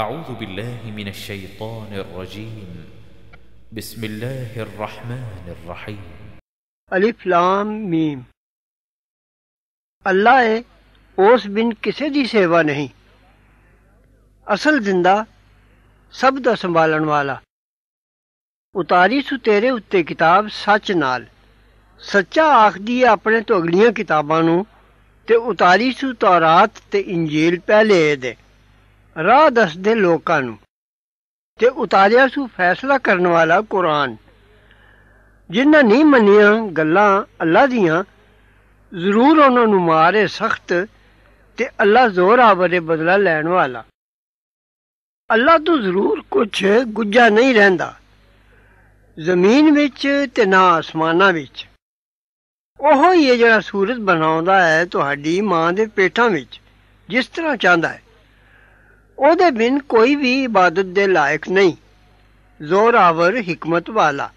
أعوذ بالله من الشيطان الرجيم بسم الله الرحمن الرحيم ਅਲਿਫ ਲਾਮ ਮੀਮ ਅੱਲਾ ਹੈ ਉਸ ਬਿਨ ਕਿਸੇ ਦੀ ਸੇਵਾ ਨਹੀਂ ਅਸਲ ਜ਼ਿੰਦਾ ਸਭ ਦਾ ਸੰਭਾਲਣ ਵਾਲਾ ਉਤਾਰੀ ਸੁ ਤੇਰੇ ਉੱਤੇ ਕਿਤਾਬ ਸੱਚ ਨਾਲ ਸੱਚਾ ਆਖਦੀ ਹੈ ਆਪਣੇ ਤੋਂ ਅਗਲੀਆਂ ਕਿਤਾਬਾਂ ਨੂੰ ਤੇ ਉਤਾਰੀ ਸੁ ਤੌਰਾਤ ਤੇ ਇੰਜੀਲ ਪਹਿਲੇ ਦੇ ਰਾਹ ਦੱਸਦੇ ਲੋਕਾਂ ਨੂੰ ਤੇ ਉਤਾਰਿਆ ਸੂ ਫੈਸਲਾ ਕਰਨ ਵਾਲਾ ਕੁਰਾਨ ਜਿਨ੍ਹਾਂ ਨਹੀਂ ਮੰਨੀਆਂ ਗੱਲਾਂ ਅੱਲਾ ਦੀਆਂ ਜ਼ਰੂਰ ਉਹਨਾਂ ਨੂੰ ਮਾਰੇ ਸਖਤ ਤੇ ਅੱਲਾ ਜ਼ੋਰ ਆਵਰੇ ਬਦਲਾ ਲੈਣ ਵਾਲਾ ਅੱਲਾ ਤੋਂ ਜ਼ਰੂਰ ਕੁਝ ਗੁੱਜਾ ਨਹੀਂ ਰਹਿੰਦਾ ਜ਼ਮੀਨ ਵਿੱਚ ਤੇ ਨਾ ਅਸਮਾਨਾਂ ਵਿੱਚ ਉਹ ਹੀ ਇਹ ਜਿਹੜਾ ਸੂਰਜ ਬਣਾਉਂਦਾ ਹੈ ਤੁਹਾਡੀ ਮਾਂ ਦੇ ਪੇਟਾਂ ਵਿੱਚ ਜਿਸ ਤਰ੍ਹਾਂ ਚਾਹੁੰਦਾ ਹੈ ਉਹਦੇ ਬਿਨ ਕੋਈ ਵੀ ਇਬਾਦਤ ਦੇ ਲਾਇਕ ਨਹੀਂ ਜ਼ੋਰਾਵਰ ਹਕਮਤ ਵਾਲਾ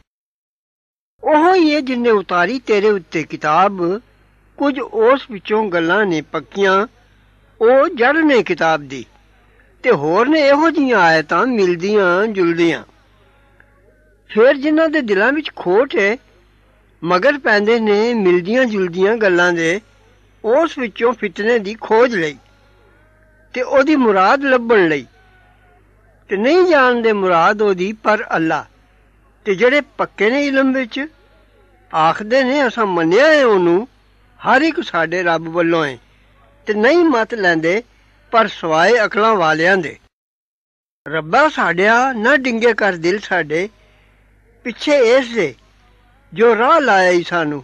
ਉਹ ਹੀ ਹੈ ਜਿਨੇ ਉਤਾਰੀ ਤੇਰੇ ਉੱਤੇ ਕਿਤਾਬ ਕੁਝ ਉਸ ਵਿੱਚੋਂ ਗੱਲਾਂ ਨੇ ਪੱਕੀਆਂ ਉਹ ਜੜ ਨੇ ਕਿਤਾਬ ਦੀ ਤੇ ਹੋਰ ਨੇ ਇਹੋ ਜੀਆਂ ਆਇਤਾਂ ਮਿਲਦੀਆਂ ਜੁਲਦੀਆਂ ਫਿਰ ਜਿਨ੍ਹਾਂ ਦੇ ਦਿਲਾਂ ਵਿੱਚ ਖੋਟ ਹੈ ਮਗਰ ਪੈਂਦੇ ਨੇ ਮਿਲਦੀਆਂ ਜੁਲਦੀਆਂ ਗੱਲਾਂ ਦੇ ਉਸ ਵਿੱਚੋਂ ਫਿਤਨੇ ਦੀ ਖੋਜ ਲਈ ਤੇ ਉਹਦੀ ਮੁਰਾਦ ਲੱਭਣ ਲਈ ਤੇ ਨਹੀਂ ਜਾਣਦੇ ਮੁਰਾਦ ਉਹਦੀ ਪਰ ਅੱਲਾ ਤੇ ਜਿਹੜੇ ਪੱਕੇ ਨੇ ਇਲਮ ਵਿੱਚ ਆਖਦੇ ਨੇ ਅਸਾਂ ਮੰਨਿਆ ਹੈ ਉਹਨੂੰ ਹਰ ਇੱਕ ਸਾਡੇ ਰੱਬ ਵੱਲੋਂ ਹੈ ਤੇ ਨਹੀਂ ਮਤ ਲੈਂਦੇ ਪਰ ਸਵਾਏ ਅਕਲਾਂ ਵਾਲਿਆਂ ਦੇ ਰੱਬਾ ਸਾਡਿਆ ਨਾ ਡਿੰਗੇ ਕਰ ਦਿਲ ਸਾਡੇ ਪਿੱਛੇ ਇਸ ਦੇ ਜੋ ਰਾਹ ਲਾਇਆ ਈ ਸਾਨੂੰ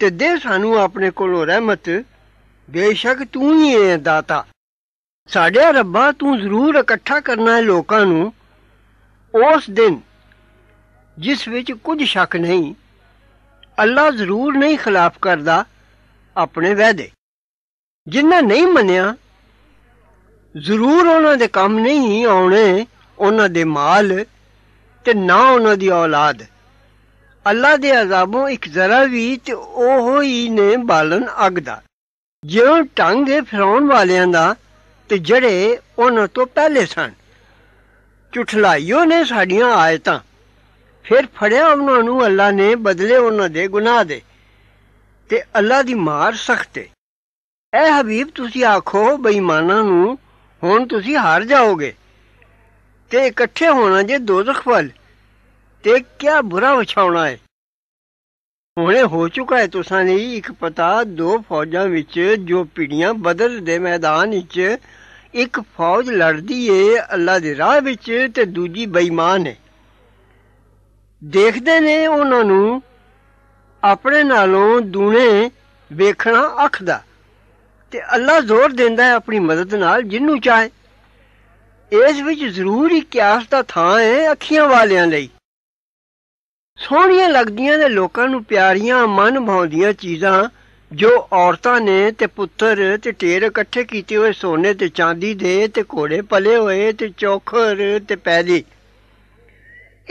ਤੇ ਦੇ ਸਾਨੂੰ ਆਪਣੇ ਕੋਲੋਂ ਰਹਿਮਤ ਬੇਸ਼ੱਕ ਤੂੰ ਹੀ ਹੈ ਦਾਤਾ ਸਾਡੇ ਰੱਬਾ ਤੂੰ ਜ਼ਰੂਰ ਇਕੱਠਾ ਕਰਨਾ ਹੈ ਲੋਕਾਂ ਨੂੰ ਉਸ ਦਿਨ ਜਿਸ ਵਿੱਚ ਕੁਝ ਸ਼ੱਕ ਨਹੀਂ ਅੱਲਾ ਜ਼ਰੂਰ ਨਹੀਂ ਖਿਲਾਫ ਕਰਦਾ ਆਪਣੇ ਵਾਅਦੇ ਜਿਨ੍ਹਾਂ ਨਹੀਂ ਮੰਨਿਆ ਜ਼ਰੂਰ ਉਹਨਾਂ ਦੇ ਕੰਮ ਨਹੀਂ ਆਉਣੇ ਉਹਨਾਂ ਦੇ ਮਾਲ ਤੇ ਨਾ ਉਹਨਾਂ ਦੀ ਔਲਾਦ ਅੱਲਾ ਦੇ ਅਜ਼ਾਬੋਂ ਇੱਕ ਜ਼ਰਾ ਵੀ ਤੇ ਉਹ ਹੀ ਨੇ ਬਾਲਨ ਅਗਦਾ ਜਿਉਂ ਟੰਗੇ ਫਰਾਉਣ ਵਾਲਿਆਂ ਦਾ ਤੇ ਜਿਹੜੇ ਉਹਨਾਂ ਤੋਂ ਪਹਿਲੇ ਸਨ ਝੁਠਲਾਈਓ ਨੇ ਸਾਡੀਆਂ ਆਇਤਾਂ ਫਿਰ ਫੜਿਆ ਉਹਨਾਂ ਨੂੰ ਅੱਲਾ ਨੇ ਬਦਲੇ ਉਹਨਾਂ ਦੇ ਗੁਨਾਹ ਦੇ ਤੇ ਅੱਲਾ ਦੀ ਮਾਰ ਸਖਤ ਹੈ ਐ ਹਬੀਬ ਤੁਸੀਂ ਆਖੋ ਬੇਈਮਾਨਾਂ ਨੂੰ ਹੁਣ ਤੁਸੀਂ ਹਾਰ ਜਾਓਗੇ ਤੇ ਇਕੱਠੇ ਹੋਣਾ ਜੇ ਦੋਜ਼ਖ ਵੱਲ ਤੇ ਕਿਆ ਬੁਰਾ ਵਿਛਾਉਣਾ ਹੈ ਹੁਣੇ ਹੋ ਚੁੱਕਾ ਹੈ ਤੁਸਾਂ ਨੇ ਇੱਕ ਪਤਾ ਦੋ ਫੌਜਾਂ ਵਿੱਚ ਜੋ ਪੀੜੀਆਂ ਬਦਲ ਦੇ ਮੈਦਾਨ ਵਿੱਚ ਇੱਕ ਫੌਜ ਲੜਦੀ ਏ ਅੱਲਾ ਦੇ ਰਾਹ ਵਿੱਚ ਤੇ ਦੂਜੀ ਬੇਈਮਾਨ ਏ ਦੇਖਦੇ ਨੇ ਉਹਨਾਂ ਨੂੰ ਆਪਣੇ ਨਾਲੋਂ ਦੂਣੇ ਵੇਖਣਾ ਅੱਖ ਦਾ ਤੇ ਅੱਲਾ ਜ਼ੋਰ ਦਿੰਦਾ ਹੈ ਆਪਣੀ ਮਦਦ ਨਾਲ ਜਿੰਨੂੰ ਚਾਹੇ ਇਸ ਵਿੱਚ ਜ਼ਰੂਰੀ ਕਿਆਸ ਦਾ ਥਾਂ ਹੈ ਅੱਖੀਆਂ ਵਾਲਿਆਂ ਲਈ ਸੋਹਣੀਆਂ ਲੱਗਦੀਆਂ ਨੇ ਲੋਕਾਂ ਨੂੰ ਪਿਆਰੀਆਂ ਮਨ ਭਾਉਂਦੀਆਂ ਚੀਜ਼ਾਂ ਜੋ ਔਰਤਾਂ ਨੇ ਤੇ ਪੁੱਤਰ ਤੇ ਢੇਰ ਇਕੱਠੇ ਕੀਤੇ ਹੋਏ ਸੋਨੇ ਤੇ ਚਾਂਦੀ ਦੇ ਤੇ ਘੋੜੇ ਪਲੇ ਹੋਏ ਤੇ ਚੌਖਰ ਤੇ ਪੈਲੀ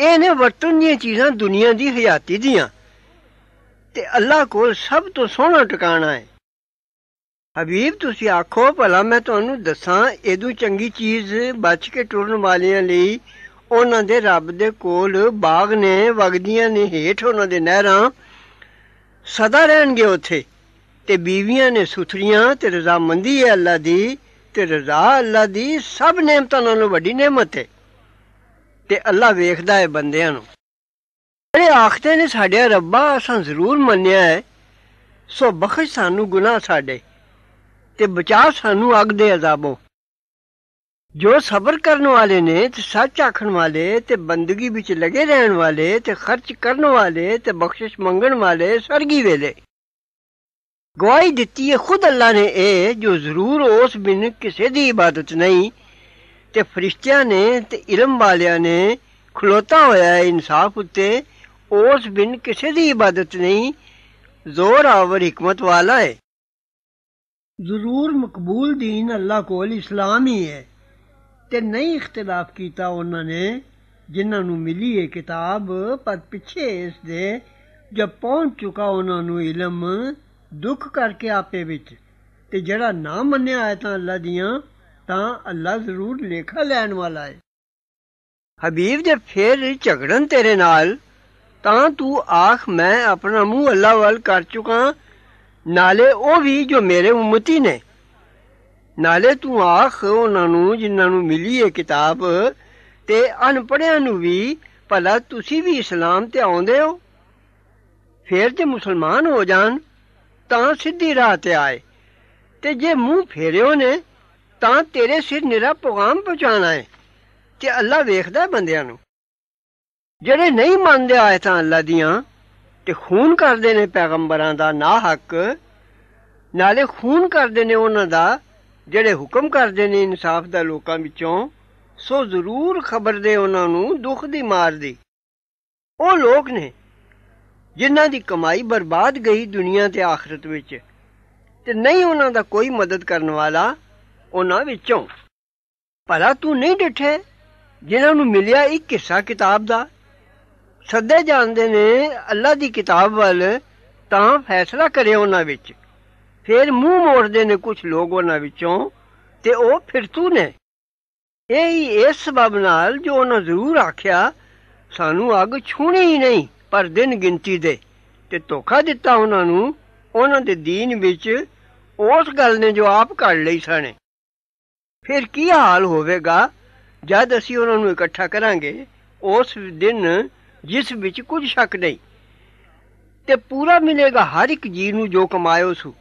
ਇਹ ਨੇ ਵਰਤਨ ਦੀਆਂ ਚੀਜ਼ਾਂ ਦੁਨੀਆ ਦੀ ਹਯਾਤੀ ਦੀਆਂ ਤੇ ਅੱਲਾ ਕੋਲ ਸਭ ਤੋਂ ਸੋਹਣਾ ਟਿਕਾਣਾ ਹੈ ਹਬੀਬ ਤੁਸੀਂ ਆਖੋ ਭਲਾ ਮੈਂ ਤੁਹਾਨੂੰ ਦੱਸਾਂ ਇਹਦੂ ਚੰਗੀ ਚੀਜ਼ ਬਚ ਕੇ ਟੁਰਨ ਵਾਲਿਆਂ ਲਈ ਉਹਨਾਂ ਦੇ ਰੱਬ ਦੇ ਕੋਲ ਬਾਗ ਨੇ ਵਗਦੀਆਂ ਨੇ ਹੇਠ ਉਹਨਾਂ ਦੇ ਨਹਿਰਾਂ ਸਦਾ ਰਹਿਣਗੇ ਉੱਥੇ ਤੇ ਬੀਵੀਆਂ ਨੇ ਸੁਥਰੀਆਂ ਤੇ ਰਜ਼ਾਮੰਦੀ ਹੈ ਅੱਲਾ ਦੀ ਤੇ ਰਜ਼ਾ ਅੱਲਾ ਦੀ ਸਭ ਨੇਮਤਾਂ ਨਾਲੋਂ ਵੱਡੀ ਨੇਮਤ ਹੈ ਤੇ ਅੱਲਾ ਵੇਖਦਾ ਹੈ ਬੰਦਿਆਂ ਨੂੰ ਜਿਹੜੇ ਆਖਦੇ ਨੇ ਸਾਡੇ ਰੱਬਾ ਅਸਾਂ ਜ਼ਰੂਰ ਮੰਨਿਆ ਹੈ ਸੋ ਬਖਸ਼ ਸਾਨੂੰ ਗੁਨਾਹ ਸਾਡੇ ਤੇ ਬਚਾ ਸਾਨੂੰ ਅੱਗ ਦੇ ਅਜ਼ਾਬੋਂ ਜੋ ਸਬਰ ਕਰਨ ਵਾਲੇ ਨੇ ਤੇ ਸੱਚ ਆਖਣ ਵਾਲੇ ਤੇ ਬੰਦਗੀ ਵਿੱਚ ਲਗੇ ਰਹਿਣ ਵਾਲੇ ਤੇ ਖਰਚ ਕਰਨ ਵਾਲੇ ਤੇ ਬਖਸ਼ਿਸ਼ ਮੰਗਣ ਵਾਲੇ ਸਰਗੀ ਵੇਲੇ ਗਵਾਹੀ ਦਿੱਤੀ ਹੈ ਖੁਦ ਅੱਲਾ ਨੇ ਇਹ ਜੋ ਜ਼ਰੂਰ ਉਸ ਬਿਨ ਕਿਸੇ ਦੀ ਇਬਾਦਤ ਨਹੀਂ ਤੇ ਫਰਿਸ਼ਤਿਆਂ ਨੇ ਤੇ ਇਲਮ ਵਾਲਿਆਂ ਨੇ ਖਲੋਤਾ ਹੋਇਆ ਹੈ ਇਨਸਾਫ ਉੱਤੇ ਉਸ ਬਿਨ ਕਿਸੇ ਦੀ ਇਬਾਦਤ ਨਹੀਂ ਜ਼ੋਰ ਆਵਰ ਹਕਮਤ ਵਾਲਾ ਹੈ ਜ਼ਰੂਰ ਮਕਬੂਲ دین ਅੱਲਾ ਕੋਲ ਇਸਲਾਮ ਹੀ ਹੈ ਤੇ ਨਹੀਂ ਇਖਤਲਾਫ ਕੀਤਾ ਉਹਨਾਂ ਨੇ ਜਿਨ੍ਹਾਂ ਨੂੰ ਮਿਲੀ ਹੈ ਕਿਤਾਬ ਪਰ ਪਿੱਛੇ ਇਸ ਦੇ ਜਦ ਪਹੁੰਚ ਚੁਕਾ ਉਹਨਾਂ ਨੂੰ ਇਲਮ ਦੁੱਖ ਕਰਕੇ ਆਪੇ ਵਿੱਚ ਤੇ ਜਿਹੜਾ ਨਾ ਮੰਨਿਆ ਤਾਂ ਅੱਲਾ ਦੀਆਂ ਤਾਂ ਅੱਲਾ ਜ਼ਰੂਰ ਲੇਖਾ ਲੈਣ ਵਾਲਾ ਹੈ ਹਬੀਬ ਜੇ ਫੇਰ ਝਗੜਨ ਤੇਰੇ ਨਾਲ ਤਾਂ ਤੂੰ ਆਖ ਮੈਂ ਆਪਣਾ ਮੂੰਹ ਅੱਲਾ ਵੱਲ ਕਰ ਚੁਕਾ ਨਾਲੇ ਉਹ ਵੀ ਜੋ ਮੇਰੇ ਉਮਤੀ ਨੇ ਨਾਲੇ ਤੂੰ ਆਖ ਉਹਨਾਂ ਨੂੰ ਜਿਨ੍ਹਾਂ ਨੂੰ ਮਿਲੀ ਹੈ ਕਿਤਾਬ ਤੇ ਅਨਪੜਿਆਂ ਨੂੰ ਵੀ ਭਲਾ ਤੁਸੀਂ ਵੀ ਇਸਲਾਮ ਤੇ ਆਉਂਦੇ ਹੋ ਫੇਰ ਜੇ ਮੁਸਲਮਾਨ ਹੋ ਜਾਣ ਤਾਂ ਸਿੱਧੀ ਰਾਹ ਤੇ ਆਏ ਤੇ ਜੇ ਮੂੰਹ ਫੇਰਿਓ ਨੇ ਤਾਂ ਤੇਰੇ ਸਿਰ ਨਿਰਾ ਪਗਾਮ ਪਹੁੰਚਾਣਾ ਹੈ ਕਿ ਅੱਲਾ ਵੇਖਦਾ ਹੈ ਬੰਦਿਆਂ ਨੂੰ ਜਿਹੜੇ ਨਹੀਂ ਮੰਨਦੇ ਆਏ ਤਾਂ ਅੱਲਾ ਦੀਆਂ ਤੇ ਖੂਨ ਕਰਦੇ ਨੇ ਪੈਗੰਬਰਾਂ ਦਾ ਨਾ ਹੱਕ ਨਾਲੇ ਖੂਨ ਕਰਦੇ ਨੇ ਉਹਨਾਂ ਦਾ ਜਿਹੜੇ ਹੁਕਮ ਕਰਦੇ ਨੇ ਇਨਸਾਫ ਦਾ ਲੋਕਾਂ ਵਿੱਚੋਂ ਸੋ ਜ਼ਰੂਰ ਖਬਰ ਦੇ ਉਹਨਾਂ ਨੂੰ ਦੁੱਖ ਦੀ ਮਾਰ ਦੀ ਉਹ ਲੋਕ ਨੇ ਜਿਨ੍ਹਾਂ ਦੀ ਕਮਾਈ ਬਰਬਾਦ ਗਈ ਦੁਨੀਆ ਤੇ ਆਖਰਤ ਵਿੱਚ ਤੇ ਨਹੀਂ ਉਹਨਾਂ ਦਾ ਕੋਈ ਮਦਦ ਕਰਨ ਵਾਲਾ ਉਹਨਾਂ ਵਿੱਚੋਂ ਭਲਾ ਤੂੰ ਨਹੀਂ ਡਿਠੇ ਜਿਨ੍ਹਾਂ ਨੂੰ ਮਿਲਿਆ ਇੱਕ ਹਿੱਸਾ ਕਿਤਾਬ ਦਾ ਸੱਦੇ ਜਾਣਦੇ ਨੇ ਅੱਲਾ ਦੀ ਕਿਤਾਬ ਵੱਲ ਤਾਂ ਫੈਸਲਾ ਕਰੇ ਉਹਨਾਂ ਵਿੱਚ ਫਿਰ ਮੂੰਹ ਮੋੜਦੇ ਨੇ ਕੁਝ ਲੋਕ ਉਹਨਾਂ ਵਿੱਚੋਂ ਤੇ ਉਹ ਫਿਰ ਤੂੰ ਨੇ ਇਹ ਹੀ ਇਸ ਸਬਬ ਨਾਲ ਜੋ ਉਹਨਾਂ ਜ਼ਰੂਰ ਆਖਿਆ ਸਾਨੂੰ ਅੱਗ ਛੂਣੀ ਹੀ ਨਹੀਂ ਪਰ ਦਿਨ ਗਿਣਤੀ ਦੇ ਤੇ ਧੋਖਾ ਦਿੱਤਾ ਉਹਨਾਂ ਨੂੰ ਉਹਨਾਂ ਦੇ ਦੀਨ ਵਿੱਚ ਉਸ ਗੱਲ ਨੇ ਜੋ ਆਪ ਕਰ ਲਈ ਸਣੇ ਫਿਰ ਕੀ ਹਾਲ ਹੋਵੇਗਾ ਜਦ ਅਸੀਂ ਉਹਨਾਂ ਨੂੰ ਇਕੱਠਾ ਕਰਾਂਗੇ ਉਸ ਦਿਨ ਜਿਸ ਵਿੱਚ ਕੁਝ ਸ਼ੱਕ ਨਹੀਂ ਤੇ ਪੂਰਾ ਮਿਲੇਗਾ ਹਰ ਇੱਕ ਜੀ ਨੂੰ ਜੋ ਕਮਾਇਓ ਸੁ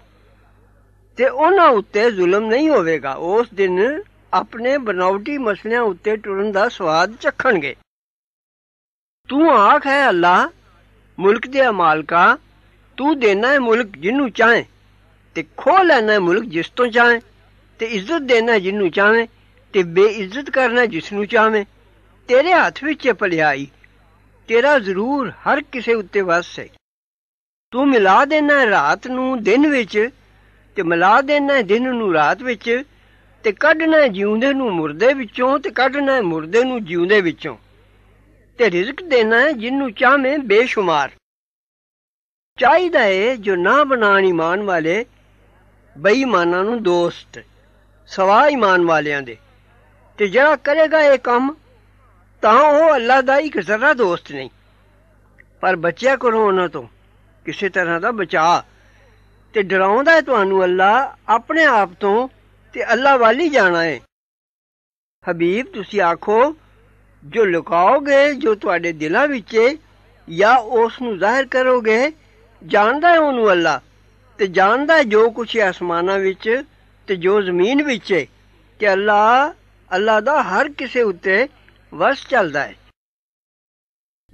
ਤੇ ਉਹਨਾਂ ਉੱਤੇ ਜ਼ੁਲਮ ਨਹੀਂ ਹੋਵੇਗਾ ਉਸ ਦਿਨ ਆਪਣੇ ਬਨਾਵਟੀ ਮਸਲਿਆਂ ਉੱਤੇ ਟੁਰਨ ਦਾ ਸਵਾਦ ਚੱਖਣਗੇ ਤੂੰ ਆਖ ਹੈ ਅੱਲਾ ਮੁਲਕ ਦੇ ਮਾਲਕਾ ਤੂੰ ਦੇਣਾ ਹੈ ਮੁਲਕ ਜਿੰਨੂੰ ਚਾਹੇ ਤੇ ਖੋ ਲੈਣਾ ਹੈ ਮੁਲਕ ਜਿਸ ਤੋਂ ਚਾਹੇ ਤੇ ਇੱਜ਼ਤ ਦੇਣਾ ਜਿੰਨੂੰ ਚਾਹੇ ਤੇ ਬੇਇੱਜ਼ਤ ਕਰਨਾ ਜਿਸ ਨੂੰ ਚਾਹੇ ਤੇਰੇ ਹੱਥ ਵਿੱਚ ਹੈ ਭਲਾਈ ਤੇਰਾ ਜ਼ਰੂਰ ਹਰ ਕਿਸੇ ਉੱਤੇ ਵਸ ਹੈ ਤੂੰ ਮਿਲਾ ਦੇਣਾ ਰਾਤ ਨੂੰ ਦਿਨ ਵਿੱਚ ਤੇ ਮਿਲਾ ਦੇਣਾ ਦਿਨ ਨੂੰ ਰਾਤ ਵਿੱਚ ਤੇ ਕੱਢਣਾ ਜਿਉਂਦੇ ਨੂੰ ਮੁਰਦੇ ਵਿੱਚੋਂ ਤੇ ਕੱਢਣਾ ਮੁਰਦੇ ਨੂੰ ਜਿਉਂਦੇ ਵਿੱਚੋਂ ਤੇ ਰਿਜ਼ਕ ਦੇਣਾ ਹੈ ਜਿੰਨੂੰ ਚਾਹਵੇਂ ਬੇਸ਼ੁਮਾਰ ਚਾਹੀਦਾ ਹੈ ਜੋ ਨਾ ਬਣਾਣੀ ਇਮਾਨ ਵਾਲੇ ਬੇਈਮਾਨਾਂ ਨੂੰ ਦੋਸਤ ਸਵਾ ਇਮਾਨ ਵਾਲਿਆਂ ਦੇ ਤੇ ਜਿਹੜਾ ਕਰੇਗਾ ਇਹ ਕੰਮ ਤਾਂ ਉਹ ਅੱਲਾ ਦਾ ਹੀ ਜ਼ਰਾ ਦੋਸਤ ਨਹੀਂ ਪਰ ਬੱਚਿਆ ਕਰੋ ਉਹਨਾਂ ਤੋਂ ਕਿਸੇ ਤਰ੍ਹਾਂ ਦਾ ਬਚਾ ਤੇ ਡਰਾਉਂਦਾ ਤੁਹਾਨੂੰ ਅੱਲਾ ਆਪਣੇ ਆਪ ਤੋਂ ਤੇ ਅੱਲਾ ਵਾਲੀ ਜਾਣਾ ਹੈ ਹਬੀਬ ਤੁਸੀਂ ਆਖੋ ਜੋ ਲੁਕਾਓਗੇ ਜੋ ਤੁਹਾਡੇ ਦਿਲਾਂ ਵਿੱਚ ਹੈ ਜਾਂ ਉਸ ਨੂੰ ਜ਼ਾਹਿਰ ਕਰੋਗੇ ਜਾਣਦਾ ਹੈ ਉਹਨੂੰ ਅੱਲਾ ਤੇ ਜਾਣਦਾ ਜੋ ਕੁਝ ਅਸਮਾਨਾਂ ਵਿੱਚ ਤੇ ਜੋ ਜ਼ਮੀਨ ਵਿੱਚ ਹੈ ਕਿ ਅੱਲਾ ਅੱਲਾ ਦਾ ਹਰ ਕਿਸੇ ਉੱਤੇ ਵਸ ਚੱਲਦਾ ਹੈ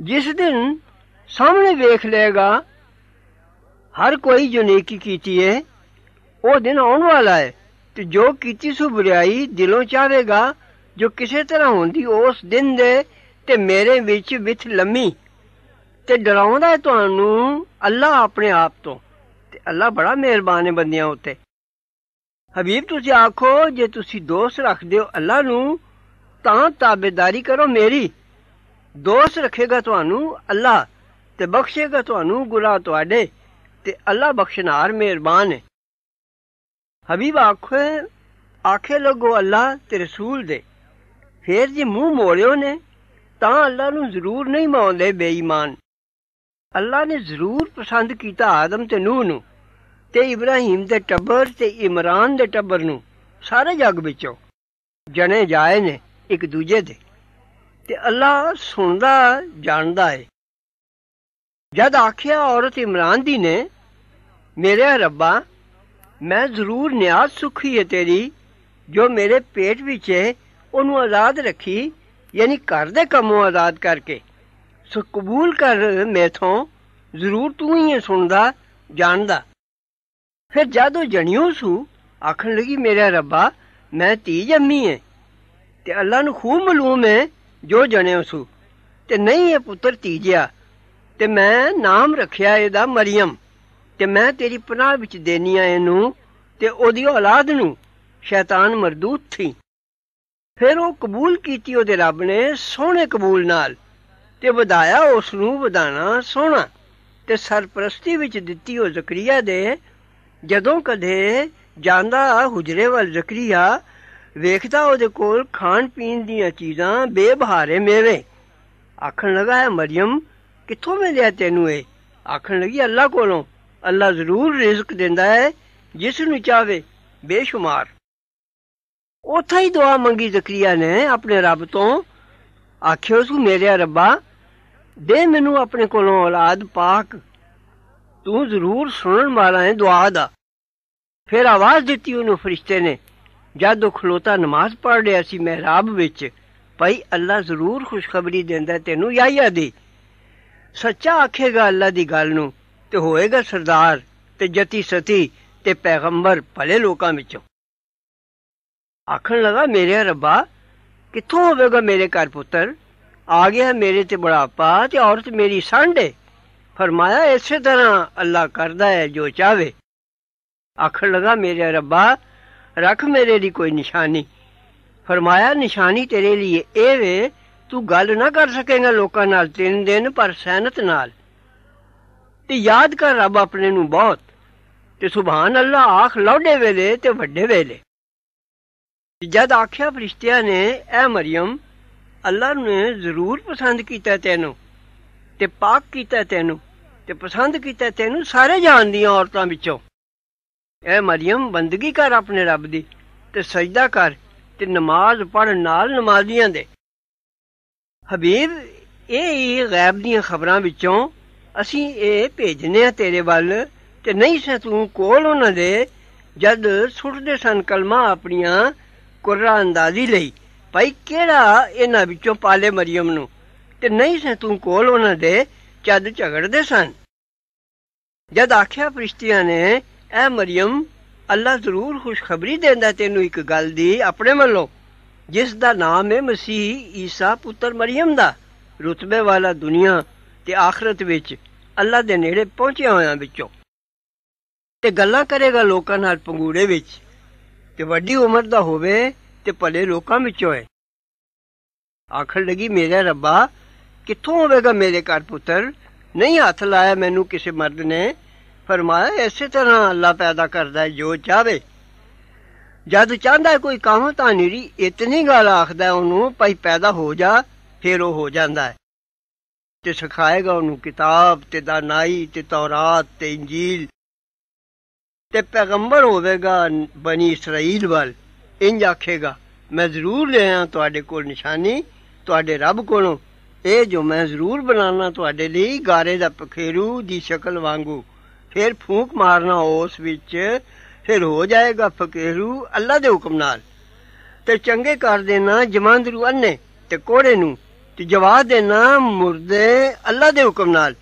ਜਿਸ ਦਿਨ ਸਾਹਮਣੇ ਵੇਖ ਲਏਗਾ ਹਰ ਕੋਈ ਜੋ ਨੇਕੀ ਕੀਤੀ ਹੈ ਉਹ ਦਿਨ ਆਉਣ ਵਾਲਾ ਹੈ ਤੇ ਜੋ ਕੀਤੀ ਸੁ ਬੁਰਾਈ ਦਿਲੋਂ ਚਾਹੇਗਾ ਜੋ ਕਿਸੇ ਤਰ੍ਹਾਂ ਹੁੰਦੀ ਉਸ ਦਿਨ ਦੇ ਤੇ ਮੇਰੇ ਵਿੱਚ ਵਿੱਚ ਲੰਮੀ ਤੇ ਡਰਾਉਂਦਾ ਤੁਹਾਨੂੰ ਅੱਲਾ ਆਪਣੇ ਆਪ ਤੋਂ ਤੇ ਅੱਲਾ ਬੜਾ ਮਿਹਰਬਾਨ ਹੈ ਬੰਦਿਆਂ ਉੱਤੇ ਹਬੀਬ ਤੁਸੀਂ ਆਖੋ ਜੇ ਤੁਸੀਂ ਦੋਸਤ ਰੱਖਦੇ ਹੋ ਅੱਲਾ ਨੂੰ ਤਾਂ ਤਾਬੇਦਾਰੀ ਕਰੋ ਮੇਰੀ ਦੋਸਤ ਰੱਖੇਗਾ ਤੁਹਾਨੂੰ ਅੱਲਾ ਤੇ ਬਖਸ਼ੇਗਾ ਤੁਹਾਨੂੰ ਗੁਨਾਹ ਤੁਹਾਡੇ ਤੇ ਅੱਲਾ ਬਖਸ਼ਨਾਰ ਮਿਹਰਬਾਨ ਹੈ ਹਬੀਬ ਆਖੇ ਆਖੇ ਲੋਗੋ ਅੱਲਾ ਤੇ ਰਸੂਲ ਦੇ ਫੇਰ ਜੇ ਮੂੰਹ ਮੋੜਿਓ ਨੇ ਤਾਂ ਅੱਲਾ ਨੂੰ ਜ਼ਰੂਰ ਨਹੀਂ ਮਾਉਂਦੇ ਬੇਈਮਾਨ ਅੱਲਾ ਨੇ ਜ਼ਰੂਰ ਪਸੰਦ ਕੀਤਾ ਆਦਮ ਤੇ ਨੂਹ ਨੂੰ ਤੇ ਇਬਰਾਹੀਮ ਦੇ ਟੱਬਰ ਤੇ ਇਮਰਾਨ ਦੇ ਟੱਬਰ ਨੂੰ ਸਾਰੇ ਜੱਗ ਵਿੱਚੋਂ ਜਣੇ ਜਾਏ ਨੇ ਇੱਕ ਦੂਜੇ ਦੇ ਤੇ ਅੱਲਾ ਸੁਣਦਾ ਜਾਣਦਾ ਹੈ ਜਦ ਆਖਿਆ ਔਰਤ ਇਮਰਾਨ ਦੀ ਨੇ ਮੇਰੇ ਰੱਬਾ ਮੈਂ ਜ਼ਰੂਰ ਨਿਆਜ਼ ਸੁਖੀ ਹੈ ਤੇਰੀ ਜੋ ਮੇਰੇ ਪੇਟ ਵਿੱਚ ਹੈ ਉਹਨੂੰ ਆਜ਼ਾਦ ਰੱਖੀ ਯਾਨੀ ਘਰ ਦੇ ਕੰਮੋਂ ਆਜ਼ਾਦ ਕਰਕੇ ਸੋ ਕਬੂਲ ਕਰ ਮੈਥੋਂ ਜ਼ਰੂਰ ਤੂੰ ਹੀ ਸੁਣਦਾ ਜਾਣਦਾ ਫਿਰ ਜਦ ਉਹ ਜਣਿਓ ਸੂ ਆਖਣ ਲੱਗੀ ਮੇਰਾ ਰੱਬਾ ਮੈਂ ਧੀ ਜੰਮੀ ਐ ਤੇ ਅੱਲਾ ਨੂੰ ਖੂਬ ਮਾਲੂਮ ਐ ਜੋ ਜਣਿਓ ਸੂ ਤੇ ਨਹੀਂ ਇਹ ਪੁੱਤਰ ਤੀਜਿਆ ਤੇ ਮੈਂ ਨਾਮ ਰੱਖਿਆ ਇਹਦਾ ਮਰੀਮ ਤੇ ਮੈਂ ਤੇਰੀ ਪਨਾਹ ਵਿੱਚ ਦੇਨੀ ਆ ਇਹਨੂੰ ਤੇ ਉਹਦੀ ਔਲਾਦ ਨੂੰ ਸ਼ੈਤਾਨ ਮਰਦੂਦ ਥੀ ਫਿਰ ਉਹ ਕਬੂਲ ਕੀਤੀ ਉਹਦੇ ਰੱਬ ਨੇ ਸੋਹਣੇ ਕਬੂਲ ਨਾਲ ਤੇ ਵਧਾਇਆ ਉਸ ਨੂੰ ਵਧਾਣਾ ਸੋਹਣਾ ਤੇ ਸਰਪ੍ਰਸਤੀ ਵਿੱਚ ਦਿੱਤੀ ਉਹ ਜ਼ਕਰੀਆ ਦੇ ਜਦੋਂ ਕਦੇ ਜਾਂਦਾ ਹੁਜਰੇ ਵੱਲ ਜ਼ਕਰੀਆ ਵੇਖਦਾ ਉਹਦੇ ਕੋਲ ਖਾਣ ਪੀਣ ਦੀਆਂ ਚੀਜ਼ਾਂ ਬੇਬਹਾਰੇ ਮੇਵੇ ਆਖਣ ਲੱਗਾ ਹੈ ਮਰੀਮ ਕਿੱਥੋਂ ਮਿਲਿਆ ਤੈਨੂੰ ਇਹ ਆਖਣ ਲੱਗੀ ਅੱਲਾ ਕੋਲੋਂ ਅੱਲਾ ਜ਼ਰੂਰ ਰਿਜ਼ਕ ਦਿੰਦਾ ਹੈ ਜਿਸ ਨੂੰ ਚਾਵੇ ਬੇਸ਼ੁਮਾਰ ਉਥਾ ਹੀ ਦੁਆ ਮੰਗੀ ਜ਼ਕਰੀਆ ਨੇ ਆਪਣੇ ਰੱਬ ਤੋਂ ਆਖਿਓ ਉਸ ਮੇਰੇ ਰੱਬਾ ਦੇ ਮੈਨੂੰ ਆਪਣੇ ਕੋਲੋਂ ਔਲਾਦ ਪਾਕ ਤੂੰ ਜ਼ਰੂਰ ਸੁਣਨ ਵਾਲਾ ਹੈ ਦੁਆ ਦਾ ਫਿਰ ਆਵਾਜ਼ ਦਿੱਤੀ ਉਹਨੂੰ ਫਰਿਸ਼ਤੇ ਨੇ ਜਦ ਉਹ ਖਲੋਤਾ ਨਮਾਜ਼ ਪੜ੍ਹ ਰਿਹਾ ਸੀ ਮਹਿਰਾਬ ਵਿੱਚ ਭਾਈ ਅੱਲਾ ਜ਼ਰੂਰ ਖੁਸ਼ਖਬਰੀ ਦਿੰਦਾ ਤੈਨੂੰ ਯਾਇਆ ਦੀ ਸੱਚਾ ਆਖੇਗਾ ਅੱਲਾ ਦੀ ਗੱਲ ਨੂੰ ਤੇ ਹੋਏਗਾ ਸਰਦਾਰ ਤੇ ਜਤੀ ਸਤੀ ਤੇ ਪੈਗੰਬਰ ਭਲੇ ਲੋਕਾਂ ਵਿੱਚੋਂ ਆਖਣ ਲਗਾ ਮੇਰੇ ਰੱਬਾ ਕਿੱਥੋਂ ਹੋਵੇਗਾ ਮੇਰੇ ਘਰ ਪੁੱਤਰ ਆ ਗਿਆ ਮੇਰੇ ਤੇ ਬੁਢਾਪਾ ਤੇ ਔਰਤ ਮੇਰੀ ਸੰਡੇ فرمایا ਇਸੇ ਤਰ੍ਹਾਂ ਅੱਲਾ ਕਰਦਾ ਹੈ ਜੋ ਚਾਵੇ ਆਖਣ ਲਗਾ ਮੇਰੇ ਰੱਬਾ ਰੱਖ ਮੇਰੇ ਲਈ ਕੋਈ ਨਿਸ਼ਾਨੀ فرمایا ਨਿਸ਼ਾਨੀ ਤੇਰੇ ਲਈ ਇਹ ਵੇ ਤੂੰ ਗੱਲ ਨਾ ਕਰ ਸਕੇਗਾ ਲੋਕਾਂ ਨਾਲ ਤਿੰਨ ਦਿਨ ਪਰ ਸਹਿਨਤ ਨਾਲ ਤੇ ਯਾਦ ਕਰ ਰੱਬ ਆਪਣੇ ਨੂੰ ਬਹੁਤ ਤੇ ਸੁਭਾਨ ਅੱਲਾ ਆਖ ਲੌਡੇ ਵੇਲੇ ਤੇ ਵੱਡੇ ਵੇਲੇ ਜਦ ਆਖਿਆ ਫਰਿਸ਼ਤਿਆਂ ਨੇ ਐ ਮਰੀਮ ਅੱਲਾ ਨੇ ਜ਼ਰੂਰ ਪਸੰਦ ਕੀਤਾ ਤੈਨੂੰ ਤੇ ਪਾਕ ਕੀਤਾ ਤੈਨੂੰ ਤੇ ਪਸੰਦ ਕੀਤਾ ਤੈਨੂੰ ਸਾਰੇ ਜਹਾਨ ਦੀਆਂ ਔਰਤਾਂ ਵਿੱਚੋਂ ਐ ਮਰੀਮ ਬੰਦਗੀ ਕਰ ਆਪਣੇ ਰੱਬ ਦੀ ਤੇ ਸਜਦਾ ਕਰ ਤੇ ਨਮਾਜ਼ ਪੜ ਨਾਲ ਨਮਾਜ਼ੀਆਂ ਦੇ ਹਬੀਬ ਇਹ ਹੀ ਗੈਬ ਦੀਆਂ ਖਬਰਾਂ ਵਿੱਚੋਂ ਅਸੀਂ ਇਹ ਭੇਜਨੇ ਆ ਤੇਰੇ ਵੱਲ ਤੇ ਨਹੀਂ ਸੇ ਤੂੰ ਕੋਲ ਉਹਨਾਂ ਦੇ ਜਦ ਸੁੱਟਦੇ ਸਨ ਕਲਮਾ ਆਪਣੀਆਂ ਕੁਰਾਂ ਅੰਦਾਜ਼ੀ ਲਈ ਭਾਈ ਕਿਹੜਾ ਇਹਨਾਂ ਵਿੱਚੋਂ ਪਾਲੇ ਮਰੀਮ ਨੂੰ ਤੇ ਨਹੀਂ ਸੇ ਤੂੰ ਕੋਲ ਉਹਨਾਂ ਦੇ ਚੱਦ ਝਗੜਦੇ ਸਨ ਜਦ ਆਖਿਆ ਫਰਿਸ਼ਤਿਆਂ ਨੇ ਐ ਮਰੀਮ ਅੱਲਾ ਜ਼ਰੂਰ ਖੁਸ਼ਖਬਰੀ ਦਿੰਦਾ ਤੈਨੂੰ ਇੱਕ ਗੱਲ ਦੀ ਆਪਣੇ ਵੱਲੋਂ ਜਿਸ ਦਾ ਨਾਮ ਹੈ ਮਸੀਹ ਈਸਾ ਪੁੱਤਰ ਮਰੀਮ ਦਾ ਰੁਤਬੇ ਵਾਲਾ ਦੁਨੀਆ ਤੇ ਆਖਰਤ ਵਿੱਚ ਅੱਲਾ ਦੇ ਨੇੜੇ ਪਹੁੰਚਿਆ ਹੋਇਆ ਵਿੱਚੋਂ ਤੇ ਗੱਲਾਂ ਕਰੇਗਾ ਲੋਕਾਂ ਨਾਲ ਪੰਗੂੜੇ ਵਿੱਚ ਤੇ ਵੱਡੀ ਉਮਰ ਦਾ ਹੋਵੇ ਤੇ ਭਲੇ ਲੋਕਾਂ ਵਿੱਚੋਂ ਹੋਏ ਆਖਣ ਲੱਗੀ ਮੇਰੇ ਰੱਬਾ ਕਿੱਥੋਂ ਹੋਵੇਗਾ ਮੇਰੇ ਘਰ ਪੁੱਤਰ ਨਹੀਂ ਹੱਥ ਲਾਇਆ ਮੈਨੂੰ ਕਿਸੇ ਮਰਦ ਨੇ ਫਰਮਾਇਆ ਇਸੇ ਤਰ੍ਹਾਂ ਅੱਲਾ ਪੈਦਾ ਕਰਦਾ ਜੋ ਚਾਹੇ ਜਦ ਚਾਹਦਾ ਕੋਈ ਕੰਮ ਤਾਂ ਨਹੀਂ ਇਤਨੀ ਗੱਲ ਆਖਦਾ ਉਹਨੂੰ ਭਾਈ ਪੈਦਾ ਹੋ ਜਾ ਫਿਰ ਉਹ ਹੋ ਜਾਂਦਾ ਹੈ ਤੇ ਸਿਖਾਏਗਾ ਉਹਨੂੰ ਕਿਤਾਬ ਤੇ ਦਾਨਾਈ ਤੇ ਤੌਰਾਤ ਤੇ ਇੰਜੀਲ ਤੇ ਪੈਗੰਬਰ ਹੋਵੇਗਾ ਬਣੀ ਇਸرائیਲ ਵੱਲ ਇੰਜ ਆਖੇਗਾ ਮੈਂ ਜ਼ਰੂਰ ਲਿਆ ਤੁਹਾਡੇ ਕੋਲ ਨਿਸ਼ਾਨੀ ਤੁਹਾਡੇ ਰੱਬ ਕੋਲੋਂ ਇਹ ਜੋ ਮੈਂ ਜ਼ਰੂਰ ਬਣਾਣਾ ਤੁਹਾਡੇ ਲਈ ਗਾਰੇ ਦਾ ਪਖੇਰੂ ਦੀ ਸ਼ਕਲ ਵਾਂਗੂ ਫਿਰ ਫੂਕ ਮਾਰਨਾ ਉਸ ਵਿੱਚ ਫਿਰ ਹੋ ਜਾਏਗਾ ਫਕੀਰੂ ਅੱਲਾ ਦੇ ਹੁਕਮ ਨਾਲ ਤੇ ਚੰਗੇ ਕਰ ਦੇਣਾ ਜਮਾਂਦਰੂ ਅੰਨੇ ਤੇ ਕੋੜੇ ਨੂੰ ਤੇ ਜਵਾਬ ਦੇਣਾ ਮੁਰਦੇ ਅੱਲਾ ਦੇ ਹੁਕਮ ਨਾਲ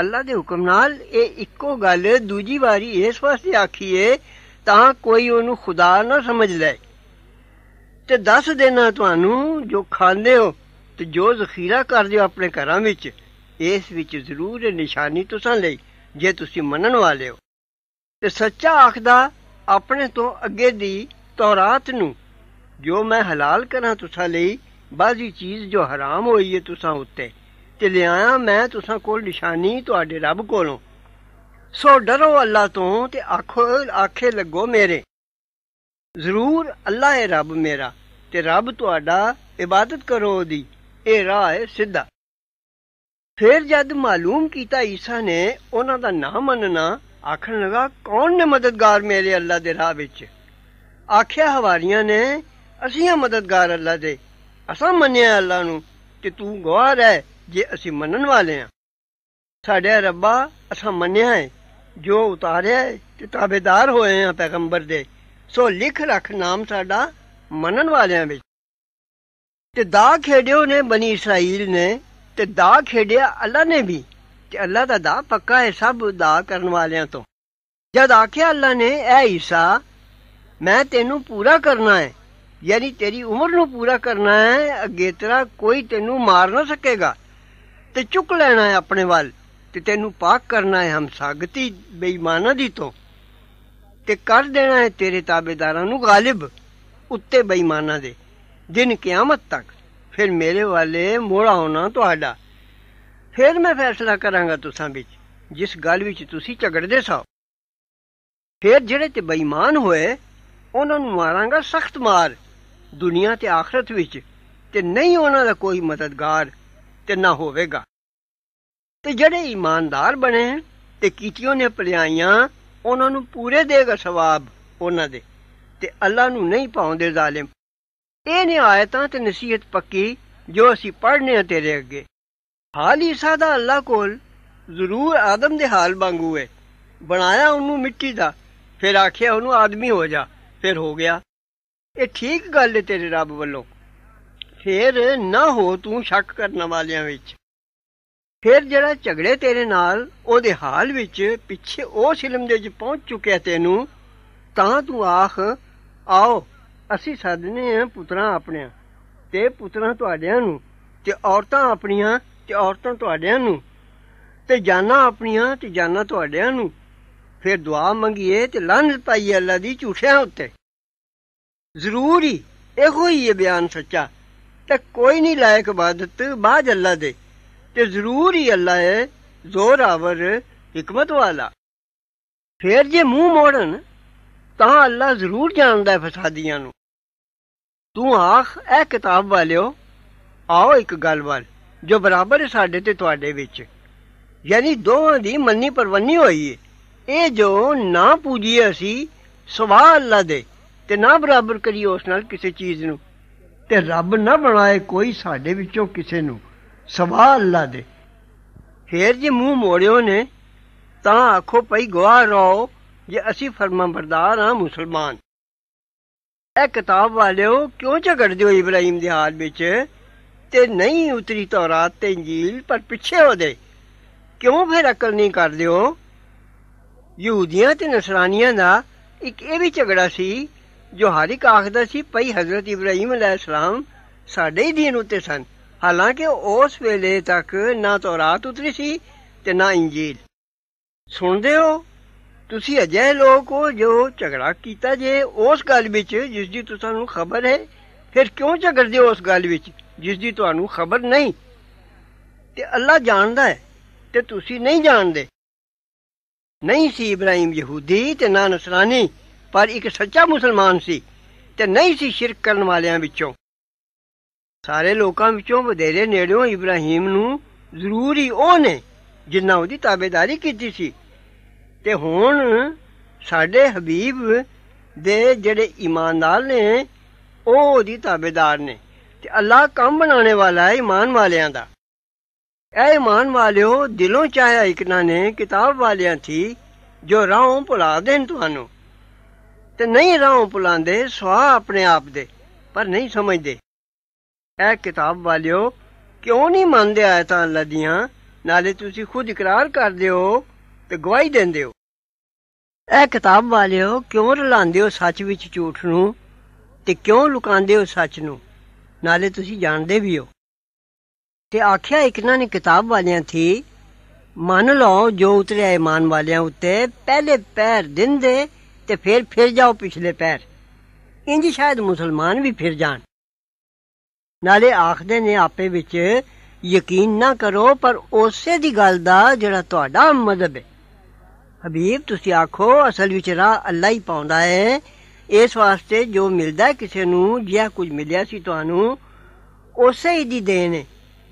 ਅੱਲਾ ਦੇ ਹੁਕਮ ਨਾਲ ਇਹ ਇੱਕੋ ਗੱਲ ਦੂਜੀ ਵਾਰੀ ਇਸ ਵਾਸਤੇ ਆਖੀਏ ਤਾਂ ਕੋਈ ਉਹਨੂੰ ਖੁਦਾ ਨਾ ਸਮਝ ਲੈ ਤੇ ਦੱਸ ਦੇਣਾ ਤੁਹਾਨੂੰ ਜੋ ਖਾਂਦੇ ਹੋ ਤੇ ਜੋ ਜ਼ਖੀਰਾ ਕਰਦੇ ਹੋ ਆਪਣੇ ਘਰਾਂ ਵਿੱਚ ਇਸ ਵਿੱਚ ਜ਼ਰੂਰ ਨਿਸ਼ਾਨੀ ਤੁਸਾਂ ਲਈ ਜੇ ਤੁਸੀਂ ਮੰਨਣ ਵਾਲੇ ਹੋ ਤੇ ਸੱਚਾ ਆਖਦਾ ਆਪਣੇ ਤੋਂ ਅੱਗੇ ਦੀ ਤੌਰਾਤ ਨੂੰ ਜੋ ਮੈਂ ਹਲਾਲ ਕਰਾਂ ਤੁਸਾਂ ਲਈ ਬਾਜ਼ੀ ਚੀਜ਼ ਜੋ ਹਰਾਮ ਹੋਈ ਹੈ ਤੁਸਾਂ ਉੱਤੇ ਤੇ ਲਿਆਇਆ ਮੈਂ ਤੁਸਾਂ ਕੋਲ ਨਿਸ਼ਾਨੀ ਤੁਹਾਡੇ ਰੱਬ ਕੋਲੋਂ ਸੋ ਡਰੋ ਅੱਲਾ ਤੋਂ ਤੇ ਆਖੋ ਆਖੇ ਲੱਗੋ ਮੇਰੇ ਜ਼ਰੂਰ ਅੱਲਾ ਹੈ ਰੱਬ ਮੇਰਾ ਤੇ ਰੱਬ ਤੁਹਾਡਾ ਇਬਾਦਤ ਕਰੋ ਦੀ ਇਹ ਰਾਹ ਹੈ ਸਿੱਧਾ ਫਿਰ ਜਦ ਮਾਲੂਮ ਕੀਤਾ ਈਸਾ ਨੇ ਉਹਨਾਂ ਦਾ ਨਾਮ ਮੰਨਣਾ ਆਖਣ ਲਗਾ ਕੌਣ ਨੇ ਮਦਦਗਾਰ ਮੇਰੇ ਅੱਲਾ ਦੇ ਰਾਹ ਵਿੱਚ ਆਖਿਆ ਹਵਾਰੀਆਂ ਨੇ ਅਸੀਂ ਆ ਮਦਦਗਾਰ ਅੱਲਾ ਦੇ ਅਸਾਂ ਮੰਨਿਆ ਅੱਲਾ ਨੂੰ ਕਿ ਤੂੰ ਗਵਾਹ ਹੈ ਜੇ ਅਸੀਂ ਮੰਨਣ ਵਾਲੇ ਆ ਸਾਡੇ ਰੱਬਾ ਅਸਾਂ ਮੰਨਿਆ ਹੈ ਜੋ ਉਤਾਰਿਆ ਹੈ ਤੇ ਤਾਬੇਦਾਰ ਹੋਏ ਆ ਪੈਗੰਬਰ ਦੇ ਸੋ ਲਿਖ ਰੱਖ ਨਾਮ ਸਾਡਾ ਮੰਨਣ ਵਾਲਿਆਂ ਵਿੱਚ ਤੇ ਦਾ ਖੇਡਿਓ ਨੇ ਬਣੀ ਇਸਰਾਈਲ ਨੇ ਤੇ ਦਾ ਖੇਡਿਆ ਅੱਲਾ ਨੇ ਵੀ ਤੇ ਅੱਲਾ ਦਾ ਦਾ ਪੱਕਾ ਹੈ ਸਭ ਦਾ ਕਰਨ ਵਾਲਿਆਂ ਤੋਂ ਜਦ ਆਖਿਆ ਅੱਲਾ ਨੇ ਐ ਈਸਾ ਮੈਂ ਤੈਨੂੰ ਪੂਰਾ ਕਰਨਾ ਹੈ ਯਾਨੀ ਤੇਰੀ ਉਮਰ ਨੂੰ ਪੂਰਾ ਕਰਨਾ ਹੈ ਤੇਰਾ ਕੋਈ ਤੈਨੂੰ ਮਾਰ ਨਾ ਸਕੇਗਾ ਤੇ ਚੁੱਕ ਲੈਣਾ ਹੈ ਆਪਣੇ ਵੱਲ ਤੇ ਤੈਨੂੰ ਪਾਕ ਕਰਨਾ ਹੈ ਹਮਸਾਗਤੀ ਬੇਈਮਾਨਾਂ ਦੀ ਤੋਂ ਤੇ ਕਰ ਦੇਣਾ ਹੈ ਤੇਰੇ ਤਾਬੇਦਾਰਾਂ ਨੂੰ ਗਾਲਿਬ ਉੱਤੇ ਬੇਈਮਾਨਾਂ ਦੇ ਦਿਨ ਕਿਆਮਤ ਤੱਕ ਫਿਰ ਮੇਰੇ ਵਾਲੇ ਮੋੜਾ ਹੋਣਾ ਤੁਹਾਡਾ ਫਿਰ ਮੈਂ ਫੈਸਲਾ ਕਰਾਂਗਾ ਤੁਸਾਂ ਵਿੱਚ ਜਿਸ ਗੱਲ ਵਿੱਚ ਤੁਸੀਂ ਝਗੜਦੇ ਸੋ ਫਿਰ ਜਿਹੜੇ ਤੇ ਬੇਈਮਾਨ ਹੋਏ ਉਹਨਾਂ ਨੂੰ ਮਾਰਾਂਗਾ ਸਖਤ ਮਾਰ ਦੁਨੀਆ ਤੇ ਆਖਰਤ ਵਿੱਚ ਤੇ ਨਹੀਂ ਉਹਨਾਂ ਦਾ ਕੋਈ ਮਦਦਗਾਰ ਤੇ ਨਾ ਹੋਵੇਗਾ ਤੇ ਜਿਹੜੇ ਇਮਾਨਦਾਰ ਬਣੇ ਤੇ ਕੀਤੀਆਂ ਨੇ ਭਲਾਈਆਂ ਉਹਨਾਂ ਨੂੰ ਪੂਰੇ ਦੇਗਾ ਸਵਾਬ ਉਹਨਾਂ ਦੇ ਤੇ ਅੱਲਾ ਨੂੰ ਨਹੀਂ ਪਾਉਂਦੇ ਜ਼ਾਲਿਮ ਇਹ ਨੇ ਆਇਤਾਂ ਤੇ ਨਸੀਹਤ ਪੱਕੀ ਜੋ ਅਸੀਂ ਪੜ੍ਹਨੇ ਆ ਤੇਰੇ ਅੱਗੇ ਹਾਲ ਹੀ ਸਾਦਾ ਅੱਲਾ ਕੋਲ ਜ਼ਰੂਰ ਆਦਮ ਦੇ ਹਾਲ ਵਾਂਗੂ ਹੈ ਬਣਾਇਆ ਉਹਨੂੰ ਮਿੱਟੀ ਦਾ ਫਿਰ ਆਖਿਆ ਉਹਨੂੰ ਆਦਮੀ ਹੋ ਜਾ ਫਿਰ ਹੋ ਗਿਆ ਇਹ ਠੀਕ ਗੱਲ ਹੈ ਤੇਰੇ ਰੱਬ ਵੱਲੋਂ ਫੇਰ ਨਾ ਹੋ ਤੂੰ ਸ਼ੱਕ ਕਰਨ ਵਾਲਿਆਂ ਵਿੱਚ ਫੇਰ ਜਿਹੜਾ ਝਗੜੇ ਤੇਰੇ ਨਾਲ ਉਹਦੇ ਹਾਲ ਵਿੱਚ ਪਿੱਛੇ ਉਹ ਸਿਲਮ ਦੇ ਵਿੱਚ ਪਹੁੰਚ ਚੁੱਕਿਆ ਤੈਨੂੰ ਤਾਂ ਤੂੰ ਆਖ ਆਓ ਅਸੀਂ ਸਾਧਨੇ ਆ ਪੁੱਤਰਾ ਆਪਣੇ ਤੇ ਪੁੱਤਰਾ ਤੁਹਾਡਿਆਂ ਨੂੰ ਤੇ ਔਰਤਾਂ ਆਪਣੀਆਂ ਤੇ ਔਰਤਾਂ ਤੁਹਾਡਿਆਂ ਨੂੰ ਤੇ ਜਾਨਾਂ ਆਪਣੀਆਂ ਤੇ ਜਾਨਾਂ ਤੁਹਾਡਿਆਂ ਨੂੰ ਫੇਰ ਦੁਆ ਮੰਗੀਏ ਤੇ ਲਾਨਤ ਪਾਈਏ ਅੱਲਾ ਦੀ ਝੂਠਿਆਂ ਉੱਤੇ ਜ਼ਰੂਰੀ ਇਹੋ ਹੀ ਇਹ ਬਿਆਨ ਸੱਚਾ ਤਾਂ ਕੋਈ ਨਹੀਂ ਲਾਇਕ ਇਬਾਦਤ ਬਾਜ ਅੱਲਾ ਦੇ ਤੇ ਜ਼ਰੂਰ ਹੀ ਅੱਲਾ ਹੈ ਜ਼ੋਰ ਆਵਰ ਹਕਮਤ ਵਾਲਾ ਫੇਰ ਜੇ ਮੂੰਹ ਮੋੜਨ ਤਾਂ ਅੱਲਾ ਜ਼ਰੂਰ ਜਾਣਦਾ ਹੈ ਫਸਾਦੀਆਂ ਨੂੰ ਤੂੰ ਆਖ ਇਹ ਕਿਤਾਬ ਵਾਲਿਓ ਆਓ ਇੱਕ ਗੱਲ ਵੱਲ ਜੋ ਬਰਾਬਰ ਹੈ ਸਾਡੇ ਤੇ ਤੁਹਾਡੇ ਵਿੱਚ ਯਾਨੀ ਦੋਹਾਂ ਦੀ ਮੰਨੀ ਪਰਵੰਨੀ ਹੋਈ ਹੈ ਇਹ ਜੋ ਨਾ ਪੂਜੀਏ ਅਸੀਂ ਸਵਾ ਅੱਲਾ ਦੇ ਤੇ ਨਾ ਬਰਾਬਰ ਕਰੀ ਉਸ ਨਾਲ ਕਿਸੇ ਚੀਜ਼ ਨੂੰ ਤੇ ਰੱਬ ਨਾ ਬਣਾਏ ਕੋਈ ਸਾਡੇ ਵਿੱਚੋਂ ਕਿਸੇ ਨੂੰ ਸਵਾ ਅੱਲਾ ਦੇ ਫੇਰ ਜੇ ਮੂੰਹ ਮੋੜਿਓ ਨੇ ਤਾਂ ਆਖੋ ਪਈ ਗਵਾਹ ਰਹੋ ਜੇ ਅਸੀਂ ਫਰਮਾਬਰਦਾਰ ਆ ਮੁਸਲਮਾਨ ਇਹ ਕਿਤਾਬ ਵਾਲਿਓ ਕਿਉਂ ਝਗੜਦੇ ਹੋ ਇਬਰਾਹੀਮ ਦੇ ਹਾਲ ਵਿੱਚ ਤੇ ਨਹੀਂ ਉਤਰੀ ਤੌਰਾਤ ਤੇ ਇੰਜੀਲ ਪਰ ਪਿੱਛੇ ਹੋਦੇ ਕਿਉਂ ਫਿਰ ਅਕਲ ਨਹੀਂ ਕਰਦੇ ਹੋ ਯਹੂਦੀਆਂ ਤੇ ਨਸਰਾਨੀਆਂ ਦਾ ਇੱਕ ਇਹ ਵੀ ਝਗੜਾ ਸੀ ਜੋ ਇੱਕ ਆਖਦਾ ਸੀ ਭਈ ਹਜ਼ਰਤ ਇਬਰਾਹੀਮ ਅਲੈਹਿਸਲਾਮ ਸਾਡੇ ਹੀ ਦੀਨ ਉੱਤੇ ਸਨ ਹਾਲਾਂਕਿ ਉਸ ਵੇਲੇ ਤੱਕ ਨਾ ਤੌਰਾਤ ਉਤਰੀ ਸੀ ਤੇ ਨਾ ਇੰਜੀਲ ਸੁਣਦੇ ਹੋ ਤੁਸੀਂ ਅਜੇ ਲੋਕ ਹੋ ਜੋ ਝਗੜਾ ਕੀਤਾ ਜੇ ਉਸ ਗੱਲ ਵਿੱਚ ਜਿਸ ਦੀ ਤੁਹਾਨੂੰ ਖਬਰ ਹੈ ਫਿਰ ਕਿਉਂ ਝਗੜਦੇ ਹੋ ਉਸ ਗੱਲ ਵਿੱਚ ਜਿਸ ਦੀ ਤੁਹਾਨੂੰ ਖਬਰ ਨਹੀਂ ਤੇ ਅੱਲਾ ਜਾਣਦਾ ਹੈ ਤੇ ਤੁਸੀਂ ਨਹੀਂ ਜਾਣਦੇ ਨਹੀਂ ਸੀ ਇਬਰਾਹੀਮ ਯਹੂਦੀ ਤੇ ਨਾ ਨਸਰਾਨੀ ਪਰ ਇੱਕ ਸੱਚਾ ਮੁਸਲਮਾਨ ਸੀ ਤੇ ਨਹੀਂ ਸੀ ਸ਼ਿਰਕ ਕਰਨ ਵਾਲਿਆਂ ਵਿੱਚੋਂ ਸਾਰੇ ਲੋਕਾਂ ਵਿੱਚੋਂ ਵਧੇਰੇ ਨੇੜਿਓਂ ਇਬਰਾਹੀਮ ਨੂੰ ਜ਼ਰੂਰੀ ਉਹ ਨੇ ਜਿਨ੍ਹਾਂ ਉਹਦੀ ਤਾਬੇਦਾਰੀ ਕੀਤੀ ਸੀ ਤੇ ਹੁਣ ਸਾਡੇ ਹਬੀਬ ਦੇ ਜਿਹੜੇ ਇਮਾਨਦਾਰ ਨੇ ਉਹ ਉਹਦੀ ਤਾਬੇਦਾਰ ਨੇ ਤੇ ਅੱਲਾਹ ਕੰਮ ਬਣਾਉਣੇ ਵਾਲਾ ਹੈ ਇਮਾਨ ਵਾਲਿਆਂ ਦਾ ਐ ਇਮਾਨ ਵਾਲਿਓ ਦਿਲੋਂ ਚਾਹਿਆ ਇਕਨਾ ਨੇ ਕਿਤਾਬ ਵਾਲਿਆਂ ਥੀ ਜੋ ਰਾਹੋਂ ਭੁਲਾ ਦੇਣ ਤੁਹਾਨੂੰ ਤੇ ਨਹੀਂ ਰਾਹੋਂ ਪੁਲਾਂਦੇ ਸਵਾ ਆਪਣੇ ਆਪ ਦੇ ਪਰ ਨਹੀਂ ਸਮਝਦੇ ਇਹ ਕਿਤਾਬ ਵਾਲਿਓ ਕਿਉਂ ਨਹੀਂ ਮੰਨਦੇ ਆਇਤਾਂ ਅੱਲਾ ਦੀਆਂ ਨਾਲੇ ਤੁਸੀਂ ਖੁਦ ਇਕਰਾਰ ਕਰਦੇ ਹੋ ਤੇ ਗਵਾਹੀ ਦਿੰਦੇ ਹੋ ਇਹ ਕਿਤਾਬ ਵਾਲਿਓ ਕਿਉਂ ਰਲਾਂਦੇ ਹੋ ਸੱਚ ਵਿੱਚ ਝੂਠ ਨੂੰ ਤੇ ਕਿਉਂ ਲੁਕਾਉਂਦੇ ਹੋ ਸੱਚ ਨੂੰ ਨਾਲੇ ਤੁਸੀਂ ਜਾਣਦੇ ਵੀ ਹੋ ਤੇ ਆਖਿਆ ਨਾ ਨੇ ਕਿਤਾਬ ਵਾਲਿਆਂ ਥੀ ਮੰਨ ਲਓ ਜੋ ਉਤਰਿਆ ਇਮਾਨ ਵਾਲਿਆਂ ਉੱਤੇ ਪਹਿਲੇ ਪੈਰ ਦਿੰਦੇ ਤੇ ਫਿਰ ਫਿਰ ਜਾਓ ਪਿਛਲੇ ਪੈਰ ਇੰਜ ਸ਼ਾਇਦ ਮੁਸਲਮਾਨ ਵੀ ਫਿਰ ਜਾਣ ਨਾਲੇ ਆਖਦੇ ਨੇ ਆਪੇ ਵਿੱਚ ਯਕੀਨ ਨਾ ਕਰੋ ਪਰ ਉਸੇ ਦੀ ਗੱਲ ਦਾ ਜਿਹੜਾ ਤੁਹਾਡਾ ਮਜ਼ਹਬ ਹੈ ਹਬੀਬ ਤੁਸੀਂ ਆਖੋ ਅਸਲ ਵਿੱਚ ਰਾਹ ਅੱਲਾ ਹੀ ਪਾਉਂਦਾ ਹੈ ਇਸ ਵਾਸਤੇ ਜੋ ਮਿਲਦਾ ਹੈ ਕਿਸੇ ਨੂੰ ਜਿਆ ਕੁਝ ਮਿਲਿਆ ਸੀ ਤੁਹਾਨੂੰ ਉਸੇ ਹੀ ਦੀ ਦੇਣ ਹੈ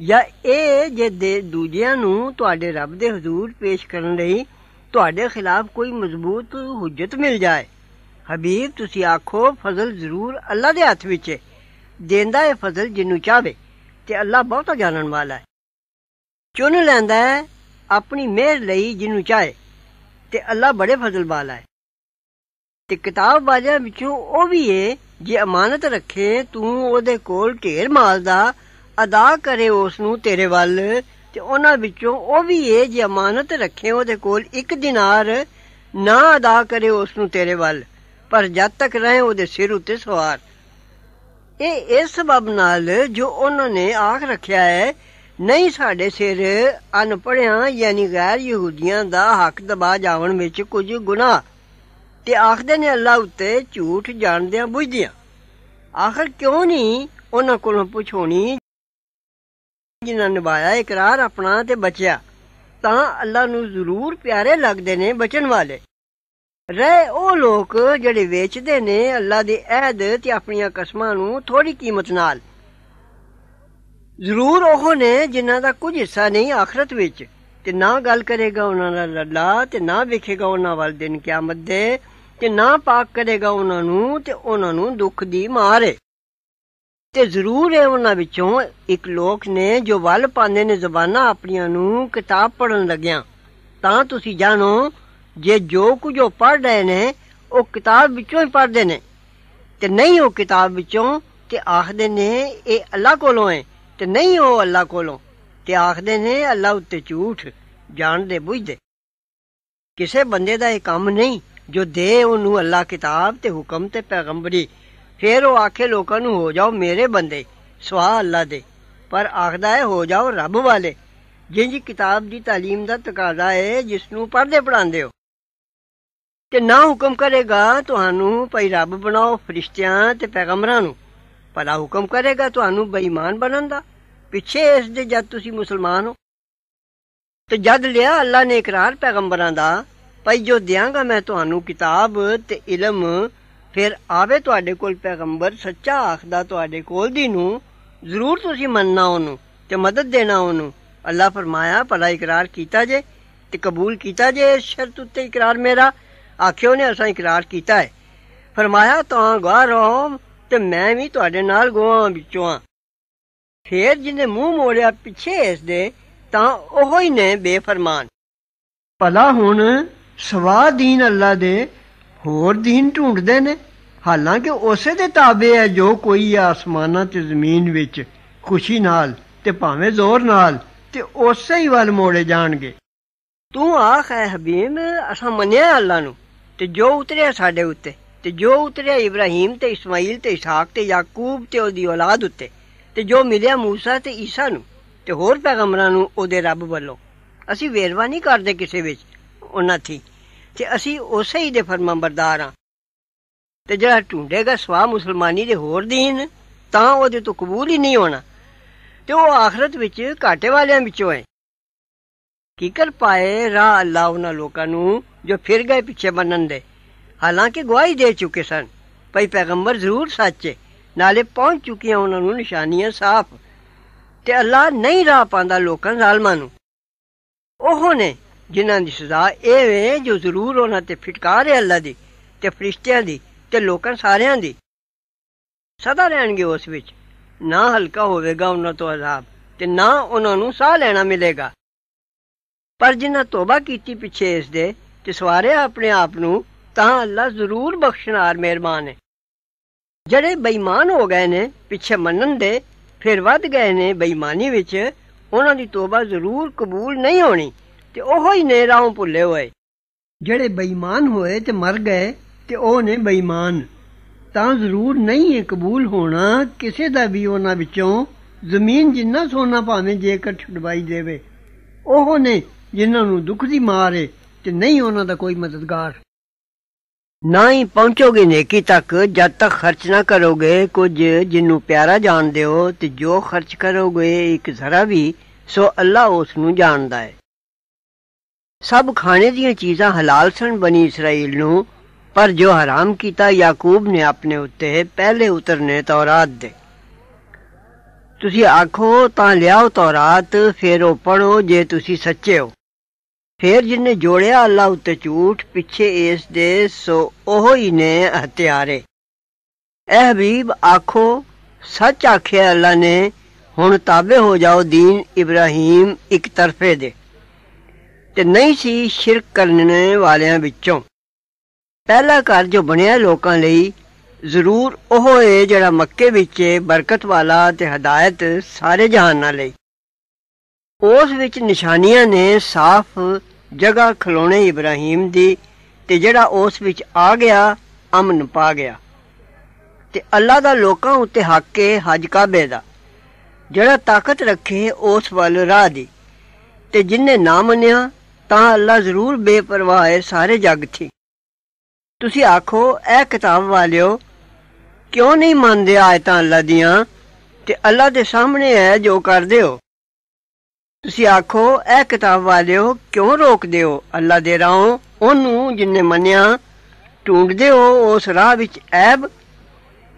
ਜਾਂ ਇਹ ਜੇ ਦੂਜਿਆਂ ਨੂੰ ਤੁਹਾਡੇ ਰੱਬ ਦੇ ਹਜ਼ੂਰ ਪੇਸ਼ ਕਰਨ ਲਈ ਤੁਹਾਡੇ ਖਿਲਾਫ ਕੋਈ ਮਜ਼ਬੂਤ ਹੁਜਤ ਮਿਲ ਜਾਏ ਹਬੀਬ ਤੁਸੀਂ ਆਖੋ ਫਜ਼ਲ ਜ਼ਰੂਰ ਅੱਲਾ ਦੇ ਹੱਥ ਵਿੱਚ ਹੈ ਦਿੰਦਾ ਹੈ ਫਜ਼ਲ ਜਿੰਨੂੰ ਚਾਵੇ ਤੇ ਅੱਲਾ ਬਹੁਤਾ ਜਾਣਨ ਵਾਲਾ ਹੈ ਚੁਣ ਲੈਂਦਾ ਹੈ ਆਪਣੀ ਮਿਹਰ ਲਈ ਜਿੰਨੂੰ ਚਾਹੇ ਤੇ ਅੱਲਾ ਬੜੇ ਫਜ਼ਲ ਵਾਲਾ ਹੈ ਤੇ ਕਿਤਾਬ ਬਾਜ਼ਾਂ ਵਿੱਚੋਂ ਉਹ ਵੀ ਹੈ ਜੇ ਅਮਾਨਤ ਰੱਖੇ ਤੂੰ ਉਹਦੇ ਕੋਲ ਢੇਰ ਮਾਲ ਦਾ ਅਦਾ ਕਰੇ ਉਸ ਨੂੰ ਤੇਰੇ ਵੱਲ ਤੇ ਉਹਨਾਂ ਵਿੱਚੋਂ ਉਹ ਵੀ ਇਹ ਜ਼ਮਾਨਤ ਰੱਖੇ ਉਹਦੇ ਕੋਲ ਇੱਕ ਦਿਨਾਰ ਨਾ ਅਦਾ ਕਰੇ ਉਸ ਨੂੰ ਤੇਰੇ ਵੱਲ ਪਰ ਜਦ ਤੱਕ ਰਹੇ ਉਹਦੇ ਸਿਰ ਉੱਤੇ ਸਵਾਰ ਇਹ ਇਸ ਸਬਬ ਨਾਲ ਜੋ ਉਹਨਾਂ ਨੇ ਆਖ ਰੱਖਿਆ ਹੈ ਨਹੀਂ ਸਾਡੇ ਸਿਰ ਅਨਪੜਿਆਂ ਯਾਨੀ ਗੈਰ ਯਹੂਦੀਆਂ ਦਾ ਹੱਕ ਦਬਾ ਜਾਵਣ ਵਿੱਚ ਕੁਝ ਗੁਨਾਹ ਤੇ ਆਖਦੇ ਨੇ ਅੱਲਾ ਉੱਤੇ ਝੂਠ ਜਾਣਦਿਆਂ ਬੁਝਦਿਆਂ ਆਖਰ ਕਿਉਂ ਨਹੀਂ ਉਹਨਾਂ ਕੋਲੋਂ ਪੁੱਛੋਣੀ ਜਿਨ੍ਹਾਂ ਨਿਭਾਇਆ ਇਕਰਾਰ ਆਪਣਾ ਤੇ ਬਚਿਆ ਤਾਂ ਅੱਲਾ ਨੂੰ ਜ਼ਰੂਰ ਪਿਆਰੇ ਲੱਗਦੇ ਨੇ ਬਚਣ ਵਾਲੇ ਰਹਿ ਉਹ ਲੋਕ ਜਿਹੜੇ ਵੇਚਦੇ ਨੇ ਅੱਲਾ ਦੇ ਅਹਿਦ ਤੇ ਆਪਣੀਆਂ ਕਸਮਾਂ ਨੂੰ ਥੋੜੀ ਕੀਮਤ ਨਾਲ ਜ਼ਰੂਰ ਉਹ ਨੇ ਜਿਨ੍ਹਾਂ ਦਾ ਕੁਝ ਹਿੱਸਾ ਨਹੀਂ ਆਖਰਤ ਵਿੱਚ ਤੇ ਨਾ ਗੱਲ ਕਰੇਗਾ ਉਹਨਾਂ ਨਾਲ ਅੱਲਾ ਤੇ ਨਾ ਵੇਖੇਗਾ ਉਹਨਾਂ ਵਾਲ ਦਿਨ ਕਿਆਮਤ ਦੇ ਤੇ ਨਾ ਪਾਕ ਕਰੇਗਾ ਉਹਨਾਂ ਨੂੰ ਤੇ ਉਹਨਾਂ ਨੂੰ ਦੁੱਖ ਦੀ ਮਾਰ ਤੇ ਜ਼ਰੂਰ ਹੈ ਉਹਨਾਂ ਵਿੱਚੋਂ ਇੱਕ ਲੋਕ ਨੇ ਜੋ ਵੱਲ ਪਾਉਂਦੇ ਨੇ ਜ਼ਬਾਨਾਂ ਆਪਣੀਆਂ ਨੂੰ ਕਿਤਾਬ ਪੜਨ ਲੱਗਿਆਂ ਤਾਂ ਤੁਸੀਂ ਜਾਣੋ ਜੇ ਜੋ ਕੁਝ ਉਹ ਪੜ ਰਹੇ ਨੇ ਉਹ ਕਿਤਾਬ ਵਿੱਚੋਂ ਹੀ ਪੜਦੇ ਨੇ ਤੇ ਨਹੀਂ ਉਹ ਕਿਤਾਬ ਵਿੱਚੋਂ ਤੇ ਆਖਦੇ ਨੇ ਇਹ ਅੱਲਾ ਕੋਲੋਂ ਹੈ ਤੇ ਨਹੀਂ ਉਹ ਅੱਲਾ ਕੋਲੋਂ ਤੇ ਆਖਦੇ ਨੇ ਅੱਲਾ ਉੱਤੇ ਝੂਠ ਜਾਣਦੇ ਬੁੱਝਦੇ ਕਿਸੇ ਬੰਦੇ ਦਾ ਇਹ ਕੰਮ ਨਹੀਂ ਜੋ ਦੇ ਉਹਨੂੰ ਅੱਲਾ ਕਿਤਾਬ ਤੇ ਹੁਕਮ ਤੇ ਪੈਗੰਬਰੀ ਫੇਰ ਉਹ ਆਖੇ ਲੋਕਾਂ ਨੂੰ ਹੋ ਜਾਓ ਮੇਰੇ ਬੰਦੇ ਸਵਾ ਅੱਲਾ ਦੇ ਪਰ ਆਖਦਾ ਹੈ ਹੋ ਜਾਓ ਰੱਬ ਵਾਲੇ ਜਿੰਜ ਕਿਤਾਬ ਦੀ تعلیم ਦਾ ਤਕਾਜ਼ਾ ਹੈ ਜਿਸ ਨੂੰ ਪੜ੍ਹਦੇ ਪੜਾਉਂਦੇ ਹੋ ਤੇ ਨਾ ਹੁਕਮ ਕਰੇਗਾ ਤੁਹਾਨੂੰ ਭਈ ਰੱਬ ਬਣਾਓ ਫਰਿਸ਼ਤਿਆਂ ਤੇ ਪੈਗੰਬਰਾਂ ਨੂੰ ਭਲਾ ਹੁਕਮ ਕਰੇਗਾ ਤੁਹਾਨੂੰ ਬੇਈਮਾਨ ਬਣਨ ਦਾ ਪਿੱਛੇ ਇਸ ਦੇ ਜਦ ਤੁਸੀਂ ਮੁਸਲਮਾਨ ਹੋ ਤੇ ਜਦ ਲਿਆ ਅੱਲਾ ਨੇ ਇਕਰਾਰ ਪੈਗੰਬਰਾਂ ਦਾ ਭਈ ਜੋ ਦਿਆਂਗਾ ਮੈਂ ਤੁਹਾਨੂੰ ਕਿਤਾਬ ਤੇ ਇਲਮ ਫਿਰ ਆਵੇ ਤੁਹਾਡੇ ਕੋਲ ਪੈਗੰਬਰ ਸੱਚਾ ਆਖਦਾ ਤੁਹਾਡੇ ਕੋਲ ਦੀ ਨੂੰ ਜ਼ਰੂਰ ਤੁਸੀਂ ਮੰਨਣਾ ਉਹਨੂੰ ਤੇ ਮਦਦ ਦੇਣਾ ਉਹਨੂੰ ਅੱਲਾ ਫਰਮਾਇਆ ਭਲਾ ਇਕਰਾਰ ਕੀਤਾ ਜੇ ਤੇ ਕਬੂਲ ਕੀਤਾ ਜੇ ਇਸ ਸ਼ਰਤ ਉੱਤੇ ਇਕਰਾਰ ਮੇਰਾ ਆਖਿਓ ਨੇ ਅਸਾਂ ਇਕਰਾਰ ਕੀਤਾ ਹੈ ਫਰਮਾਇਆ ਤਾਂ ਗਵਾ ਰਹੋ ਤੇ ਮੈਂ ਵੀ ਤੁਹਾਡੇ ਨਾਲ ਗਵਾਂ ਵਿੱਚੋਂ ਆ ਫੇਰ ਜਿਹਨੇ ਮੂੰਹ ਮੋੜਿਆ ਪਿੱਛੇ ਇਸ ਦੇ ਤਾਂ ਉਹ ਹੀ ਨੇ ਬੇਫਰਮਾਨ ਭਲਾ ਹੁਣ ਸਵਾਦੀਨ ਅੱਲਾ ਦੇ ਹੋਰ ਦੀਨ ਢੂੰਡਦੇ ਨੇ ਹਾਲਾਂਕਿ ਉਸੇ ਦੇ ਤਾਬੇ ਹੈ ਜੋ ਕੋਈ ਆਸਮਾਨਾਂ ਤੇ ਜ਼ਮੀਨ ਵਿੱਚ ਖੁਸ਼ੀ ਨਾਲ ਤੇ ਭਾਵੇਂ ਜ਼ੋਰ ਨਾਲ ਤੇ ਉਸੇ ਹੀ ਵੱਲ ਮੋੜੇ ਜਾਣਗੇ ਤੂੰ ਆਖ ਹੈ ਹਬੀਬ ਅਸਾਂ ਮੰਨਿਆ ਅੱਲਾ ਨੂੰ ਤੇ ਜੋ ਉਤਰਿਆ ਸਾਡੇ ਉੱਤੇ ਤੇ ਜੋ ਉਤਰਿਆ ਇਬਰਾਹੀਮ ਤੇ ਇਸਮਾਈਲ ਤੇ ਇਸਹਾਕ ਤੇ ਯਾਕੂਬ ਤੇ ਉਹਦੀ ਔਲਾਦ ਉੱਤੇ ਤੇ ਜੋ ਮਿਲਿਆ موسی ਤੇ ਈਸਾ ਨੂੰ ਤੇ ਹੋਰ ਪੈਗੰਬਰਾਂ ਨੂੰ ਉਹਦੇ ਰੱਬ ਵੱਲੋਂ ਅਸੀਂ ਵੇਰਵਾ ਨਹੀਂ ਕਰਦੇ ਕਿਸੇ ਵਿੱਚ ਉਹਨਾਂ ਥੀ ਤੇ ਅਸੀਂ ਉਸੇ ਹੀ ਦੇ ਫਰਮਾਂਬਰਦਾਰ ਆ ਤੇ ਜਿਹੜਾ ਢੂੰਡੇਗਾ ਸਵਾ ਮੁਸਲਮਾਨੀ ਦੇ ਹੋਰ ਦੀਨ ਤਾਂ ਉਹਦੇ ਤੋਂ ਕਬੂਲ ਹੀ ਨਹੀਂ ਹੋਣਾ ਤੇ ਉਹ ਆਖਰਤ ਵਿੱਚ ਘਾਟੇ ਵਾਲਿਆਂ ਵਿੱਚੋਂ ਹੈ ਕੀ ਕਰ ਪਾਏ ਰਾਹ ਅੱਲਾ ਉਹਨਾਂ ਲੋਕਾਂ ਨੂੰ ਜੋ ਫਿਰ ਗਏ ਪਿੱਛੇ ਮੰਨਣ ਦੇ ਹਾਲਾਂਕਿ ਗਵਾਹੀ ਦੇ ਚੁੱਕੇ ਸਨ ਭਈ ਪੈਗੰਬਰ ਜ਼ਰੂਰ ਸੱਚੇ ਨਾਲੇ ਪਹੁੰਚ ਚੁੱਕੀਆਂ ਉਹਨਾਂ ਨੂੰ ਨਿਸ਼ਾਨੀਆਂ ਸਾਫ਼ ਤੇ ਅੱਲਾ ਨਹੀਂ ਰਾਹ ਪਾਉਂਦਾ ਲੋਕਾਂ ਜ਼ਾਲਮਾਂ ਨੂੰ ਉਹ ਨੇ ਜਿਨ੍ਹਾਂ ਦੀ ਸਜ਼ਾ ਇਹ ਵੇ ਜੋ ਜ਼ਰੂਰ ਉਹਨਾਂ ਤੇ ਫਟਕਾਰ ਹੈ ਅੱਲਾ ਦੀ ਤੇ ਫਰਿਸ਼ਤਿਆਂ ਦੀ ਤੇ ਲੋਕਾਂ ਸਾਰਿਆਂ ਦੀ ਸਦਾ ਰਹਿਣਗੇ ਉਸ ਵਿੱਚ ਨਾ ਹਲਕਾ ਹੋਵੇਗਾ ਉਹਨਾਂ ਤੋਂ ਅਜ਼ਾਬ ਤੇ ਨਾ ਉਹਨਾਂ ਨੂੰ ਸਾਹ ਲੈਣਾ ਮਿਲੇਗਾ ਪਰ ਜਿਨ੍ਹਾਂ ਤੋਬਾ ਕੀਤੀ ਪਿੱਛੇ ਇਸ ਦੇ ਤੇ ਸਵਾਰੇ ਆਪਣੇ ਆਪ ਨੂੰ ਤਾਂ ਅੱਲਾ ਜ਼ਰੂਰ ਬਖਸ਼ਣਾਰ ਮਿਹਰਬਾਨ ਹੈ ਜਿਹੜੇ ਬੇਈਮਾਨ ਹੋ ਗਏ ਨੇ ਪਿੱਛੇ ਮੰਨਣ ਦੇ ਫਿਰ ਵੱਧ ਗਏ ਨੇ ਬੇਈਮਾਨੀ ਵਿੱਚ ਉਹਨਾਂ ਦੀ ਤੋਬਾ ਜ਼ਰੂਰ ਕਬੂਲ ਨਹੀਂ ਹੋਣੀ ਤੇ ਉਹੋ ਹੀ ਨੇ ਰਾਹੋਂ ਭੁੱਲੇ ਹੋਏ ਜਿਹੜੇ ਬੇਈਮਾਨ ਹੋਏ ਤੇ ਮਰ ਗਏ ਤੇ ਉਹ ਨੇ ਬੇਈਮਾਨ ਤਾਂ ਜ਼ਰੂਰ ਨਹੀਂ ਹੈ ਕਬੂਲ ਹੋਣਾ ਕਿਸੇ ਦਾ ਵੀ ਉਹਨਾਂ ਵਿੱਚੋਂ ਜ਼ਮੀਨ ਜਿੰਨਾ ਸੋਨਾ ਭਾਵੇਂ ਜੇਕਰ ਛੁਡਵਾਈ ਦੇਵੇ ਉਹ ਨੇ ਜਿਨ੍ਹਾਂ ਨੂੰ ਦੁੱਖ ਦੀ ਮਾਰ ਹੈ ਤੇ ਨਹੀਂ ਉਹਨਾਂ ਦਾ ਕੋਈ ਮਦਦਗਾਰ ਨਾ ਹੀ ਪਹੁੰਚੋਗੇ ਨੇਕੀ ਤੱਕ ਜਦ ਤੱਕ ਖਰਚ ਨਾ ਕਰੋਗੇ ਕੁਝ ਜਿੰਨੂੰ ਪਿਆਰਾ ਜਾਣਦੇ ਹੋ ਤੇ ਜੋ ਖਰਚ ਕਰੋਗੇ ਇੱਕ ਜ਼ਰਾ ਵੀ ਸੋ ਅੱਲਾ ਉਸ ਨੂੰ ਜਾਣਦਾ ਹੈ ਸਭ ਖਾਣੇ ਦੀਆਂ ਚੀਜ਼ਾਂ ਹਲਾਲ ਸਨ ਬਣੀ ਇਸਰਾਇਲ ਨੂੰ ਪਰ ਜੋ ਹਰਾਮ ਕੀਤਾ ਯਾਕੂਬ ਨੇ ਆਪਣੇ ਉੱਤੇ ਪਹਿਲੇ ਉਤਰਨੇ ਤੌਰਾਤ ਦੇ ਤੁਸੀਂ ਆਖੋ ਤਾਂ ਲਿਆਓ ਤੌਰਾਤ ਫਿਰ ਉਹ ਪੜੋ ਜੇ ਤੁਸੀਂ ਸੱਚੇ ਹੋ ਫਿਰ ਜਿਨੇ ਜੋੜਿਆ ਅੱਲਾ ਉੱਤੇ ਝੂਠ ਪਿੱਛੇ ਇਸ ਦੇ ਸੋ ਉਹ ਹੀ ਨੇ ਹਤਿਆਰੇ ਇਹ ਹਬੀਬ ਆਖੋ ਸੱਚ ਆਖਿਆ ਅੱਲਾ ਨੇ ਹੁਣ ਤਾਬੇ ਹੋ ਜਾਓ دین ਇਬਰਾਹੀਮ ਇੱਕ ਤਰਫੇ ਦੇ ਤੇ ਨਹੀਂ ਸੀ ਸ਼ਿਰਕ ਕਰਨ ਵਾਲਿਆਂ ਵਿੱਚੋਂ ਪਹਿਲਾ ਘਰ ਜੋ ਬਣਿਆ ਲੋਕਾਂ ਲਈ ਜ਼ਰੂਰ ਉਹ ਹੈ ਜਿਹੜਾ ਮੱਕੇ ਵਿੱਚ ਬਰਕਤ ਵਾਲਾ ਤੇ ਹਦਾਇਤ ਸਾਰੇ ਨਾਲ ਲਈ ਉਸ ਵਿੱਚ ਨਿਸ਼ਾਨੀਆਂ ਨੇ ਸਾਫ਼ ਜਗ੍ਹਾ ਖਲੋਣੇ ਇਬਰਾਹੀਮ ਦੀ ਤੇ ਜਿਹੜਾ ਉਸ ਵਿੱਚ ਆ ਗਿਆ ਅਮਨ ਪਾ ਗਿਆ ਤੇ ਅੱਲਾ ਦਾ ਲੋਕਾਂ ਉੱਤੇ ਹੱਕ ਹੈ ਹਜ ਕਾਬੇ ਦਾ ਜਿਹੜਾ ਤਾਕਤ ਰੱਖੇ ਉਸ ਵੱਲ ਰਾਹ ਦੀ ਤੇ ਜਿਨਨੇ ਨਾ ਮੰਨਿਆ ਤਾਂ ਅੱਲਾ ਜ਼ਰੂਰ ਬੇਪਰਵਾਹ ਹੈ ਸਾਰੇ ਜੱਗ ਥੀ ਤੁਸੀਂ ਆਖੋ ਇਹ ਕਿਤਾਬ ਵਾਲਿਓ ਕਿਉਂ ਨਹੀਂ ਮੰਨਦੇ ਆਇਤਾਂ ਅੱਲਾ ਦੀਆਂ ਤੇ ਅੱਲਾ ਦੇ ਸਾਹਮਣੇ ਹੈ ਜੋ ਕਰਦੇ ਹੋ ਤੁਸੀਂ ਆਖੋ ਇਹ ਕਿਤਾਬ ਵਾਲਿਓ ਕਿਉਂ ਰੋਕਦੇ ਹੋ ਅੱਲਾ ਦੇ ਰਾਹ ਉਹਨੂੰ ਜਿੰਨੇ ਮੰਨਿਆ ਟੁੰਡਦੇ ਹੋ ਉਸ ਰਾਹ ਵਿੱਚ ਐਬ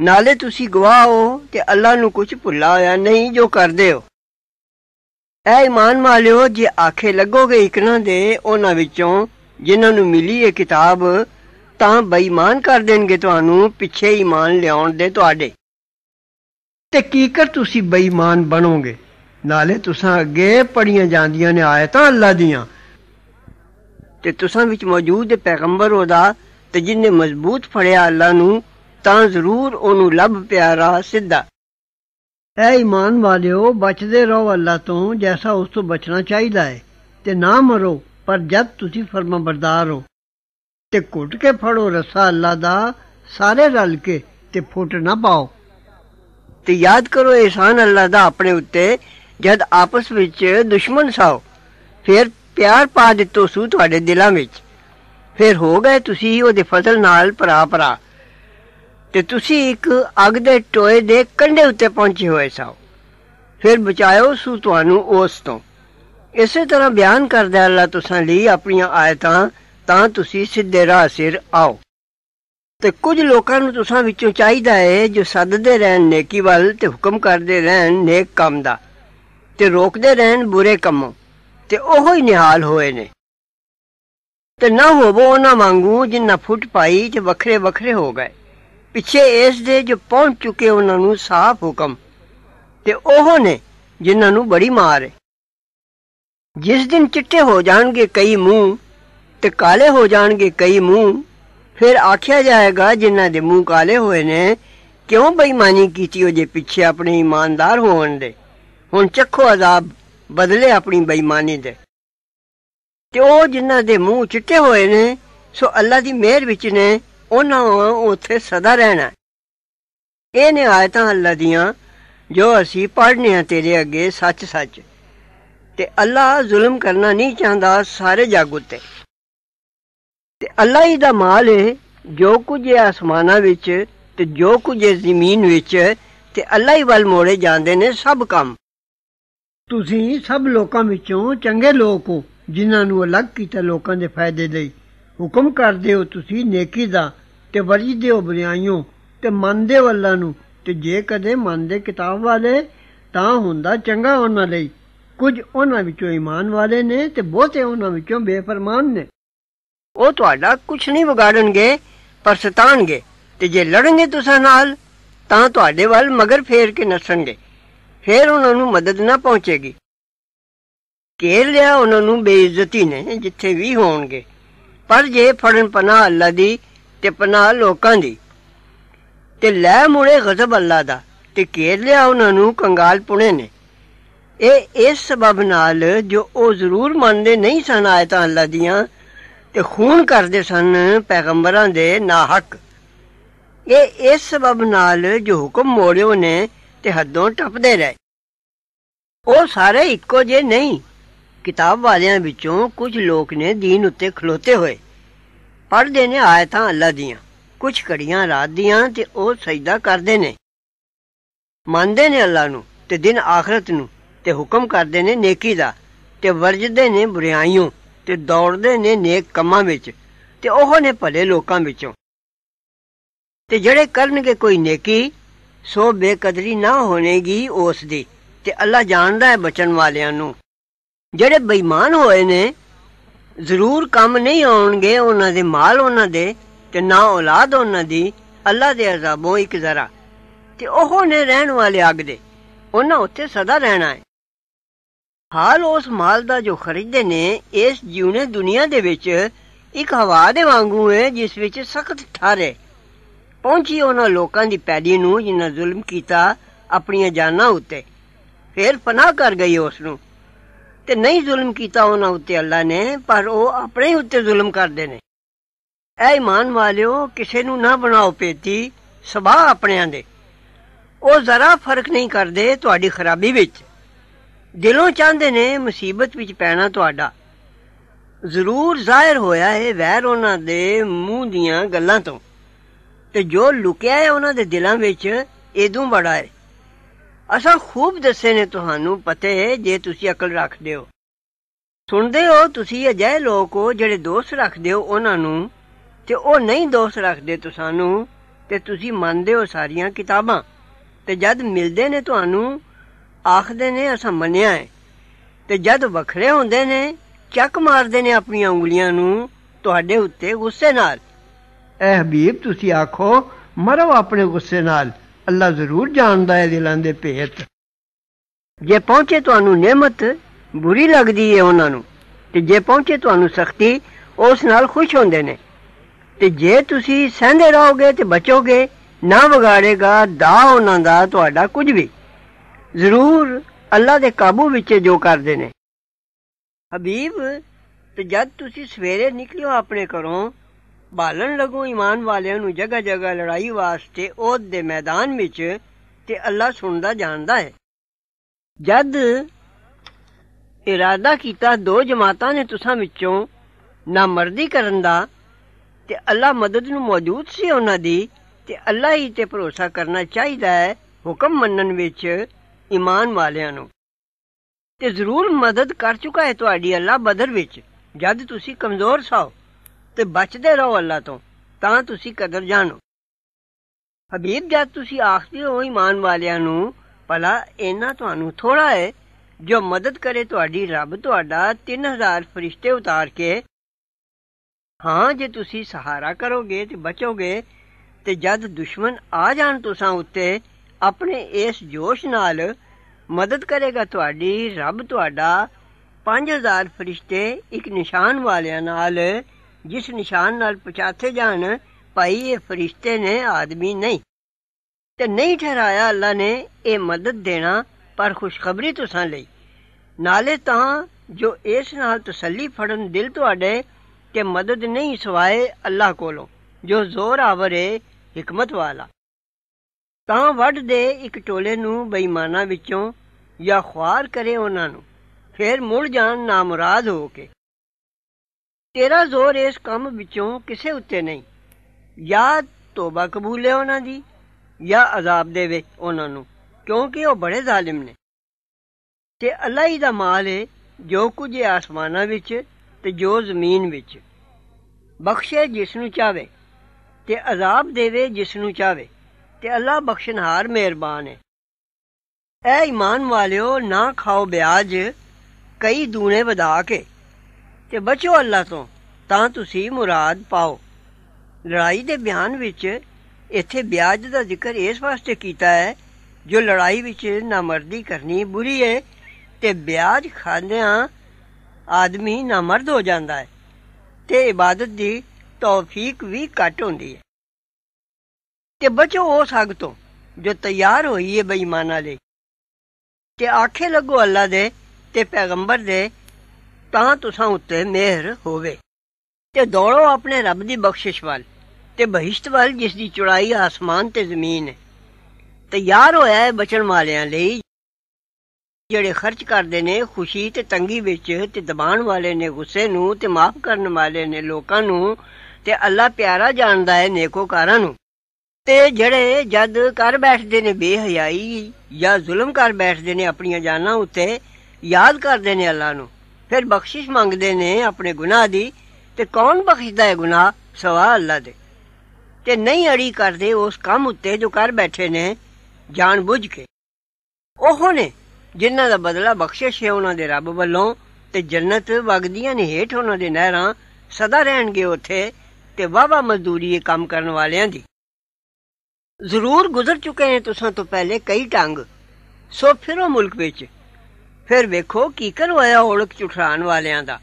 ਨਾਲੇ ਤੁਸੀਂ ਗਵਾਹ ਹੋ ਕਿ ਅੱਲਾ ਨੂੰ ਕੁਝ ਭੁੱਲਾ ਹੋਇਆ ਨਹੀਂ ਜੋ ਕਰਦੇ ਹੋ ਐ ਇਮਾਨ ਵਾਲਿਓ ਜੇ ਆਖੇ ਲੱਗੋਗੇ ਇਕਨਾਂ ਦੇ ਉਹਨਾਂ ਵਿੱਚੋਂ ਜਿਨ੍ਹਾਂ ਨੂੰ ਮਿਲੀ ਇਹ ਕਿਤਾਬ ਤਾਂ ਬੇਈਮਾਨ ਕਰ ਦੇਣਗੇ ਤੁਹਾਨੂੰ ਪਿੱਛੇ ਇਮਾਨ ਲਿਆਉਣ ਦੇ ਤੁਹਾਡੇ ਤੇ ਕੀ ਕਰ ਤੁਸੀਂ ਬੇਈਮਾਨ ਬਣੋਗੇ ਨਾਲੇ ਤੁਸੀਂ ਅੱਗੇ ਪੜੀਆਂ ਜਾਂਦੀਆਂ ਨੇ ਆਇਤਾਂ ਅੱਲਾ ਦੀਆਂ ਤੇ ਤੁਸਾਂ ਵਿੱਚ ਮੌਜੂਦ ਪੈਗੰਬਰ ਉਹਦਾ ਤੇ ਜਿਨੇ ਮਜ਼ਬੂਤ ਫੜਿਆ ਅੱਲਾ ਨੂੰ ਤਾਂ ਜ਼ਰੂਰ ਉਹਨੂੰ ਲੱਭ ਪਿਆਰਾ ਸਿੱਧਾ ਐ ਈਮਾਨ ਵਾਲਿਓ ਬਚਦੇ ਰਹੋ ਅੱਲਾ ਤੋਂ ਜੈਸਾ ਉਸ ਤੋਂ ਬਚਣਾ ਚਾਹੀਦਾ ਹੈ ਤੇ ਨਾ ਮਰੋ ਪਰ ਜਦ ਤੁਸੀਂ ਫਰਮਾਬਰਦਾਰ ਹੋ ਤੇ ਘੁੱਟ ਕੇ ਫੜੋ ਰਸਾ ਅੱਲਾ ਦਾ ਸਾਰੇ ਰਲ ਕੇ ਤੇ ਫੁੱਟ ਨਾ ਪਾਓ ਤੇ ਯਾਦ ਕਰੋ ਇਹਸਾਨ ਅੱਲਾ ਦਾ ਆਪਣੇ ਉੱਤੇ ਜਦ ਆਪਸ ਵਿੱਚ ਦੁਸ਼ਮਣ ਸਾਓ ਫਿਰ ਪਿਆਰ ਪਾ ਦਿੱਤੋ ਸੂ ਤੁਹਾਡੇ ਦਿਲਾਂ ਵਿੱਚ ਫਿਰ ਹੋ ਗਏ ਤੁਸੀਂ ਉਹਦੇ ਫਜ਼ਲ ਨਾਲ ਭਰਾ ਭਰਾ ਤੇ ਤੁਸੀਂ ਇੱਕ ਅਗ ਦੇ ਟੋਏ ਦੇ ਕੰਢੇ ਉੱਤੇ ਪਹੁੰਚੇ ਹੋਏ ਸੋ ਫਿਰ ਬਚਾਇਓ ਸੂ ਤੁਹਾਨੂੰ ਉਸ ਤੋਂ ਇਸੇ ਤਰ੍ਹਾਂ ਬਿਆਨ ਕਰਦਾ ਅੱਲਾ ਤੁਸਾਂ ਲਈ ਆਪਣੀਆਂ ਆਇਤਾਂ ਤਾਂ ਤੁਸੀਂ ਸਿੱਧੇ ਰਾਹ ਸਿਰ ਆਓ ਤੇ ਕੁਝ ਲੋਕਾਂ ਨੂੰ ਤੁਸਾਂ ਵਿੱਚੋਂ ਚਾਹੀਦਾ ਹੈ ਜੋ ਸੱਦਦੇ ਰਹਿਣ ਨੇਕੀ ਵੱਲ ਤੇ ਹੁਕਮ ਕਰਦੇ ਰਹਿਣ ਨੇਕ ਕੰਮ ਦਾ ਤੇ ਰੋਕਦੇ ਰਹਿਣ ਬੁਰੇ ਕੰਮੋਂ ਤੇ ਉਹੋ ਹੀ ਨਿਹਾਲ ਹੋਏ ਨੇ ਤੇ ਨਾ ਹੋਵੋ ਉਹਨਾਂ ਵਾਂਗੂ ਜਿੰਨਾ ਫੁੱਟ ਪਾਈ ਤੇ ਵੱਖਰੇ ਵੱਖਰੇ ਹੋ ਗਏ ਪਿੱਛੇ ਇਸ ਦੇ ਜੋ ਪਹੁੰਚ ਚੁੱਕੇ ਉਹਨਾਂ ਨੂੰ ਸਾਫ਼ ਹੁਕਮ ਤੇ ਉਹ ਨੇ ਜਿਨ੍ਹਾਂ ਨੂੰ ਬੜੀ ਮਾਰ ਹੈ ਜਿਸ ਦਿਨ ਚਿੱਟੇ ਹੋ ਜਾਣਗੇ ਕਈ ਮੂੰਹ ਤੇ ਕਾਲੇ ਹੋ ਜਾਣਗੇ ਕਈ ਮੂੰਹ ਫਿਰ ਆਖਿਆ ਜਾਏਗਾ ਜਿਨ੍ਹਾਂ ਦੇ ਮੂੰਹ ਕਾਲੇ ਹੋਏ ਨੇ ਕਿਉਂ ਬੇਈਮਾਨੀ ਕੀਤੀ ਉਹ ਜੇ ਪਿੱਛੇ ਆਪਣੇ ਇਮਾਨਦਾਰ ਹੋਣ ਦੇ ਹੁਣ ਚੱਖੋ ਅਜ਼ਾਬ ਬਦਲੇ ਆਪਣੀ ਬੇਈਮਾਨੀ ਦੇ ਤੇ ਉਹ ਜਿਨ੍ਹਾਂ ਦੇ ਮੂੰਹ ਚਿੱਟੇ ਹੋਏ ਨੇ ਸੋ ਅੱਲਾ ਦੀ ਮਿਹਰ ਵਿੱਚ ਨੇ ਉਹਨਾਂ ਉੱਥੇ ਸਦਾ ਰਹਿਣਾ ਇਹ ਨੇ ਆਇਤਾਂ ਅੱਲਾ ਦੀਆਂ ਜੋ ਅਸੀਂ ਪੜ੍ਹਨੇ ਆ ਤੇਰੇ ਅੱਗੇ ਸੱਚ-ਸੱਚ ਤੇ ਅੱਲਾ ਜ਼ੁਲਮ ਕਰਨਾ ਨਹੀਂ ਚਾਹੁੰਦਾ ਸਾਰੇ ਜਗ ਉੱਤੇ ਤੇ ਅੱਲਾ ਹੀ ਦਾ ਮਾਲ ਹੈ ਜੋ ਕੁਝ ਹੈ ਅਸਮਾਨਾਂ ਵਿੱਚ ਤੇ ਜੋ ਕੁਝ ਹੈ ਜ਼ਮੀਨ ਵਿੱਚ ਤੇ ਅੱਲਾ ਹੀ ਵੱਲ ਮੋੜੇ ਜਾਂਦੇ ਨੇ ਸਭ ਕੰਮ ਤੁਸੀਂ ਸਭ ਲੋਕਾਂ ਵਿੱਚੋਂ ਚੰਗੇ ਲੋਕ ਹੋ ਜਿਨ੍ਹਾਂ ਨੂੰ ਅਲੱਗ ਕੀਤਾ ਲੋਕਾਂ ਦੇ ਫਾਇਦੇ ਲਈ ਹੁਕਮ ਕਰਦੇ ਹੋ ਤੁਸੀਂ ਨੇਕੀ ਦਾ ਤੇ ਵਰੀ ਦਿਓ ਬਰਿਆਈਓ ਤੇ ਮਨ ਦੇ ਵੱਲਾਂ ਨੂੰ ਤੇ ਜੇ ਕਦੇ ਮਨ ਦੇ ਕਿਤਾਬ ਵਾਲੇ ਤਾਂ ਹੁੰਦਾ ਚੰਗਾ ਉਹਨਾਂ ਲਈ ਕੁਝ ਉਹਨਾਂ ਵਿੱਚੋਂ ਈਮਾਨ ਵਾਲੇ ਨੇ ਤੇ ਬਹੁਤੇ ਉਹਨਾਂ ਵਿੱਚੋਂ ਬੇਫਰਮਾਨ ਨੇ ਉਹ ਤੁਹਾਡਾ ਕੁਝ ਨਹੀਂ ਵਿਗਾੜਨਗੇ ਪਰ ਸਤਾਣਗੇ ਤੇ ਜੇ ਲੜਨਗੇ ਤੁਸਾਂ ਨਾਲ ਤਾਂ ਤੁਹਾਡੇ ਵੱਲ ਮਗਰ ਫੇਰ ਕੇ ਨਸਣਗੇ ਫੇਰ ਉਹਨਾਂ ਨੂੰ ਮਦਦ ਨਾ ਪਹੁੰਚੇਗੀ ਘੇਰ ਲਿਆ ਉਹਨਾਂ ਨੂੰ ਬੇਇੱਜ਼ਤੀ ਨੇ ਜਿੱਥੇ ਵੀ ਹੋਣਗੇ ਪਰ ਜੇ ਫੜਨ ਪਨਾ ਅੱਲਾ ਦੀ ਤੇ ਪਨਾ ਲੋਕਾਂ ਦੀ ਤੇ ਲੈ ਮੁੜੇ ਗਜ਼ਬ ਅੱਲਾ ਦਾ ਤੇ ਘੇਰ ਲਿਆ ਉਹਨਾਂ ਨੂੰ ਕੰਗਾਲ ਪੁਣੇ ਨੇ ਇਹ ਇਸ ਸਬਬ ਨਾਲ ਜੋ ਉਹ ਜ਼ਰੂਰ ਮੰਨਦੇ ਨਹੀਂ ਸਨ ਆਇਤਾਂ ਅੱਲਾ ਦੀਆਂ ਤੇ ਖੂਨ ਕਰਦੇ ਸਨ ਪੈਗੰਬਰਾਂ ਦੇ ਨਾਹਕ ਇਹ ਇਸ ਸਬਬ ਨਾਲ ਜੋ ਹੁਕਮ ਮੋੜਿਓ ਨੇ ਤੇ ਹੱਦੋਂ ਟੱਪਦੇ ਰਹੇ ਉਹ ਸਾਰੇ ਇੱਕੋ ਜਿਹੇ ਨਹੀਂ ਕਿਤਾਬ ਵਾਲਿਆਂ ਵਿੱਚੋਂ ਕੁਝ ਲੋਕ ਨੇ دین ਉੱਤੇ ਖਲੋਤੇ ਹੋਏ ਪੜਦੇ ਨੇ ਆਇਤਾਂ ਅੱਲਾ ਦੀਆਂ ਕੁਝ ਘੜੀਆਂ ਰਾਤ ਦੀਆਂ ਤੇ ਉਹ ਸਜਦਾ ਕਰਦੇ ਨੇ ਮੰਨਦੇ ਨੇ ਅੱਲਾ ਨੂੰ ਤੇ ਦਿਨ ਆਖਰਤ ਨੂੰ ਤੇ ਹੁਕਮ ਕਰਦੇ ਨੇ ਨੇਕੀ ਦਾ ਤੇ ਵਰਜਦੇ ਨੇ ਬੁਰਾਈਆਂ ਤੇ ਦੌੜਦੇ ਨੇ ਨੇਕ ਕੰਮਾਂ ਵਿੱਚ ਤੇ ਉਹ ਨੇ ਭਲੇ ਲੋਕਾਂ ਵਿੱਚੋਂ ਤੇ ਜਿਹੜੇ ਕਰਨਗੇ ਕੋਈ ਨੇਕੀ ਸੋ ਬੇਕਦਰੀ ਨਾ ਹੋਣੇਗੀ ਉਸ ਦੀ ਤੇ ਅੱਲਾ ਜਾਣਦਾ ਹੈ ਬਚਨ ਵਾਲਿਆਂ ਨੂੰ ਜਿਹੜੇ ਬੇਈਮਾਨ ਹੋਏ ਨੇ ਜ਼ਰੂਰ ਕੰਮ ਨਹੀਂ ਆਉਣਗੇ ਉਹਨਾਂ ਦੇ ਮਾਲ ਉਹਨਾਂ ਦੇ ਤੇ ਨਾ ਔਲਾਦ ਉਹਨਾਂ ਦੀ ਅੱਲਾ ਦੇ ਅਜ਼ਾਬੋਂ ਇੱਕ ਜ਼ਰਾ ਤੇ ਉਹ ਨੇ ਰਹਿਣ ਵਾਲੇ ਅੱਗ ਦੇ ਉਹਨਾਂ ਉੱਤੇ ਸਦਾ ਰਹਿਣਾ ਹੈ ਹਾਲ ਉਸ ਮਾਲ ਦਾ ਜੋ ਖਰੀਦੇ ਨੇ ਇਸ ਜੀਵਨੇ ਦੁਨੀਆ ਦੇ ਵਿੱਚ ਇੱਕ ਹਵਾ ਦੇ ਵਾਂਗੂ ਹੈ ਜਿਸ ਵਿੱਚ ਸਖਤ ਠਾਰੇ ਪਹੁੰਚੀ ਉਹਨਾਂ ਲੋਕਾਂ ਦੀ ਪੈਦੀ ਨੂੰ ਜਿਨ੍ਹਾਂ ਜ਼ੁਲਮ ਕੀਤਾ ਆਪਣੀਆਂ ਜਾਨਾਂ ਉੱਤੇ ਫਿਰ ਪਨਾਹ ਕਰ ਗਈ ਉਸ ਨੂੰ ਤੇ ਨਹੀਂ ਜ਼ੁਲਮ ਕੀਤਾ ਉਹਨਾਂ ਉੱਤੇ ਅੱਲਾ ਨੇ ਪਰ ਉਹ ਆਪਣੇ ਉੱਤੇ ਜ਼ੁਲਮ ਕਰਦੇ ਨੇ ਐ ਇਮਾਨ ਵਾਲਿਓ ਕਿਸੇ ਨੂੰ ਨਾ ਬਣਾਓ ਪੇਤੀ ਸਭਾ ਆਪਣਿਆਂ ਦੇ ਉਹ ਜ਼ਰਾ ਫਰਕ ਨਹੀਂ ਕਰਦੇ ਤੁਹਾਡੀ ਖਰਾਬੀ ਵਿੱਚ ਦਿਲੋਂ ਚਾਹੁੰਦੇ ਨੇ ਮੁਸੀਬਤ ਵਿੱਚ ਪੈਣਾ ਤੁਹਾਡਾ ਜ਼ਰੂਰ ਜ਼ਾਹਿਰ ਹੋਇਆ ਹੈ ਵੈਰ ਉਹਨਾਂ ਦੇ ਮੂੰਹ ਦੀਆਂ ਗੱਲਾਂ ਤੋਂ ਤੇ ਜੋ ਲੁਕਿਆ ਹੈ ਉਹਨਾਂ ਦੇ ਦਿਲਾਂ ਵਿੱਚ ਇਦੋਂ ਬੜਾ ਹੈ ਅਸਾਂ ਖੂਬ ਦੱਸੇ ਨੇ ਤੁਹਾਨੂੰ ਪਤੇ ਜੇ ਤੁਸੀਂ ਅਕਲ ਰੱਖਦੇ ਹੋ ਸੁਣਦੇ ਹੋ ਤੁਸੀਂ ਅਜਿਹੇ ਲੋਕ ਹੋ ਜਿਹੜੇ ਦੋਸਤ ਰੱਖਦੇ ਹੋ ਉਹਨਾਂ ਨੂੰ ਤੇ ਉਹ ਨਹੀਂ ਦੋਸਤ ਰੱਖਦੇ ਤੁਹਾਨੂੰ ਤੇ ਤੁਸੀਂ ਮੰਨਦੇ ਹੋ ਸਾਰੀਆਂ ਕਿਤਾਬਾਂ ਤੇ ਜਦ ਮਿਲਦੇ ਨੇ ਤੁਹਾਨੂੰ ਆਖਦੇ ਨੇ ਅਸਾਂ ਮੰਨਿਆ ਹੈ ਤੇ ਜਦ ਵੱਖਰੇ ਹੁੰਦੇ ਨੇ ਚੱਕ ਮਾਰਦੇ ਨੇ ਆਪਣੀਆਂ ਉਂਗਲੀਆਂ ਨੂੰ ਤੁਹਾਡੇ ਉੱਤੇ ਗੁੱਸੇ ਨਾਲ ਐ ਹਬੀਬ ਤੁਸੀਂ ਆਖੋ ਮਰੋ ਆਪਣੇ ਗੁੱਸੇ ਨਾਲ ਅੱਲਾ ਜ਼ਰੂਰ ਜਾਣਦਾ ਹੈ ਦਿਲਾਂ ਦੇ ਭੇਤ ਜੇ ਪਹੁੰਚੇ ਤੁਹਾਨੂੰ ਨਿਮਤ ਬੁਰੀ ਲੱਗਦੀ ਹੈ ਉਹਨਾਂ ਨੂੰ ਤੇ ਜੇ ਪਹੁੰਚੇ ਤੁਹਾਨੂੰ ਸਖਤੀ ਉਸ ਨਾਲ ਖੁਸ਼ ਹੁੰਦੇ ਨੇ ਤੇ ਜੇ ਤੁਸੀਂ ਸਹਿੰਦੇ ਰਹੋਗੇ ਤੇ ਬਚੋਗੇ ਨਾ ਵਿਗਾੜੇਗਾ ਦਾ ਉਹਨਾਂ ਦਾ ਤੁਹਾਡਾ ਕੁਝ ਵੀ ਜ਼ਰੂਰ ਅੱਲਾ ਦੇ ਕਾਬੂ ਵਿੱਚ ਜੋ ਕਰਦੇ ਨੇ ਹਬੀਬ ਤੇ ਜਦ ਤੁਸੀਂ ਸਵੇਰੇ ਨਿਕਲਿਓ ਆਪਣੇ ਘਰੋਂ ਬਾਲਣ ਲਗੋ ਇਮਾਨ ਵਾਲਿਆਂ ਨੂੰ ਜਗ੍ਹਾ ਜਗ੍ਹਾ ਲੜਾਈ ਵਾਸਤੇ ਉਹ ਦੇ ਮੈਦਾਨ ਵਿੱਚ ਤੇ ਅੱਲਾ ਸੁਣਦਾ ਜਾਣਦਾ ਹੈ ਜਦ ਇਰਾਦਾ ਕੀਤਾ ਦੋ ਜਮਾਤਾਂ ਨੇ ਤੁਸਾਂ ਵਿੱਚੋਂ ਨਾ ਮਰਦੀ ਕਰਨ ਦਾ ਤੇ ਅੱਲਾ ਮਦਦ ਨੂੰ ਮੌਜੂਦ ਸੀ ਉਹਨਾਂ ਦੀ ਤੇ ਅੱਲਾ ਹੀ ਤੇ ਭਰੋਸਾ ਕਰਨਾ ਚਾਹੀਦਾ ਹੈ ਹੁਕਮ ਮੰਨਣ ਵਿੱਚ ਇਮਾਨ ਵਾਲਿਆਂ ਨੂੰ ਤੇ ਜ਼ਰੂਰ ਮਦਦ ਕਰ ਚੁੱਕਾ ਹੈ ਤੁਹਾਡੀ ਅੱਲਾ ਬਦਰ ਵਿੱਚ ਜਦ ਤੁਸੀਂ ਕਮਜ਼ੋਰ ਸਾਓ ਤੇ ਬਚਦੇ ਰਹੋ ਅੱਲਾ ਤੋਂ ਤਾਂ ਤੁਸੀਂ ਕਦਰ ਜਾਣੋ ਹਬੀਬ ਜਦ ਤੁਸੀਂ ਆਖਦੇ ਹੋ ਈਮਾਨ ਵਾਲਿਆਂ ਨੂੰ ਭਲਾ ਇਹਨਾਂ ਤੁਹਾਨੂੰ ਥੋੜਾ ਹੈ ਜੋ ਮਦਦ ਕਰੇ ਤੁਹਾਡੀ ਰੱਬ ਤੁਹਾਡਾ 3000 ਫਰਿਸ਼ਤੇ ਉਤਾਰ ਕੇ ਹਾਂ ਜੇ ਤੁਸੀਂ ਸਹਾਰਾ ਕਰੋਗੇ ਤੇ ਬਚੋਗੇ ਤੇ ਜਦ ਦੁਸ਼ਮਣ ਆ ਜਾਣ ਤੁਸਾਂ ਉੱਤੇ ਆਪਣੇ ਇਸ ਜੋਸ਼ ਨਾਲ ਮਦਦ ਕਰੇਗਾ ਤੁਹਾਡੀ ਰੱਬ ਤੁਹਾਡਾ 5000 ਫਰਿਸ਼ਤੇ ਇੱਕ ਨਿਸ਼ਾਨ ਵਾਲਿਆਂ ਨਾਲ ਜਿਸ ਨਿਸ਼ਾਨ ਨਾਲ ਪਛਾਤੇ ਜਾਣ ਭਾਈ ਇਹ ਫਰਿਸ਼ਤੇ ਨੇ ਆਦਮੀ ਨਹੀਂ ਤੇ ਨਹੀਂ ਠਹਿਰਾਇਆ ਅੱਲਾ ਨੇ ਇਹ ਮਦਦ ਦੇਣਾ ਪਰ ਖੁਸ਼ਖਬਰੀ ਤੁਸਾਂ ਲਈ ਨਾਲੇ ਤਾਂ ਜੋ ਇਸ ਨਾਲ ਤਸੱਲੀ ਫੜਨ ਦਿਲ ਤੁਹਾਡੇ ਕਿ ਮਦਦ ਨਹੀਂ ਸਵਾਏ ਅੱਲਾ ਕੋਲੋਂ ਜੋ ਜ਼ੋਰ ਆਵਰੇ ਹਕਮਤ ਵਾਲਾ ਤਾਂ ਵੱਢ ਦੇ ਇੱਕ ਟੋਲੇ ਨੂੰ ਬੇਈਮਾਨਾਂ ਵਿੱਚੋਂ ਜਾਂ ਖੁਆਰ ਕਰੇ ਉਹਨਾਂ ਨੂੰ ਫੇਰ ਮੁੜ ਜਾਣ ਨਾਮੁਰਾਦ ਹੋ ਕੇ ਤੇਰਾ ਜ਼ੋਰ ਇਸ ਕੰਮ ਵਿੱਚੋਂ ਕਿਸੇ ਉੱਤੇ ਨਹੀਂ ਯਾ ਤੋਬਾ ਕਬੂਲ ਹੈ ਉਹਨਾਂ ਦੀ ਯਾ ਅਜ਼ਾਬ ਦੇਵੇ ਉਹਨਾਂ ਨੂੰ ਕਿਉਂਕਿ ਉਹ ਬੜੇ ਜ਼ਾਲਿਮ ਨੇ ਤੇ ਅੱਲਾ ਹੀ ਦਾ ਮਾਲ ਹੈ ਜੋ ਕੁਝ ਆਸਮਾਨਾਂ ਵਿੱਚ ਤੇ ਜੋ ਜ਼ਮੀਨ ਵਿੱਚ ਬਖਸ਼ੇ ਜਿਸ ਨੂੰ ਚਾਵੇ ਤੇ ਅਜ਼ਾਬ ਦੇਵੇ ਜਿਸ ਨੂੰ ਚਾਵੇ ਤੇ ਅੱਲਾ ਬਖਸ਼ਨਹਾਰ ਮਿਹਰਬਾਨ ਹੈ ਐ ਈਮਾਨ ਵਾਲਿਓ ਨਾ ਖਾਓ ਵਿਆਜ ਕਈ ਦੂਨੇ ਵਧਾ ਕੇ ਤੇ ਬਚੋ ਅੱਲਾ ਤੋਂ ਤਾਂ ਤੁਸੀਂ ਮੁਰਾਦ ਪਾਓ ਲੜਾਈ ਦੇ ਬਿਆਨ ਵਿੱਚ ਇੱਥੇ ਵਿਆਜ ਦਾ ਜ਼ਿਕਰ ਇਸ ਵਾਸਤੇ ਕੀਤਾ ਹੈ ਜੋ ਲੜਾਈ ਵਿੱਚ ਨਾਮਰਦੀ ਕਰਨੀ ਬੁਰੀ ਹੈ ਤੇ ਵਿਆਜ ਖਾਂਦਿਆਂ ਆਦਮੀ ਨਾਮਰਦ ਹੋ ਜਾਂਦਾ ਹੈ ਤੇ ਇਬਾਦਤ ਦੀ ਤੌਫੀਕ ਵੀ ਘਟ ਹੁੰਦੀ ਹੈ ਤੇ ਬਚੋ ਉਸ ਹੱਗ ਤੋਂ ਜੋ ਤਿਆਰ ਹੋਈ ਹੈ ਬੇਈਮਾਨਾਂ ਲਈ ਤੇ ਆਖੇ ਲੱਗੋ ਅੱਲਾ ਦੇ ਤੇ ਪੈਗੰਬਰ ਦੇ ਤਾਂ ਤੁਸਾਂ ਉੱਤੇ ਮਿਹਰ ਹੋਵੇ ਤੇ ਦੌੜੋ ਆਪਣੇ ਰੱਬ ਦੀ ਬਖਸ਼ਿਸ਼ ਵੱਲ ਤੇ ਬਹਿਸ਼ਤ ਵੱਲ ਜਿਸ ਦੀ ਚੁੜਾਈ ਆਸਮਾਨ ਤੇ ਜ਼ਮੀਨ ਹੈ ਤਿਆਰ ਹੋਇਆ ਹੈ ਬਚਣ ਵਾਲਿਆਂ ਲਈ ਜਿਹੜੇ ਖਰਚ ਕਰਦੇ ਨੇ ਖੁਸ਼ੀ ਤੇ ਤੰਗੀ ਵਿੱਚ ਤੇ ਦਬਾਣ ਵਾਲੇ ਨੇ ਗੁੱਸੇ ਨੂੰ ਤੇ ਮਾਫ ਕਰਨ ਵਾਲੇ ਨੇ ਲੋਕਾਂ ਨੂੰ ਤੇ ਅੱਲਾ ਪਿਆਰਾ ਜਾਣਦਾ ਹੈ ਨੇਕੋਕਾਰਾਂ ਨੂੰ ਤੇ ਜਿਹੜੇ ਜਦ ਕਰ ਬੈਠਦੇ ਨੇ ਬੇਹਯਾਈ ਜਾਂ ਜ਼ੁਲਮ ਕਰ ਬੈਠਦੇ ਨੇ ਆਪਣੀਆਂ ਜਾਨਾਂ ਉੱਤੇ ਯਾਦ ਕਰਦੇ ਨੇ ਅੱਲਾ ਨੂੰ ਫਿਰ ਬਖਸ਼ਿਸ਼ ਮੰਗਦੇ ਨੇ ਆਪਣੇ ਗੁਨਾਹ ਦੀ ਤੇ ਕੌਣ ਬਖਸ਼ਦਾ ਹੈ ਗੁਨਾਹ ਸਵਾ ਅੱਲਾ ਦੇ ਤੇ ਨਹੀਂ ਅੜੀ ਕਰਦੇ ਉਸ ਕੰਮ ਉੱਤੇ ਜੋ ਕਰ ਬੈਠੇ ਨੇ ਜਾਣ ਬੁੱਝ ਕੇ ਉਹ ਨੇ ਜਿਨ੍ਹਾਂ ਦਾ ਬਦਲਾ ਬਖਸ਼ਿਸ਼ ਹੈ ਉਹਨਾਂ ਦੇ ਰੱਬ ਵੱਲੋਂ ਤੇ ਜੰਨਤ ਵਗਦੀਆਂ ਨੇ ਹੇਠ ਉਹਨਾਂ ਦੇ ਨਹਿਰਾਂ ਸਦਾ ਰਹਿਣਗੇ ਉੱਥੇ ਤੇ ਵਾਵਾ ਮਜ਼ਦੂਰੀ ਇਹ ਕੰਮ ਕਰਨ ਵਾਲਿਆਂ ਦੀ ਜ਼ਰੂਰ ਗੁਜ਼ਰ ਚੁੱਕੇ ਨੇ ਤੁਸਾਂ ਤੋਂ ਪਹਿਲੇ ਕਈ ਟੰਗ ਸੋ ਫਿਰੋ ਮੁਲਕ ਵਿੱਚ ਫਿਰ ਵੇਖੋ ਕੀ ਕਰਵਾਇਆ ਹੋਲਕ ਝੁਠਾਣ ਵਾਲਿਆਂ ਦਾ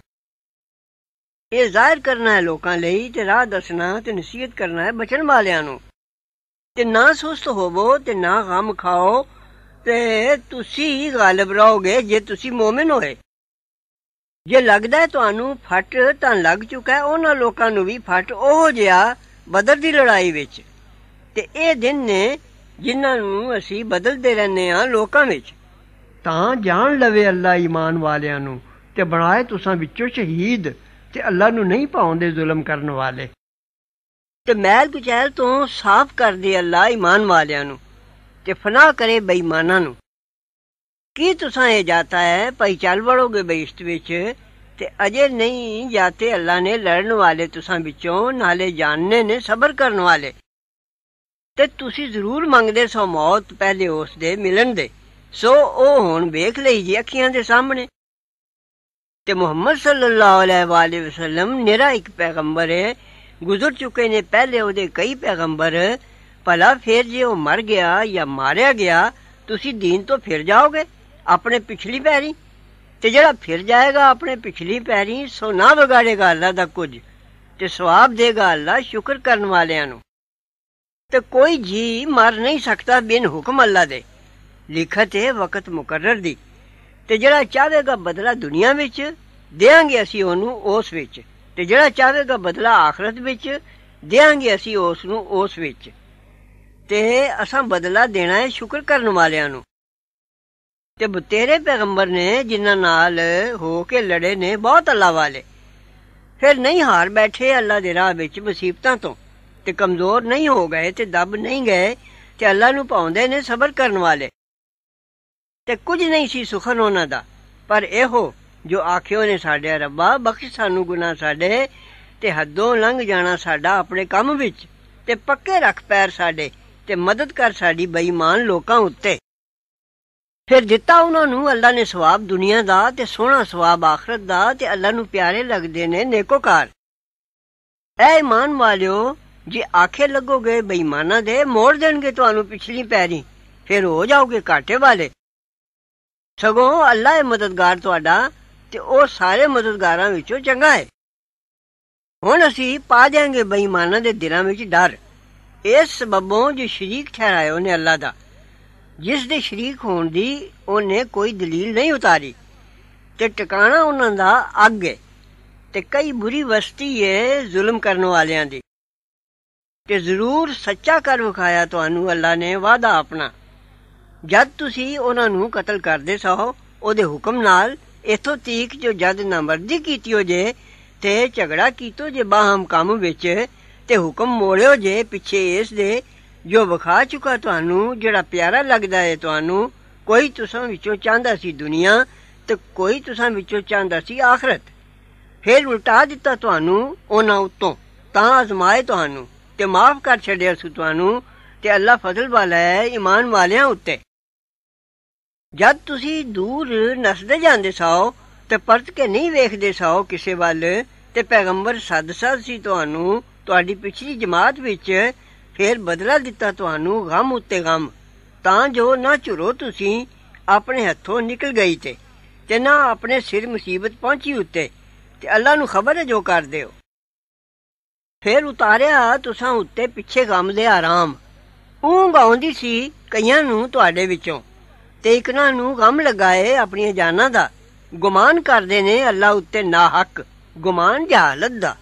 ਇਹ ਜ਼ਾਹਿਰ ਕਰਨਾ ਹੈ ਲੋਕਾਂ ਲਈ ਤੇ ਰਾਹ ਦੱਸਣਾ ਤੇ ਨਸੀਹਤ ਕਰਨਾ ਹੈ ਬਚਣ ਵਾਲਿਆਂ ਨੂੰ ਤੇ ਨਾ ਸੁਸਤ ਹੋਵੋ ਤੇ ਨਾ ਗਮ ਖਾਓ ਤੇ ਤੁਸੀਂ ਹੀ ਗਾਲਬ ਰਹੋਗੇ ਜੇ ਤੁਸੀਂ ਮੂਮਿਨ ਹੋਏ ਜੇ ਲੱਗਦਾ ਤੁਹਾਨੂੰ ਫਟ ਤਾਂ ਲੱਗ ਚੁੱਕਾ ਹੈ ਉਹਨਾਂ ਲੋਕਾਂ ਨੂੰ ਵੀ ਫਟ ਉਹ ਜਿਆ ਬਦਰ ਦੀ ਲੜਾਈ ਵਿੱਚ ਤੇ ਇਹ ਦਿਨ ਨੇ ਜਿਨ੍ਹਾਂ ਨੂੰ ਅਸੀਂ ਬਦਲਦੇ ਰਹਿੰਦੇ ਆ ਲੋਕਾਂ ਵਿੱਚ ਤਾਂ ਜਾਣ ਲਵੇ ਅੱਲਾ ਈਮਾਨ ਵਾਲਿਆਂ ਨੂੰ ਤੇ ਬਣਾਏ ਤੁਸਾਂ ਵਿੱਚੋਂ ਸ਼ਹੀਦ ਤੇ ਅੱਲਾ ਨੂੰ ਨਹੀਂ ਪਾਉਂਦੇ ਜ਼ੁਲਮ ਕਰਨ ਵਾਲੇ ਤੇ ਮੈਲ ਗੁਚੈਲ ਤੋਂ ਸਾਫ਼ ਕਰ ਦੇ ਅੱਲਾ ਈਮਾਨ ਵਾਲਿਆਂ ਨੂੰ ਤੇ ਫਨਾ ਕਰੇ ਬੇਈਮਾਨਾਂ ਨੂੰ ਕੀ ਤੁਸਾਂ ਇਹ ਜਾਤਾ ਹੈ ਭਈ ਚੱਲ ਵੜੋਗੇ ਬੇਇਸ਼ਤ ਵਿੱਚ ਤੇ ਅਜੇ ਨਹੀਂ ਜਾਤੇ ਅੱਲਾ ਨੇ ਲੜਨ ਵਾਲੇ ਤੁਸਾਂ ਵਿੱਚੋਂ ਨਾਲੇ ਜਾਣਨੇ ਨੇ ਸਬਰ ਕਰਨ ਵਾਲੇ ਤੇ ਤੁਸੀਂ ਜ਼ਰੂਰ ਮੰਗਦੇ ਸੋ ਮੌਤ ਪਹਿਲੇ ਉਸ ਦੇ ਮਿਲਣ ਦੇ ਸੋ ਉਹ ਹੁਣ ਵੇਖ ਲਈ ਜੀ ਅੱਖੀਆਂ ਦੇ ਸਾਹਮਣੇ ਤੇ ਮੁਹੰਮਦ ਸੱਲੱਲਾਹੁ ਅਲੈਹਿ ਵਸੱਲਮ ਨਿਹਰਾ ਇੱਕ ਪੈਗੰਬਰ ਹੈ ਗੁਜ਼ਰ ਚੁੱਕੇ ਨੇ ਪਹਿਲੇ ਉਹਦੇ ਕਈ ਪੈਗੰਬਰ ਭਲਾ ਫਿਰ ਜੇ ਉਹ ਮਰ ਗਿਆ ਜਾਂ ਮਾਰਿਆ ਗਿਆ ਤੁਸੀਂ ਦੀਨ ਤੋਂ ਫਿਰ ਜਾਓਗੇ ਆਪਣੇ ਪਿਛਲੀ ਪੈਰੀ ਤੇ ਜਿਹੜਾ ਫਿਰ ਜਾਏਗਾ ਆਪਣੇ ਪਿਛਲੀ ਪੈਰੀ ਸੋ ਨਾ ਵਿਗਾੜੇਗਾ ਅੱਲਾ ਦਾ ਕੁਝ ਤੇ ਸਵਾਬ ਦੇਗਾ ਅੱਲਾ ਸ਼ੁਕਰ ਕਰਨ ਵਾਲਿਆਂ ਨੂੰ ਤੇ ਕੋਈ ਜੀ ਮਰ ਨਹੀਂ ਸਕਦਾ ਬਿਨ ਹੁਕਮ ਅੱਲਾ ਦੇ ਲਿਖਤ ਹੈ ਵਕਤ ਮੁਕਰਰ ਦੀ ਤੇ ਜਿਹੜਾ ਚਾਹੇਗਾ ਬਦਲਾ ਦੁਨੀਆ ਵਿੱਚ ਦੇਾਂਗੇ ਅਸੀਂ ਉਹਨੂੰ ਉਸ ਵਿੱਚ ਤੇ ਜਿਹੜਾ ਚਾਹੇਗਾ ਬਦਲਾ ਆਖਰਤ ਵਿੱਚ ਦੇਾਂਗੇ ਅਸੀਂ ਉਸ ਨੂੰ ਉਸ ਵਿੱਚ ਤੇ ਅਸਾਂ ਬਦਲਾ ਦੇਣਾ ਹੈ ਸ਼ੁਕਰ ਕਰਨ ਵਾਲਿਆਂ ਨੂੰ ਤੇ ਤੇਰੇ ਪੈਗੰਬਰ ਨੇ ਜਿਨ੍ਹਾਂ ਨਾਲ ਹੋ ਕੇ ਲੜੇ ਨੇ ਬਹੁਤ ਅੱਲਾ ਵਾਲੇ ਫਿਰ ਨਹੀਂ ਹਾਰ ਬੈਠੇ ਅੱਲਾ ਦੇ ਰਾਹ ਵਿੱਚ ਮੁਸੀਬਤਾਂ ਤੋਂ ਤੇ ਕਮਜ਼ੋਰ ਨਹੀਂ ਹੋ ਗਏ ਤੇ ਦਬ ਨਹੀਂ ਗਏ ਤੇ ਅੱਲਾ ਨੂੰ ਪਾਉਂਦੇ ਨੇ ਸਬਰ ਕਰਨ ਵਾਲੇ ਤੇ ਕੁਝ ਨਹੀਂ ਸੀ ਸੁਖਨ ਉਹਨਾਂ ਦਾ ਪਰ ਇਹੋ ਜੋ ਆਖਿਓ ਨੇ ਸਾਡੇ ਰੱਬਾ ਬਖਸ਼ ਸਾਨੂੰ ਗੁਨਾਹ ਸਾਡੇ ਤੇ ਹੱਦੋਂ ਲੰਘ ਜਾਣਾ ਸਾਡਾ ਆਪਣੇ ਕੰਮ ਵਿੱਚ ਤੇ ਪੱਕੇ ਰੱਖ ਪੈਰ ਸਾਡੇ ਤੇ ਮਦਦ ਕਰ ਸਾਡੀ ਬੇਈਮਾਨ ਲੋਕਾਂ ਉੱਤੇ ਫਿਰ ਦਿੱਤਾ ਉਹਨਾਂ ਨੂੰ ਅੱਲਾ ਨੇ ਸਵਾਬ ਦੁਨੀਆ ਦਾ ਤੇ ਸੋਹਣਾ ਸਵਾਬ ਆਖਰਤ ਦਾ ਤੇ ਅੱਲਾ ਨੂੰ ਪਿਆਰੇ ਲੱਗਦੇ ਨੇ ਨੇਕੋਕਾਰ ਐ ਇਮਾਨ ਵਾਲਿਓ ਜੇ ਆਖੇ ਲੱਗੋਗੇ ਬੇਈਮਾਨਾਂ ਦੇ ਮੋੜ ਦੇਣਗੇ ਤੁਹਾਨੂੰ ਪਿਛਲੀ ਪੈਰੀ ਫਿਰ ਹੋ ਜਾਓਗੇ ਕਾਟੇ ਵਾਲੇ ਸਗੋਂ ਅੱਲਾ ਹੀ ਮਦਦਗਾਰ ਤੁਹਾਡਾ ਤੇ ਉਹ ਸਾਰੇ ਮਦਦਗਾਰਾਂ ਵਿੱਚੋਂ ਚੰਗਾ ਹੈ ਹੁਣ ਅਸੀਂ ਪਾ ਜਾਾਂਗੇ ਬੇਈਮਾਨਾਂ ਦੇ ਦਿਲਾਂ ਵਿੱਚ ਡਰ ਇਸ ਸਬਬੋਂ ਜੋ ਸ਼ਰੀਕ ਠਹਿਰਾਇਆ ਉਹਨੇ ਅੱਲਾ ਦਾ ਜਿਸ ਦੇ ਸ਼ਰੀਕ ਹੋਣ ਦੀ ਉਹਨੇ ਕੋਈ ਦਲੀਲ ਨਹੀਂ ਉਤਾਰੀ ਤੇ ਟਿਕਾਣਾ ਉਹਨਾਂ ਦਾ ਅੱਗ ਹੈ ਤੇ ਕਈ ਬੁਰੀ ਵਸਤੀ ਹੈ ਜ਼ੁਲਮ ਕਰਨ ਵਾਲਿਆਂ ਦੀ ਤੇ ਜ਼ਰੂਰ ਸੱਚਾ ਕਰ ਵਿਖਾਇਆ ਤੁਹਾਨੂੰ ਅੱਲਾ ਨੇ ਵਾਦਾ ਆਪਣਾ ਜਦ ਤੁਸੀਂ ਉਹਨਾਂ ਨੂੰ ਕਤਲ ਕਰਦੇ ਸੋ ਉਹਦੇ ਹੁਕਮ ਨਾਲ ਇਥੋਂ ਤੀਕ ਜੋ ਜਦ ਨਾ ਮਰਜ਼ੀ ਕੀਤੀ ਹੋ ਜੇ ਤੇ ਝਗੜਾ ਕੀਤੋ ਜੇ ਬਾਹਮ ਕੰਮ ਵਿੱਚ ਤੇ ਹੁਕਮ ਮੋੜਿਓ ਜੇ ਪਿੱਛੇ ਇਸ ਦੇ ਜੋ ਵਿਖਾ ਚੁਕਾ ਤੁਹਾਨੂੰ ਜਿਹੜਾ ਪਿਆਰਾ ਲੱਗਦਾ ਹੈ ਤੁਹਾਨੂੰ ਕੋਈ ਤੁਸਾਂ ਵਿੱਚੋਂ ਚਾਹੁੰਦਾ ਸੀ ਦੁਨੀਆ ਤੇ ਕੋਈ ਤੁਸਾਂ ਵਿੱਚੋਂ ਚਾਹੁੰਦਾ ਸੀ ਆਖਰਤ ਫੇਰ ਉਲਟਾ ਦਿੱਤਾ ਤੁਹਾਨੂੰ ਉਹਨਾਂ ਉਤੋਂ ਤਾਂ ਅਜ਼ਮਾਏ ਤੁਹਾਨੂੰ ਤੇ ਮਾਫ ਕਰ ਛੱਡਿਆ ਸੁ ਤੁਹਾਨੂੰ ਤੇ ਅੱਲਾ ਫਜ਼ਲ ਵਾਲਾ ਹੈ ਈਮਾਨ ਵਾਲਿਆਂ ਉੱਤੇ ਜਦ ਤੁਸੀਂ ਦੂਰ ਨਸਦੇ ਜਾਂਦੇ ਸੋ ਤੇ ਪਰਤ ਕੇ ਨਹੀਂ ਵੇਖਦੇ ਸੋ ਕਿਸੇ ਵੱਲ ਤੇ ਪੈਗੰਬਰ ਸਦਸਦ ਸੀ ਤੁਹਾਨੂੰ ਤੁਹਾਡੀ ਪਿਛਲੀ ਜਮਾਤ ਵਿੱਚ ਫੇਰ ਬਦਲਾ ਦਿੱਤਾ ਤੁਹਾਨੂੰ ਗਮ ਉੱਤੇ ਗਮ ਤਾਂ ਜੋ ਨਾ ਝੁਰੋ ਤੁਸੀਂ ਆਪਣੇ ਹੱਥੋਂ ਨਿਕਲ ਗਈ ਤੇ ਤੇ ਨਾ ਆਪਣੇ ਸਿਰ ਮੁਸੀਬਤ ਪਹੁੰਚੀ ਉੱਤੇ ਤੇ ਅੱਲਾ ਨੂੰ ਖਬਰ ਹੈ ਜੋ ਕਰਦੇ ਹੋ ਫੇਰ ਉਤਾਰਿਆ ਤੁਸਾਂ ਉੱਤੇ ਪਿੱਛੇ ਗਮ ਦੇ ਆਰਾਮ ਊਂਘ ਆਉਂਦੀ ਸੀ ਕਈਆਂ ਨੂੰ ਤੁਹਾਡੇ ਵਿੱਚੋਂ ਤੇ ਇਕਨਾਂ ਨੂੰ ਗਮ ਲਗਾਏ ਆਪਣੀਆਂ ਜਾਨਾਂ ਦਾ ਗੁਮਾਨ ਕਰਦੇ ਨੇ ਅੱਲਾ ਉੱਤੇ ਨਾਹਕ ਗੁਮਾਨ ਜਹਾਲਤ ਦਾ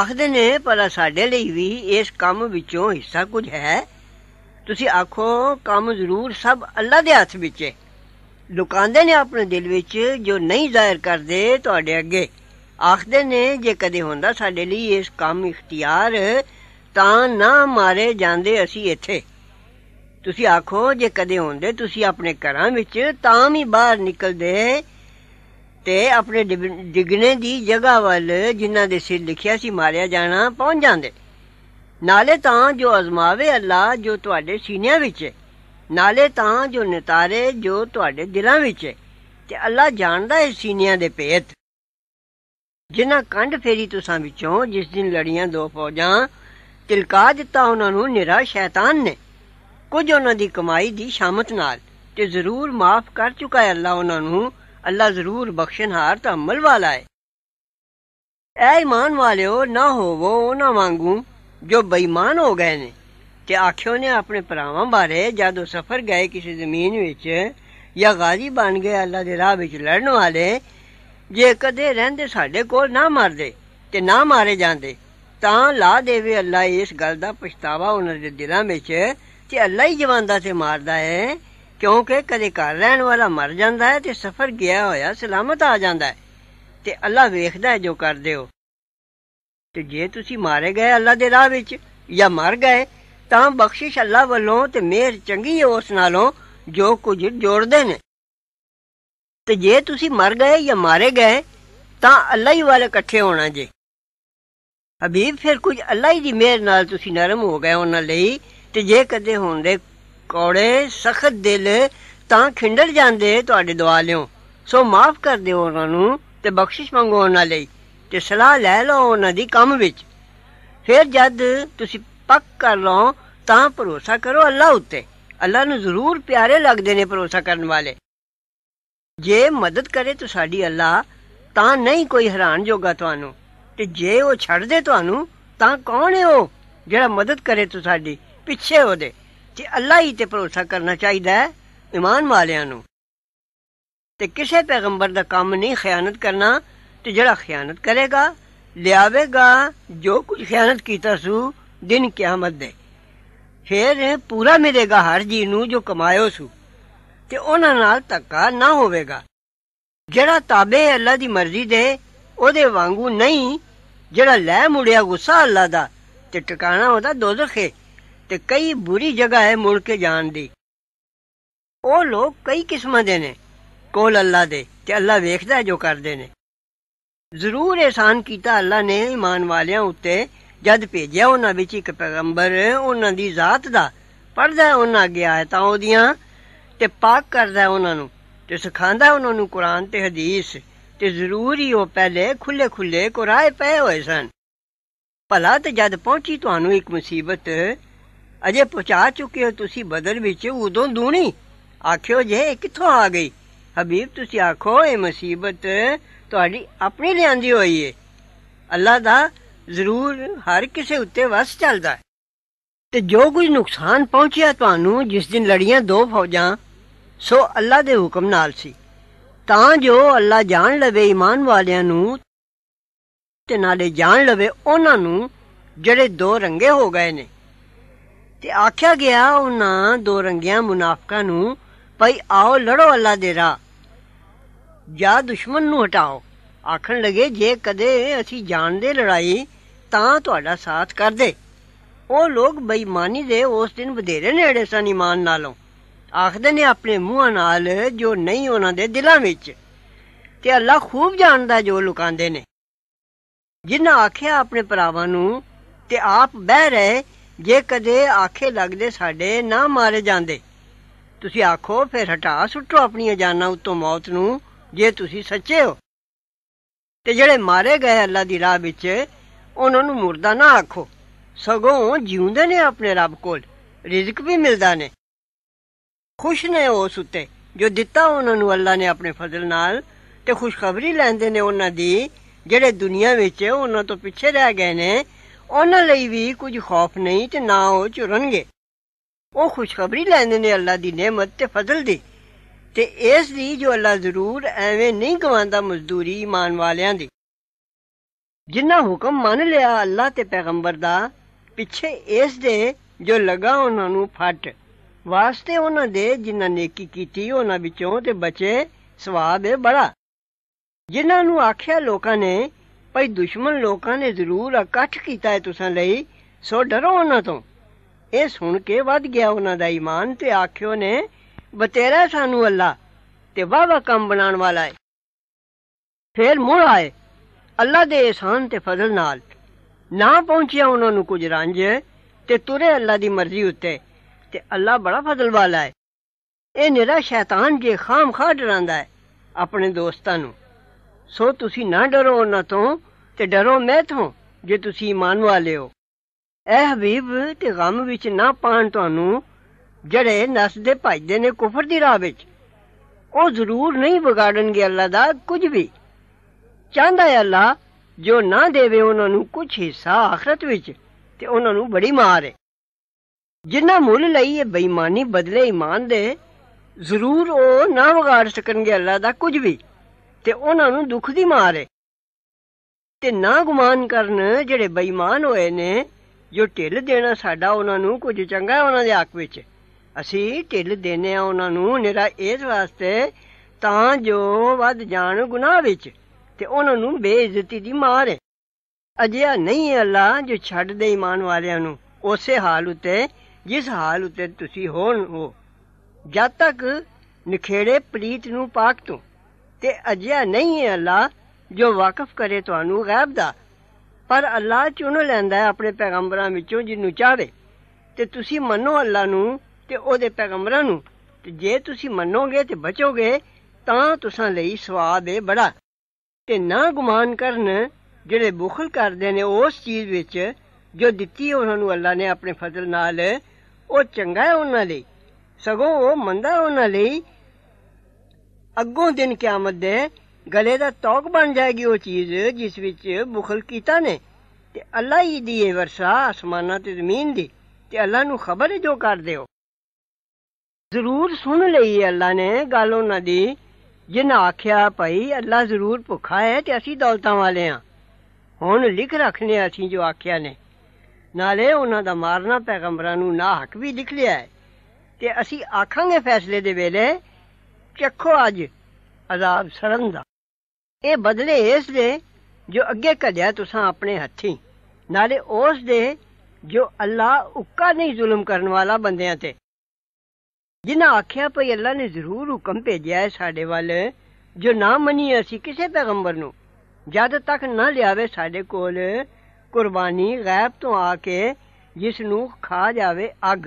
ਆਖਦੇ ਨੇ ਪਰ ਸਾਡੇ ਲਈ ਵੀ ਇਸ ਕੰਮ ਵਿੱਚੋਂ ਹਿੱਸਾ ਕੁਝ ਹੈ ਤੁਸੀਂ ਆਖੋ ਕੰਮ ਜ਼ਰੂਰ ਸਭ ਅੱਲਾ ਦੇ ਹੱਥ ਵਿੱਚ ਹੈ ਲੁਕਾਉਂਦੇ ਨੇ ਆਪਣੇ ਦਿਲ ਵਿੱਚ ਜੋ ਨਹੀਂ ਜ਼ਾਹਿਰ ਕਰਦੇ ਤੁਹਾਡੇ ਅੱਗੇ ਆਖਦੇ ਨੇ ਜੇ ਕਦੇ ਹੁੰਦਾ ਸਾਡੇ ਲਈ ਇਸ ਕੰਮ ਇਖਤਿਆਰ ਤਾਂ ਨਾ ਮਾਰੇ ਜਾਂਦੇ ਅਸੀਂ ਇੱਥੇ ਤੁਸੀਂ ਆਖੋ ਜੇ ਕਦੇ ਹੁੰਦੇ ਤੁਸੀਂ ਆਪਣੇ ਘਰਾਂ ਵਿੱਚ ਤਾਂ ਵੀ ਬਾਹਰ ਨਿਕਲਦੇ ਤੇ ਆਪਣੇ ਡਿਗਨੇ ਦੀ ਜਗ੍ਹਾ ਵੱਲ ਜਿਨ੍ਹਾਂ ਦੇ ਸਿਰ ਲਿਖਿਆ ਸੀ ਮਾਰਿਆ ਜਾਣਾ ਪਹੁੰਚ ਜਾਂਦੇ ਨਾਲੇ ਤਾਂ ਜੋ ਅਜ਼ਮਾਵੇ ਅੱਲਾ ਜੋ ਤੁਹਾਡੇ ਸੀਨਿਆਂ ਵਿੱਚ ਹੈ ਨਾਲੇ ਤਾਂ ਜੋ ਨਿਤਾਰੇ ਜੋ ਤੁਹਾਡੇ ਦਿਲਾਂ ਵਿੱਚ ਹੈ ਤੇ ਅੱਲਾ ਜਾਣਦਾ ਹੈ ਸੀਨਿਆਂ ਦੇ ਭੇਤ ਜਿਨ੍ਹਾਂ ਕੰਡ ਫੇਰੀ ਤੁਸਾਂ ਵਿੱਚੋਂ ਜਿਸ ਦਿਨ ਲੜੀਆਂ ਦੋ ਫੌਜਾਂ ਤਿਲਕਾ ਦਿੱਤਾ ਉਹਨਾਂ ਨੂੰ ਨਿਰਾ ਸ਼ੈਤਾਨ ਨੇ ਕੁਝ ਉਹਨਾਂ ਦੀ ਕਮਾਈ ਦੀ ਸ਼ਾਮਤ ਨਾਲ ਤੇ ਜ਼ਰੂਰ ਮਾਫ ਕਰ ਚੁੱਕਾ ਹੈ ਅੱਲਾ ਉਹਨਾਂ ਨੂੰ ਅੱਲਾ ਜ਼ਰੂਰ ਬਖਸ਼ਣਹਾਰ ਤਾਂ ਅਮਲ ਵਾਲਾ ਹੈ ਐ ਇਮਾਨ ਵਾਲਿਓ ਨਾ ਹੋਵੋ ਉਹਨਾਂ ਵਾਂਗੂ ਜੋ ਬੇਈਮਾਨ ਹੋ ਗਏ ਨੇ ਤੇ ਆਖਿਓ ਨੇ ਆਪਣੇ ਭਰਾਵਾਂ ਬਾਰੇ ਉਹ ਸਫ਼ਰ ਗਏ ਕਿਸੇ ਜ਼ਮੀਨ ਵਿੱਚ ਜਾਂ ਗਾਜ਼ੀ ਬਣ ਗਏ ਅੱਲਾ ਦੇ ਰਾਹ ਵਿੱਚ ਲੜਨ ਵਾਲੇ ਜੇ ਕਦੇ ਰਹਿੰਦੇ ਸਾਡੇ ਕੋਲ ਨਾ ਮਰਦੇ ਤੇ ਨਾ ਮਾਰੇ ਜਾਂਦੇ ਤਾਂ ਲਾ ਦੇਵੇ ਅੱਲਾ ਇਸ ਗੱਲ ਦਾ ਪਛਤਾਵਾ ਉਹਨਾਂ ਦੇ ਦਿਲਾਂ ਵਿੱਚ ਤੇ ਅੱਲਾ ਹੀ ਜਵਾਨਦਾ ਤੇ ਮਾਰਦਾ ਹੈ ਕਿਉਂਕਿ ਕਦੇ ਘਰ ਰਹਿਣ ਵਾਲਾ ਮਰ ਜਾਂਦਾ ਹੈ ਤੇ ਸਫਰ ਗਿਆ ਹੋਇਆ ਸਲਾਮਤ ਆ ਜਾਂਦਾ ਹੈ ਤੇ ਅੱਲਾ ਵੇਖਦਾ ਹੈ ਜੋ ਕਰਦੇ ਹੋ ਤੇ ਜੇ ਤੁਸੀਂ ਮਾਰੇ ਗਏ ਅੱਲਾ ਦੇ ਰਾਹ ਵਿੱਚ ਜਾਂ ਮਰ ਗਏ ਤਾਂ ਬਖਸ਼ਿਸ਼ ਅੱਲਾ ਵੱਲੋਂ ਤੇ ਮਿਹਰ ਚੰਗੀ ਹੈ ਉਸ ਨਾਲੋਂ ਜੋ ਕੁਝ ਜੋੜਦੇ ਨੇ ਤੇ ਜੇ ਤੁਸੀਂ ਮਰ ਗਏ ਜਾਂ ਮਾਰੇ ਗਏ ਤਾਂ ਅੱਲਾ ਹੀ ਵਾਲੇ ਇਕੱਠੇ ਹੋਣਾ ਜੇ ਹਬੀਬ ਫਿਰ ਕੁਝ ਅੱਲਾ ਹੀ ਦੀ ਮਿਹਰ ਨਾਲ ਤੁਸੀਂ ਨਰਮ ਹੋ ਗਏ ਉਹਨਾਂ ਲਈ ਤੇ ਜੇ ਕਦੇ ਹੁੰਦੇ ਕੋੜੇ ਸਖਤ ਦਿਲ ਤਾਂ ਖਿੰਡਰ ਜਾਂਦੇ ਤੁਹਾਡੇ ਲਿਓ ਸੋ ਮਾਫ ਕਰ ਦਿਓ ਉਹਨਾਂ ਨੂੰ ਤੇ ਬਖਸ਼ਿਸ਼ ਮੰਗੋ ਉਹਨਾਂ ਲਈ ਤੇ ਸਲਾਹ ਲੈ ਲਓ ਉਹਨਾਂ ਦੀ ਕੰਮ ਵਿੱਚ ਫਿਰ ਜਦ ਤੁਸੀਂ ਪੱਕ ਕਰ ਲਓ ਤਾਂ ਭਰੋਸਾ ਕਰੋ ਅੱਲਾ ਉੱਤੇ ਅੱਲਾ ਨੂੰ ਜ਼ਰੂਰ ਪਿਆਰੇ ਲੱਗਦੇ ਨੇ ਭਰੋਸਾ ਕਰਨ ਵਾਲੇ ਜੇ ਮਦਦ ਕਰੇ ਤਾਂ ਸਾਡੀ ਅੱਲਾ ਤਾਂ ਨਹੀਂ ਕੋਈ ਹੈਰਾਨ ਜੋਗਾ ਤੁਹਾਨੂੰ ਤੇ ਜੇ ਉਹ ਛੱਡ ਦੇ ਤੁਹਾਨੂੰ ਤਾਂ ਕੌਣ ਹੈ ਉਹ ਜਿਹੜਾ ਮਦਦ ਕਰੇ ਤੂੰ ਸਾਡੀ पिछे ओदे ते अल्लाह ही ते भरोसा करना चाहिदा है ईमान वालिया नु ते किसे पैगंबर दा काम नहीं खयानत करना ते जेड़ा खयानत करेगा ल्यावेगा जो कुछ खयानत कीता सु दिन कयामत दे फिर पूरा मिलेगा हर जी नु जो कमायो सु ते ओना नाल तक्का ना होवेगा जेड़ा ताबे अल्लाह दी मर्जी दे ओदे वांगू नहीं ਜਿਹੜਾ ਲੈ ਮੁੜਿਆ ਗੁੱਸਾ ਅੱਲਾ ਦਾ ਤੇ ਟਿਕਾਣਾ ਉਹਦਾ ਦੁੱਧ ਖੇ ਤੇ ਕਈ ਬੁਰੀ ਜਗ੍ਹਾ ਹੈ ਮੁੜ ਕੇ ਜਾਣ ਦੀ ਉਹ ਲੋਕ ਕਈ ਕਿਸਮਾਂ ਦੇ ਨੇ ਕੋਲ ਅੱਲਾ ਦੇ ਤੇ ਅੱਲਾ ਵੇਖਦਾ ਜੋ ਕਰਦੇ ਨੇ ਜ਼ਰੂਰ ਇਹਸਾਨ ਕੀਤਾ ਅੱਲਾ ਨੇ ਇਮਾਨ ਵਾਲਿਆਂ ਉੱਤੇ ਜਦ ਭੇਜਿਆ ਉਹਨਾਂ ਵਿੱਚ ਇੱਕ ਪੈਗੰਬਰ ਉਹਨਾਂ ਦੀ ਜ਼ਾਤ ਦਾ ਪੜਦਾ ਉਹਨਾਂ ਹੈ ਤਾਂ ਉਹਦੀਆਂ ਤੇ ਪਾਕ ਕਰਦਾ ਉਹਨਾਂ ਨੂੰ ਤੇ ਸਿਖਾਉਂਦਾ ਉਹਨਾਂ ਨੂੰ ਕੁਰਾਨ ਤੇ ਹਦੀਸ ਤੇ ਜ਼ਰੂਰੀ ਉਹ ਪਹਿਲੇ ਖੁੱਲੇ ਖੁੱਲੇ ਕੋਰਾਏ ਪਏ ਹੋਏ ਸਨ ਭਲਾ ਤੇ ਜਦ ਪਹੁੰਚੀ ਤੁਹਾਨੂੰ ਇੱਕ ਮੁਸੀਬਤ ਅਜੇ ਪਹੁੰਚਾ ਚੁੱਕੇ ਹੋ ਤੁਸੀਂ ਬਦਲ ਵਿੱਚ ਉਦੋਂ ਦੂਣੀ ਆਖਿਓ ਜੇ ਕਿੱਥੋਂ ਆ ਗਈ ਹਬੀਬ ਤੁਸੀਂ ਆਖੋ ਇਹ ਮੁਸੀਬਤ ਤੁਹਾਡੀ ਆਪਣੀ ਲਿਆਂਦੀ ਹੋਈ ਏ ਅੱਲਾ ਦਾ ਜ਼ਰੂਰ ਹਰ ਕਿਸੇ ਉੱਤੇ ਵਸ ਚੱਲਦਾ ਤੇ ਜੋ ਕੁਝ ਨੁਕਸਾਨ ਪਹੁੰਚਿਆ ਤੁਹਾਨੂੰ ਜਿਸ ਦਿਨ ਲੜੀਆਂ ਦੋ ਫੌਜਾਂ ਸੋ ਅੱਲਾ ਦੇ ਹੁਕਮ ਨਾਲ ਸੀ ਤਾਂ ਜੋ ਅੱਲਾ ਜਾਣ ਲਵੇ ਈਮਾਨ ਵਾਲਿਆਂ ਨੂੰ ਤੇ ਨਾਲੇ ਜਾਣ ਲਵੇ ਉਹਨਾਂ ਨੂੰ ਜਿਹੜੇ ਦੋ ਰੰਗੇ ਹੋ ਗਏ ਨੇ ਤੇ ਆਖਿਆ ਗਿਆ ਉਹਨਾਂ ਦੋ ਰੰਗਿਆਂ ਮੁਨਾਫਕਾਂ ਨੂੰ ਭਈ ਆਓ ਲੜੋ ਅੱਲਾ ਦੇ ਰਾਹ ਜਾਂ ਦੁਸ਼ਮਣ ਨੂੰ ਹਟਾਓ ਆਖਣ ਲਗੇ ਜੇ ਕਦੇ ਅਸੀਂ ਜਾਣਦੇ ਲੜਾਈ ਤਾਂ ਤੁਹਾਡਾ ਸਾਥ ਕਰਦੇ ਉਹ ਲੋਕ ਬੇਈਮਾਨੀ ਦੇ ਉਸ ਦਿਨ ਵਧੇਰੇ ਨੇੜੇ ਸਨ ਇਮਾਨ ਨਾਲੋਂ ਆਖਦੇ ਨੇ ਆਪਣੇ ਮੂੰਹਾਂ ਨਾਲ ਜੋ ਨਹੀਂ ਉਹਨਾਂ ਦੇ ਦਿਲਾਂ ਵਿੱਚ ਤੇ ਅੱਲਾ ਖੂਬ ਜਾਣਦਾ ਜੋ ਲੁਕਾਉਂਦੇ ਨੇ ਜਿਨ੍ਹਾਂ ਆਖਿਆ ਆਪਣੇ ਭਰਾਵਾਂ ਨੂੰ ਤੇ ਆਪ ਬਹਿ ਰਹੇ ਜੇ ਕਦੇ ਆਖੇ ਲੱਗਦੇ ਸਾਡੇ ਨਾ ਮਾਰੇ ਜਾਂਦੇ ਤੁਸੀਂ ਆਖੋ ਫਿਰ ਹਟਾ ਸੁੱਟੋ ਆਪਣੀਆਂ ਜਾਨਾਂ ਉਤੋਂ ਮੌਤ ਨੂੰ ਜੇ ਤੁਸੀਂ ਸੱਚੇ ਹੋ ਤੇ ਜਿਹੜੇ ਮਾਰੇ ਗਏ ਅੱਲਾ ਦੀ ਰਾਹ ਵਿੱਚ ਉਹਨਾਂ ਨੂੰ ਮੁਰਦਾ ਨਾ ਆਖੋ ਸਗੋਂ ਜਿਉਂਦੇ ਨੇ ਆਪਣੇ ਰੱਬ ਕੋਲ ਰਿਜ਼ਕ ਵੀ ਮਿਲਦਾ ਨੇ ਖੁਸ਼ ਨੇ ਉਸ ਉਤੇ ਜੋ ਦਿੱਤਾ ਉਹਨਾਂ ਨੂੰ ਅੱਲਾ ਨੇ ਆਪਣੇ ਫਜ਼ਲ ਨਾਲ ਤੇ ਖੁਸ਼ਖਬਰੀ ਲੈਂਦੇ ਨੇ ਉਹਨਾਂ ਦੀ ਜਿਹੜੇ ਦੁਨੀਆ ਵਿੱਚ ਉਹਨਾਂ ਤੋਂ ਪਿੱਛੇ ਰਹਿ ਗਏ ਨੇ ਉਹਨਾਂ ਲਈ ਵੀ ਕੁਝ ਖੌਫ ਨਹੀਂ ਤੇ ਨਾ ਉਹ ਚੁਰਨਗੇ ਉਹ ਖੁਸ਼ਖਬਰੀ ਲੈਣੇ ਨੇ ਅੱਲਾ ਦੀ ਨੇਮਤ ਤੇ ਫਜ਼ਲ ਦੀ ਤੇ ਇਸ ਦੀ ਜੋ ਅੱਲਾ ਜ਼ਰੂਰ ਐਵੇਂ ਨਹੀਂ ਗਵਾਂਦਾ ਮਜ਼ਦੂਰੀ ਇਮਾਨ ਵਾਲਿਆਂ ਦੀ ਜਿੰਨਾ ਹੁਕਮ ਮੰਨ ਲਿਆ ਅੱਲਾ ਤੇ ਪੈਗੰਬਰ ਦਾ ਪਿੱਛੇ ਇਸ ਦੇ ਜੋ ਲਗਾ ਉਹਨਾਂ ਨੂੰ ਫਟ ਵਾਸਤੇ ਉਹਨਾਂ ਦੇ ਜਿਨ੍ਹਾਂ ਨੇਕੀ ਕੀਤੀ ਉਹਨਾਂ ਵਿੱਚੋਂ ਤੇ ਬਚੇ ਸਵਾਬ ਹੈ ਬੜਾ ਜਿਨ੍ਹਾਂ ਨੂੰ ਆਖਿਆ ਲੋਕਾਂ ਨੇ ਭਈ ਦੁਸ਼ਮਣ ਲੋਕਾਂ ਨੇ ਜ਼ਰੂਰ ਇਕੱਠ ਕੀਤਾ ਹੈ ਤੁਸਾਂ ਲਈ ਸੋ ਡਰੋ ਉਹਨਾਂ ਤੋਂ ਇਹ ਸੁਣ ਕੇ ਵੱਧ ਗਿਆ ਉਹਨਾਂ ਦਾ ਈਮਾਨ ਤੇ ਆਖਿਓ ਨੇ ਬਤੇਰਾ ਸਾਨੂੰ ਅੱਲਾ ਤੇ ਵਾਵਾ ਕੰਮ ਬਣਾਉਣ ਵਾਲਾ ਹੈ ਫੇਰ ਮੁੜ ਆਏ ਅੱਲਾ ਦੇ ਇਹਸਾਨ ਤੇ ਫਜ਼ਲ ਨਾਲ ਨਾ ਪਹੁੰਚਿਆ ਉਹਨਾਂ ਨੂੰ ਕੁਝ ਰੰਜ ਤੇ ਤੁਰੇ ਅੱਲਾ ਦੀ ਮਰਜ਼ੀ ਉੱਤੇ ਤੇ ਅੱਲਾ ਬੜਾ ਫਜ਼ਲ ਵਾਲਾ ਹੈ ਇਹ ਨਿਹਰਾ ਸ਼ੈਤਾਨ ਜੇ ਖਾਮ ਖਾ ਡਰਾਂਦਾ ਹੈ ਆਪਣੇ ਦੋਸਤਾਂ ਨੂੰ ਸੋ ਤੁਸੀਂ ਨਾ ਡਰੋ ਉਹਨਾਂ ਤੋਂ ਤੇ ਡਰੋ ਮੈਂ ਤੋਂ ਜੇ ਤੁਸੀਂ ਇਮਾਨ ਵਾਲੇ ਹੋ ਐ ਹਬੀਬ ਤੇ ਗਮ ਵਿੱਚ ਨਾ ਪਾਣ ਤੁਹਾਨੂੰ ਜਿਹੜੇ ਨਸਦੇ ਭਜਦੇ ਨੇ ਕਫਰ ਦੀ ਰਾਹ ਵਿੱਚ ਉਹ ਜ਼ਰੂਰ ਨਹੀਂ ਵਿਗਾੜਨਗੇ ਅੱਲਾ ਦਾ ਕੁਝ ਵੀ ਚਾਹੁੰਦਾ ਹੈ ਅੱਲਾ ਜੋ ਨਾ ਦੇਵੇ ਉਹਨਾਂ ਨੂੰ ਕੁਝ ਹਿੱਸਾ ਆਖਰਤ ਵਿੱਚ ਤੇ ਉਹਨਾਂ ਨੂੰ ਬੜੀ ਮਾਰ ਹੈ ਜਿੰਨਾ ਮੁੱਲ ਲਈ ਇਹ ਬੇਈਮਾਨੀ ਬਦਲੇ ਇਮਾਨ ਦੇ ਜ਼ਰੂਰ ਉਹ ਨਾ ਵਿਗਾੜ ਸਕਣਗੇ ਅੱਲਾ ਦਾ ਕੁਝ ਵੀ ਤੇ ਉਹਨਾਂ ਨੂੰ ਦੁੱਖ ਦੀ ਮਾਰ ਹੈ ਤੇ ਨਾ ਗੁਮਾਨ ਕਰਨ ਜਿਹੜੇ ਬੇਈਮਾਨ ਹੋਏ ਨੇ ਜੋ ਢਿੱਲ ਦੇਣਾ ਸਾਡਾ ਉਹਨਾਂ ਨੂੰ ਕੁਝ ਚੰਗਾ ਉਹਨਾਂ ਦੇ ਹੱਕ ਵਿੱਚ ਅਸੀਂ ਢਿੱਲ ਦੇਨੇ ਆ ਉਹਨਾਂ ਨੂੰ ਨਿਹਰਾ ਇਸ ਵਾਸਤੇ ਤਾਂ ਜੋ ਵੱਧ ਜਾਣ ਗੁਨਾਹ ਵਿੱਚ ਤੇ ਉਹਨਾਂ ਨੂੰ ਬੇਇੱਜ਼ਤੀ ਦੀ ਮਾਰ ਹੈ ਅਜਿਹਾ ਨਹੀਂ ਹੈ ਅੱਲਾ ਜੋ ਛੱਡ ਦੇ ਇਮਾਨ ਵਾਲਿਆਂ ਨੂੰ ਉਸੇ ਹਾਲ ਉਤੇ ਜਿਸ ਹਾਲ ਉਤੇ ਤੁਸੀਂ ਹੋਣ ਹੋ ਜਦ ਤੱਕ ਨਖੇੜੇ ਪਲੀਤ ਨੂੰ ਪਾਕ ਤੋਂ ਤੇ ਅਜਿਹਾ ਨਹੀਂ ਹੈ ਅੱਲਾ ਜੋ ਵਾਕਿਫ ਕਰੇ ਤੁਹਾਨੂੰ ਗੈਬ ਦਾ ਪਰ ਅੱਲਾ ਚੁਣ ਲੈਂਦਾ ਆਪਣੇ ਪੈਗੰਬਰਾਂ ਵਿੱਚੋਂ ਜਿਹਨੂੰ ਚਾਹੇ ਤੇ ਤੁਸੀਂ ਮੰਨੋ ਅੱਲਾ ਨੂੰ ਤੇ ਉਹਦੇ ਪੈਗੰਬਰਾਂ ਨੂੰ ਤੇ ਜੇ ਤੁਸੀਂ ਮੰਨੋਗੇ ਤੇ ਬਚੋਗੇ ਤਾਂ ਤੁਸਾਂ ਲਈ ਸਵਾਦ ਹੈ ਬੜਾ ਤੇ ਨਾ ਗੁਮਾਨ ਕਰਨ ਜਿਹੜੇ ਬੁਖਲ ਕਰਦੇ ਨੇ ਉਸ ਚੀਜ਼ ਵਿੱਚ ਜੋ ਦਿੱਤੀ ਉਹਨਾਂ ਨੂੰ ਅੱਲਾ ਨੇ ਆਪਣੇ ਫਜ਼ਲ ਨਾਲ ਉਹ ਚੰਗਾ ਹੈ ਉਹਨਾਂ ਲਈ ਸਗੋਂ ਉਹ ਮੰਦਾ ਉਹਨਾਂ ਲਈ ਅੱਗੋਂ ਦਿਨ ਕਿਆਮਤ ਦੇ ਗਲੇ ਦਾ ਤੌਕ ਬਣ ਜਾਏਗੀ ਉਹ ਚੀਜ਼ ਜਿਸ ਵਿੱਚ ਬੁਖਲ ਕੀਤਾ ਨੇ ਤੇ ਅੱਲਾ ਹੀ ਦੀ ਇਹ ਵਰਸਾ ਅਸਮਾਨਾਂ ਤੇ ਜ਼ਮੀਨ ਦੀ ਤੇ ਅੱਲਾ ਨੂੰ ਖਬਰ ਹੈ ਜੋ ਕਰਦੇ ਹੋ ਜ਼ਰੂਰ ਸੁਣ ਲਈ ਹੈ ਅੱਲਾ ਨੇ ਗੱਲ ਉਹਨਾਂ ਦੀ ਜਿਨ੍ਹਾਂ ਆਖਿਆ ਭਾਈ ਅੱਲਾ ਜ਼ਰੂਰ ਭੁੱਖਾ ਹੈ ਤੇ ਅਸੀਂ ਦੌਲਤਾਂ ਵਾਲੇ ਹਾਂ ਹੁਣ ਲਿਖ ਰੱਖਨੇ ਅਸੀਂ ਜੋ ਆਖਿਆ ਨੇ ਨਾਲੇ ਉਹਨਾਂ ਦਾ ਮਾਰਨਾ ਪੈਗੰਬਰਾਂ ਨੂੰ ਨਾ ਹੱਕ ਵੀ ਲਿਖ ਲਿਆ ਹੈ ਤੇ ਅਸੀਂ ਆਖਾਂਗੇ ਫੈਸਲੇ ਦੇ ਵੇਲੇ ਚੱਖੋ ਅੱਜ ਅਜ਼ਾਬ ਸਰਨ ਦਾ ਇਹ ਬਦਲੇ ਇਸ ਦੇ ਜੋ ਅੱਗੇ ਘੜਿਆ ਤੁਸੀਂ ਆਪਣੇ ਹੱਥੀ ਨਾਲੇ ਉਸ ਦੇ ਜੋ ਅੱਲਾ ਉੱਕਾ ਨਹੀਂ ਜ਼ੁਲਮ ਕਰਨ ਵਾਲਾ ਬੰਦਿਆਂ ਤੇ ਜਿਨ੍ਹਾਂ ਆਖਿਆ ਭਈ ਅੱਲਾ ਨੇ ਜ਼ਰੂਰ ਹੁਕਮ ਭੇਜਿਆ ਸਾਡੇ ਵੱਲ ਜੋ ਨਾ ਮੰਨੀ ਅਸੀਂ ਕਿਸੇ ਪੈਗੰਬਰ ਨੂੰ ਜਦ ਤੱਕ ਨਾ ਲਿਆਵੇ ਸਾਡੇ ਕੋਲ ਕੁਰਬਾਨੀ ਗੈਬ ਤੋਂ ਆ ਕੇ ਜਿਸ ਨੂੰ ਖਾ ਜਾਵੇ ਅੱਗ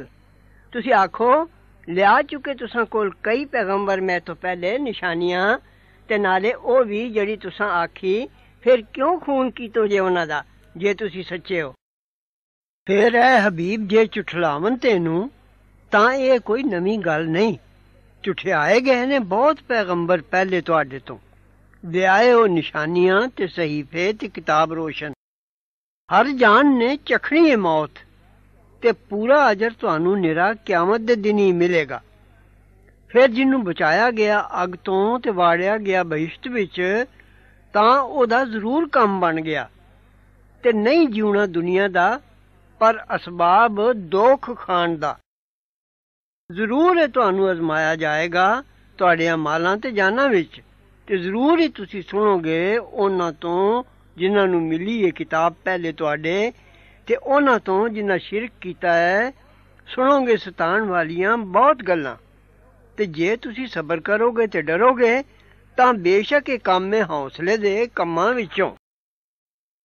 ਤੁਸੀਂ ਆਖੋ ਲਿਆ ਚੁਕੇ ਤੁਸਾਂ ਕੋਲ ਕਈ ਪੈਗੰਬਰ ਮੈਂ ਤੋਂ ਪਹਿਲੇ ਨਿਸ਼ਾਨੀਆਂ ਤੇ ਨਾਲੇ ਉਹ ਵੀ ਜਿਹੜੀ ਤੁਸਾਂ ਆਖੀ ਫਿਰ ਕਿਉਂ ਖੂਨ ਕੀਤੋ ਜੇ ਉਹਨਾਂ ਦਾ ਜੇ ਤੁਸੀਂ ਸੱਚੇ ਹੋ ਫਿਰ ਐ ਹਬੀਬ ਜੇ ਝੁਠਲਾਵਨ ਤੈਨੂੰ ਤਾਂ ਇਹ ਕੋਈ ਨਵੀਂ ਗੱਲ ਨਹੀਂ ਝੁਠਿਆਏ ਗਏ ਨੇ ਬਹੁਤ ਪੈਗੰਬਰ ਪਹਿਲੇ ਤੁਹਾਡੇ ਤੋਂ ਲਿਆਏ ਉਹ ਨਿਸ਼ਾਨੀਆਂ ਤੇ ਸਹੀਫੇ ਤੇ ਕਿਤਾਬ ਰੋਸ਼ਨ ਹਰ ਜਾਨ ਨੇ ਚਖਣੀ ਹੈ ਮੌਤ ਤੇ ਪੂਰਾ ਅਜਰ ਤੁਹਾਨੂੰ ਨਿਰਾ ਕਿਆਮਤ ਦੇ ਦਿਨ ਹੀ ਮਿਲੇਗਾ ਫਿਰ ਜਿਹਨੂੰ ਬਚਾਇਆ ਗਿਆ ਅਗ ਤੋਂ ਤੇ ਵਾੜਿਆ ਗਿਆ ਬਹਿਸ਼ਤ ਵਿੱਚ ਤਾਂ ਉਹਦਾ ਜ਼ਰੂਰ ਕੰਮ ਬਣ ਗਿਆ ਤੇ ਨਹੀਂ ਜਿਉਣਾ ਦੁਨੀਆ ਦਾ ਪਰ ਅਸਬਾਬ ਦੁੱਖ ਖਾਣ ਦਾ ਜ਼ਰੂਰ ਹੈ ਤੁਹਾਨੂੰ ਅਜ਼ਮਾਇਆ ਜਾਏਗਾ ਤੁਹਾਡੇ ਮਾਲਾਂ ਤੇ ਜਾਨਾਂ ਵਿੱਚ ਤੇ ਜ਼ਰੂਰ ਹੀ ਤੁਸੀਂ ਸੁਣੋਗੇ ਉਹਨਾਂ ਤੋਂ ਜਿਨ੍ਹਾਂ ਨੂੰ ਮਿਲੀ ਇਹ ਕਿਤਾਬ ਪਹਿਲੇ ਤੁਹਾਡੇ ਤੇ ਉਹਨਾਂ ਤੋਂ ਜਿਨ੍ਹਾਂ ਸ਼ਿਰਕ ਕੀਤਾ ਹੈ ਸੁਣੋਗੇ ਸਤਾਨ ਵਾਲੀਆਂ ਬਹੁਤ ਗੱਲਾਂ ਤੇ ਜੇ ਤੁਸੀਂ ਸਬਰ ਕਰੋਗੇ ਤੇ ਡਰੋਗੇ ਤਾਂ ਬੇਸ਼ੱਕ ਇਹ ਕੰਮ ਹੈ ਹੌਸਲੇ ਦੇ ਕੰਮਾਂ ਵਿੱਚੋਂ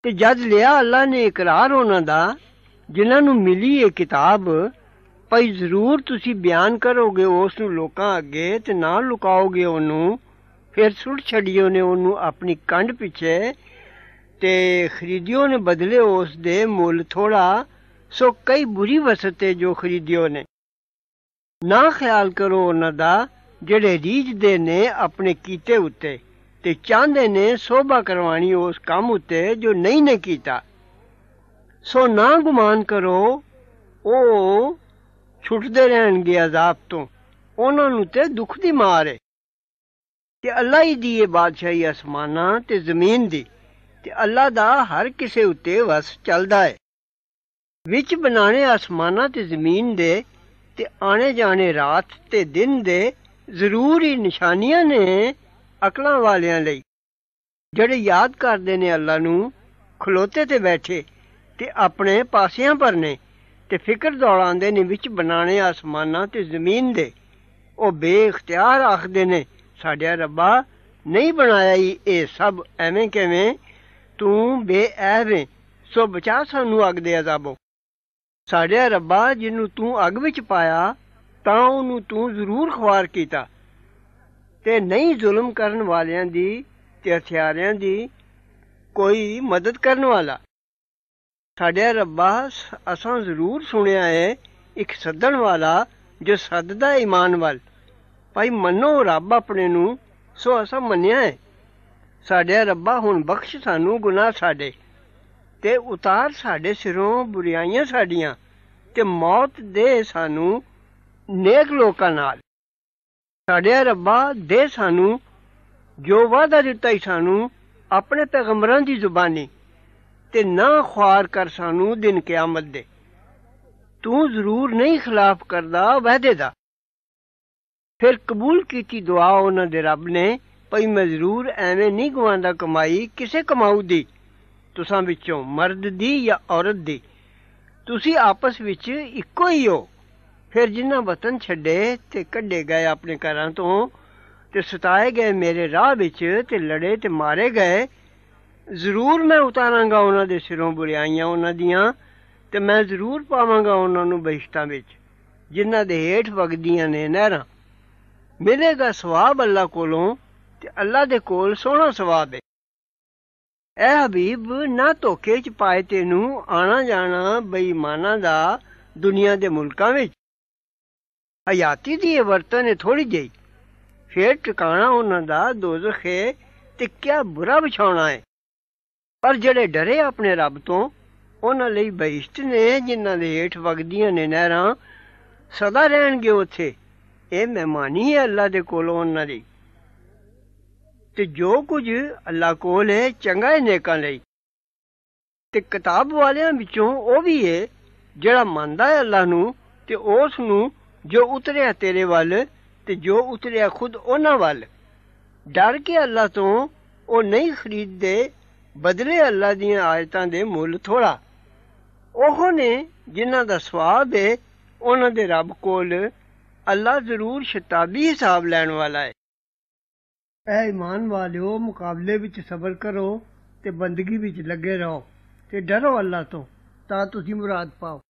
ਤੇ ਜਦ ਲਿਆ ਅੱਲਾ ਨੇ ਇਕਰਾਰ ਉਹਨਾਂ ਦਾ ਜਿਨ੍ਹਾਂ ਨੂੰ ਮਿਲੀ ਇਹ ਕਿਤਾਬ ਪਈ ਜ਼ਰੂਰ ਤੁਸੀਂ ਬਿਆਨ ਕਰੋਗੇ ਉਸ ਨੂੰ ਲੋਕਾਂ ਅੱਗੇ ਤੇ ਨਾ ਲੁਕਾਓਗੇ ਉਹਨੂੰ ਫਿਰ ਸੁੱਟ ਛੱਡਿਓ ਨੇ ਉਹਨੂੰ ਆਪਣੀ ਕੰਢ ਪਿੱਛੇ ਤੇ ਖਰੀਦਿਓ ਨੇ ਬਦਲੇ ਉਸ ਦੇ ਮੁੱਲ ਥੋੜਾ ਸੋ ਕਈ ਬੁਰੀ ਵਸਤੇ ਜੋ ਖਰੀਦਿਓ ਨੇ ਨਾ ਖਿਆਲ ਕਰੋ ਉਹਨਾਂ ਦਾ ਜਿਹੜੇ ਦੇ ਨੇ ਆਪਣੇ ਕੀਤੇ ਉੱਤੇ ਤੇ ਚਾਹਦੇ ਨੇ ਸੋਭਾ ਕਰਵਾਣੀ ਉਸ ਕੰਮ ਉੱਤੇ ਜੋ ਨਹੀਂ ਨੇ ਕੀਤਾ ਸੋ ਨਾ ਗੁਮਾਨ ਕਰੋ ਉਹ ਛੁੱਟਦੇ ਰਹਿਣਗੇ ਅਜ਼ਾਬ ਤੋਂ ਉਹਨਾਂ ਨੂੰ ਤੇ ਦੁੱਖ ਦੀ ਮਾਰ ਹੈ ਕਿ ਅੱਲਾ ਹੀ ਦੀ ਇਹ ਬਾਦਸ਼ਾਹੀ ਅਸਮਾਨਾਂ ਤੇ ਜ਼ਮੀਨ ਦੀ ਤੇ ਅੱਲਾ ਦਾ ਹਰ ਕਿਸੇ ਉੱਤੇ ਵਸ ਚੱਲਦਾ ਹੈ ਵਿੱਚ ਬਣਾਣੇ ਅਸਮਾਨਾਂ ਤੇ ਜ਼ਮੀਨ ਦੇ ਤੇ ਆਣੇ ਜਾਣੇ ਰਾਤ ਤੇ ਦਿਨ ਦੇ ਜ਼ਰੂਰੀ ਨਿਸ਼ਾਨੀਆਂ ਨੇ ਅਕਲਾਂ ਵਾਲਿਆਂ ਲਈ ਜਿਹੜੇ ਯਾਦ ਕਰਦੇ ਨੇ ਅੱਲਾ ਨੂੰ ਖਲੋਤੇ ਤੇ ਬੈਠੇ ਤੇ ਆਪਣੇ ਪਾਸਿਆਂ ਪਰ ਨੇ ਤੇ ਫਿਕਰ ਦੌੜਾਉਂਦੇ ਨੇ ਵਿੱਚ ਬਣਾਣੇ ਅਸਮਾਨਾਂ ਤੇ ਜ਼ਮੀਨ ਦੇ ਉਹ ਬੇਇਖਤਿਆਰ ਆਖਦੇ ਨੇ ਸਾਡਿਆ ਰੱਬਾ ਨਹੀਂ ਬਣਾਇਆ ਇਹ ਸਭ ਐਵੇਂ ਕਿਵੇਂ ਤੂੰ ਬੇਅਹਿਵੇਂ ਸੋ ਬਚਾ ਸਾਨੂੰ ਅੱਗ ਦੇ ਅਜ਼ਾਬੋਂ ਸਾਡੇ ਰੱਬਾ ਜਿਹਨੂੰ ਤੂੰ ਅੱਗ ਵਿੱਚ ਪਾਇਆ ਤਾਂ ਉਹਨੂੰ ਤੂੰ ਜ਼ਰੂਰ ਖਵਾਰ ਕੀਤਾ ਤੇ ਨਹੀਂ ਜ਼ੁਲਮ ਕਰਨ ਵਾਲਿਆਂ ਦੀ ਤੇ ਹਥਿਆਰਿਆਂ ਦੀ ਕੋਈ ਮਦਦ ਕਰਨ ਵਾਲਾ ਸਾਡੇ ਰੱਬਾ ਅਸਾਂ ਜ਼ਰੂਰ ਸੁਣਿਆ ਹੈ ਇੱਕ ਸੱਦਣ ਵਾਲਾ ਜੋ ਸੱਦਦਾ ਈਮਾਨ ਵਾਲ ਭਾਈ ਮੰਨੋ ਰੱਬ ਆਪਣੇ ਨੂੰ ਸੋ ਅਸਾਂ ਮੰਨਿਆ ਹੈ ਸਾਡੇ ਰੱਬਾ ਹੁਣ ਬਖਸ਼ ਸਾਨੂੰ ਗੁਨਾਹ ਸਾਡੇ ਤੇ ਉਤਾਰ ਸਾਡੇ ਸਿਰੋਂ ਬੁਰੀਆਈਆਂ ਸਾਡੀਆਂ ਤੇ ਮੌਤ ਦੇ ਸਾਨੂੰ ਨੇਕ ਲੋਕਾਂ ਨਾਲ ਸਾਡੇ ਰੱਬਾ ਦੇ ਸਾਨੂੰ ਜੋ ਵਾਦਾ ਦਿੱਤਾ ਹੀ ਸਾਨੂੰ ਆਪਣੇ ਪੈਗੰਬਰਾਂ ਦੀ ਜ਼ੁਬਾਨੀ ਤੇ ਨਾ ਖੁਆਰ ਕਰ ਸਾਨੂੰ ਦਿਨ ਕਿਆਮਤ ਦੇ ਤੂੰ ਜ਼ਰੂਰ ਨਹੀਂ ਖਿਲਾਫ ਕਰਦਾ ਵਾਅਦੇ ਦਾ ਫਿਰ ਕਬੂਲ ਕੀਤੀ ਦੁਆ ਉਹਨਾਂ ਦੇ ਰੱਬ ਨੇ ਭਈ ਮਜ਼ਰੂਰ ਐਵੇਂ ਨਹੀਂ ਗਵਾਂਦਾ ਕਮਾਈ ਕਿਸੇ ਕਮਾਉ ਦੀ ਤੁਸਾਂ ਵਿੱਚੋਂ ਮਰਦ ਦੀ ਜਾਂ ਔਰਤ ਦੀ ਤੁਸੀਂ ਆਪਸ ਵਿੱਚ ਇੱਕੋ ਹੀ ਹੋ ਫਿਰ ਜਿਨ੍ਹਾਂ ਵਤਨ ਛੱਡੇ ਤੇ ਕੱਢੇ ਗਏ ਆਪਣੇ ਘਰਾਂ ਤੋਂ ਤੇ ਸਤਾਏ ਗਏ ਮੇਰੇ ਰਾਹ ਵਿੱਚ ਤੇ ਲੜੇ ਤੇ ਮਾਰੇ ਗਏ ਜ਼ਰੂਰ ਮੈਂ ਉਤਾਰਾਂਗਾ ਉਹਨਾਂ ਦੇ ਸਿਰੋਂ ਬੁਰੀਆਈਆਂ ਉਹਨਾਂ ਦੀਆਂ ਤੇ ਮੈਂ ਜ਼ਰੂਰ ਪਾਵਾਂਗਾ ਉਹਨਾਂ ਨੂੰ ਬਹਿਸ਼ਤਾਂ ਵਿੱਚ ਜਿਨ੍ਹਾਂ ਦੇ ਹੇਠ ਵਗਦੀਆਂ ਨੇ ਨਹਿਰਾਂ ਮਿਲੇਗਾ ਸਵਾਬ ਅੱਲਾ ਕੋਲੋਂ ਤੇ ਅੱਲਾ ਦੇ ਕੋਲ ਸੋਹਣਾ ਸਵਾਬ ਹੈ ਐ ਹਬੀਬ ਨਾ ਧੋਖੇ ਚ ਪਾਏ ਤੈਨੂੰ ਆਣਾ ਜਾਣਾ ਬੇਈਮਾਨਾਂ ਦਾ ਦੁਨੀਆ ਦੇ ਮੁਲਕਾਂ ਵਿੱਚ ਹਯਾਤੀ ਦੀ ਇਹ ਵਰਤਨ ਥੋੜੀ ਜਈ ਫੇਰ ਟਿਕਾਣਾ ਉਹਨਾਂ ਦਾ ਦੋਜ਼ਖ ਹੈ ਤੇ ਕਿਆ ਬੁਰਾ ਵਿਛਾਉਣਾ ਹੈ ਪਰ ਜਿਹੜੇ ਡਰੇ ਆਪਣੇ ਰੱਬ ਤੋਂ ਉਹਨਾਂ ਲਈ ਬਹਿਸ਼ਤ ਨੇ ਜਿਨ੍ਹਾਂ ਦੇ ਹੇਠ ਵਗਦੀਆਂ ਨੇ ਨਹਿਰਾਂ ਸਦਾ ਰਹਿਣਗੇ ਉੱਥੇ ਇਹ ਮਹਿਮਾਨੀ ਹੈ ਅੱਲਾ ਦੇ ਕੋਲੋਂ ਉਹਨਾਂ ਦੀ ਤੇ ਜੋ ਕੁਝ ਅੱਲਾ ਕੋਲ ਹੈ ਚੰਗਾ ਹੈ ਨੇਕਾਂ ਲਈ ਤੇ ਕਿਤਾਬ ਵਾਲਿਆਂ ਵਿੱਚੋਂ ਉਹ ਵੀ ਹੈ ਜਿਹੜਾ ਮੰਨਦਾ ਹੈ ਅੱਲਾ ਨੂੰ ਤੇ ਉਸ ਨੂੰ ਜੋ ਉਤਰਿਆ ਤੇਰੇ ਵੱਲ ਤੇ ਜੋ ਉਤਰਿਆ ਖੁਦ ਉਹਨਾਂ ਵੱਲ ਡਰ ਕੇ ਅੱਲਾ ਤੋਂ ਉਹ ਨਹੀਂ ਖਰੀਦਦੇ ਬਦਲੇ ਅੱਲਾ ਦੀਆਂ ਆਇਤਾਂ ਦੇ ਮੁੱਲ ਥੋੜਾ ਉਹ ਨੇ ਜਿਨ੍ਹਾਂ ਦਾ ਸਵਾਦ ਹੈ ਉਹਨਾਂ ਦੇ ਰੱਬ ਕੋਲ ਅੱਲਾ ਜ਼ਰੂਰ ਸ਼ਤਾਬੀ ਹਿਸਾਬ ਲੈਣ ਵਾਲਾ ਹੈ ਐ ਇਮਾਨ ਵਾਲਿਓ ਮੁਕਾਬਲੇ ਵਿੱਚ ਸਬਰ ਕਰੋ ਤੇ ਬੰਦਗੀ ਵਿੱਚ ਲੱਗੇ ਰਹੋ ਤੇ ਡਰੋ ਅੱਲਾ ਤੋਂ ਤਾਂ ਤੁਸੀਂ ਮੁਰਾਦ ਪਾਓ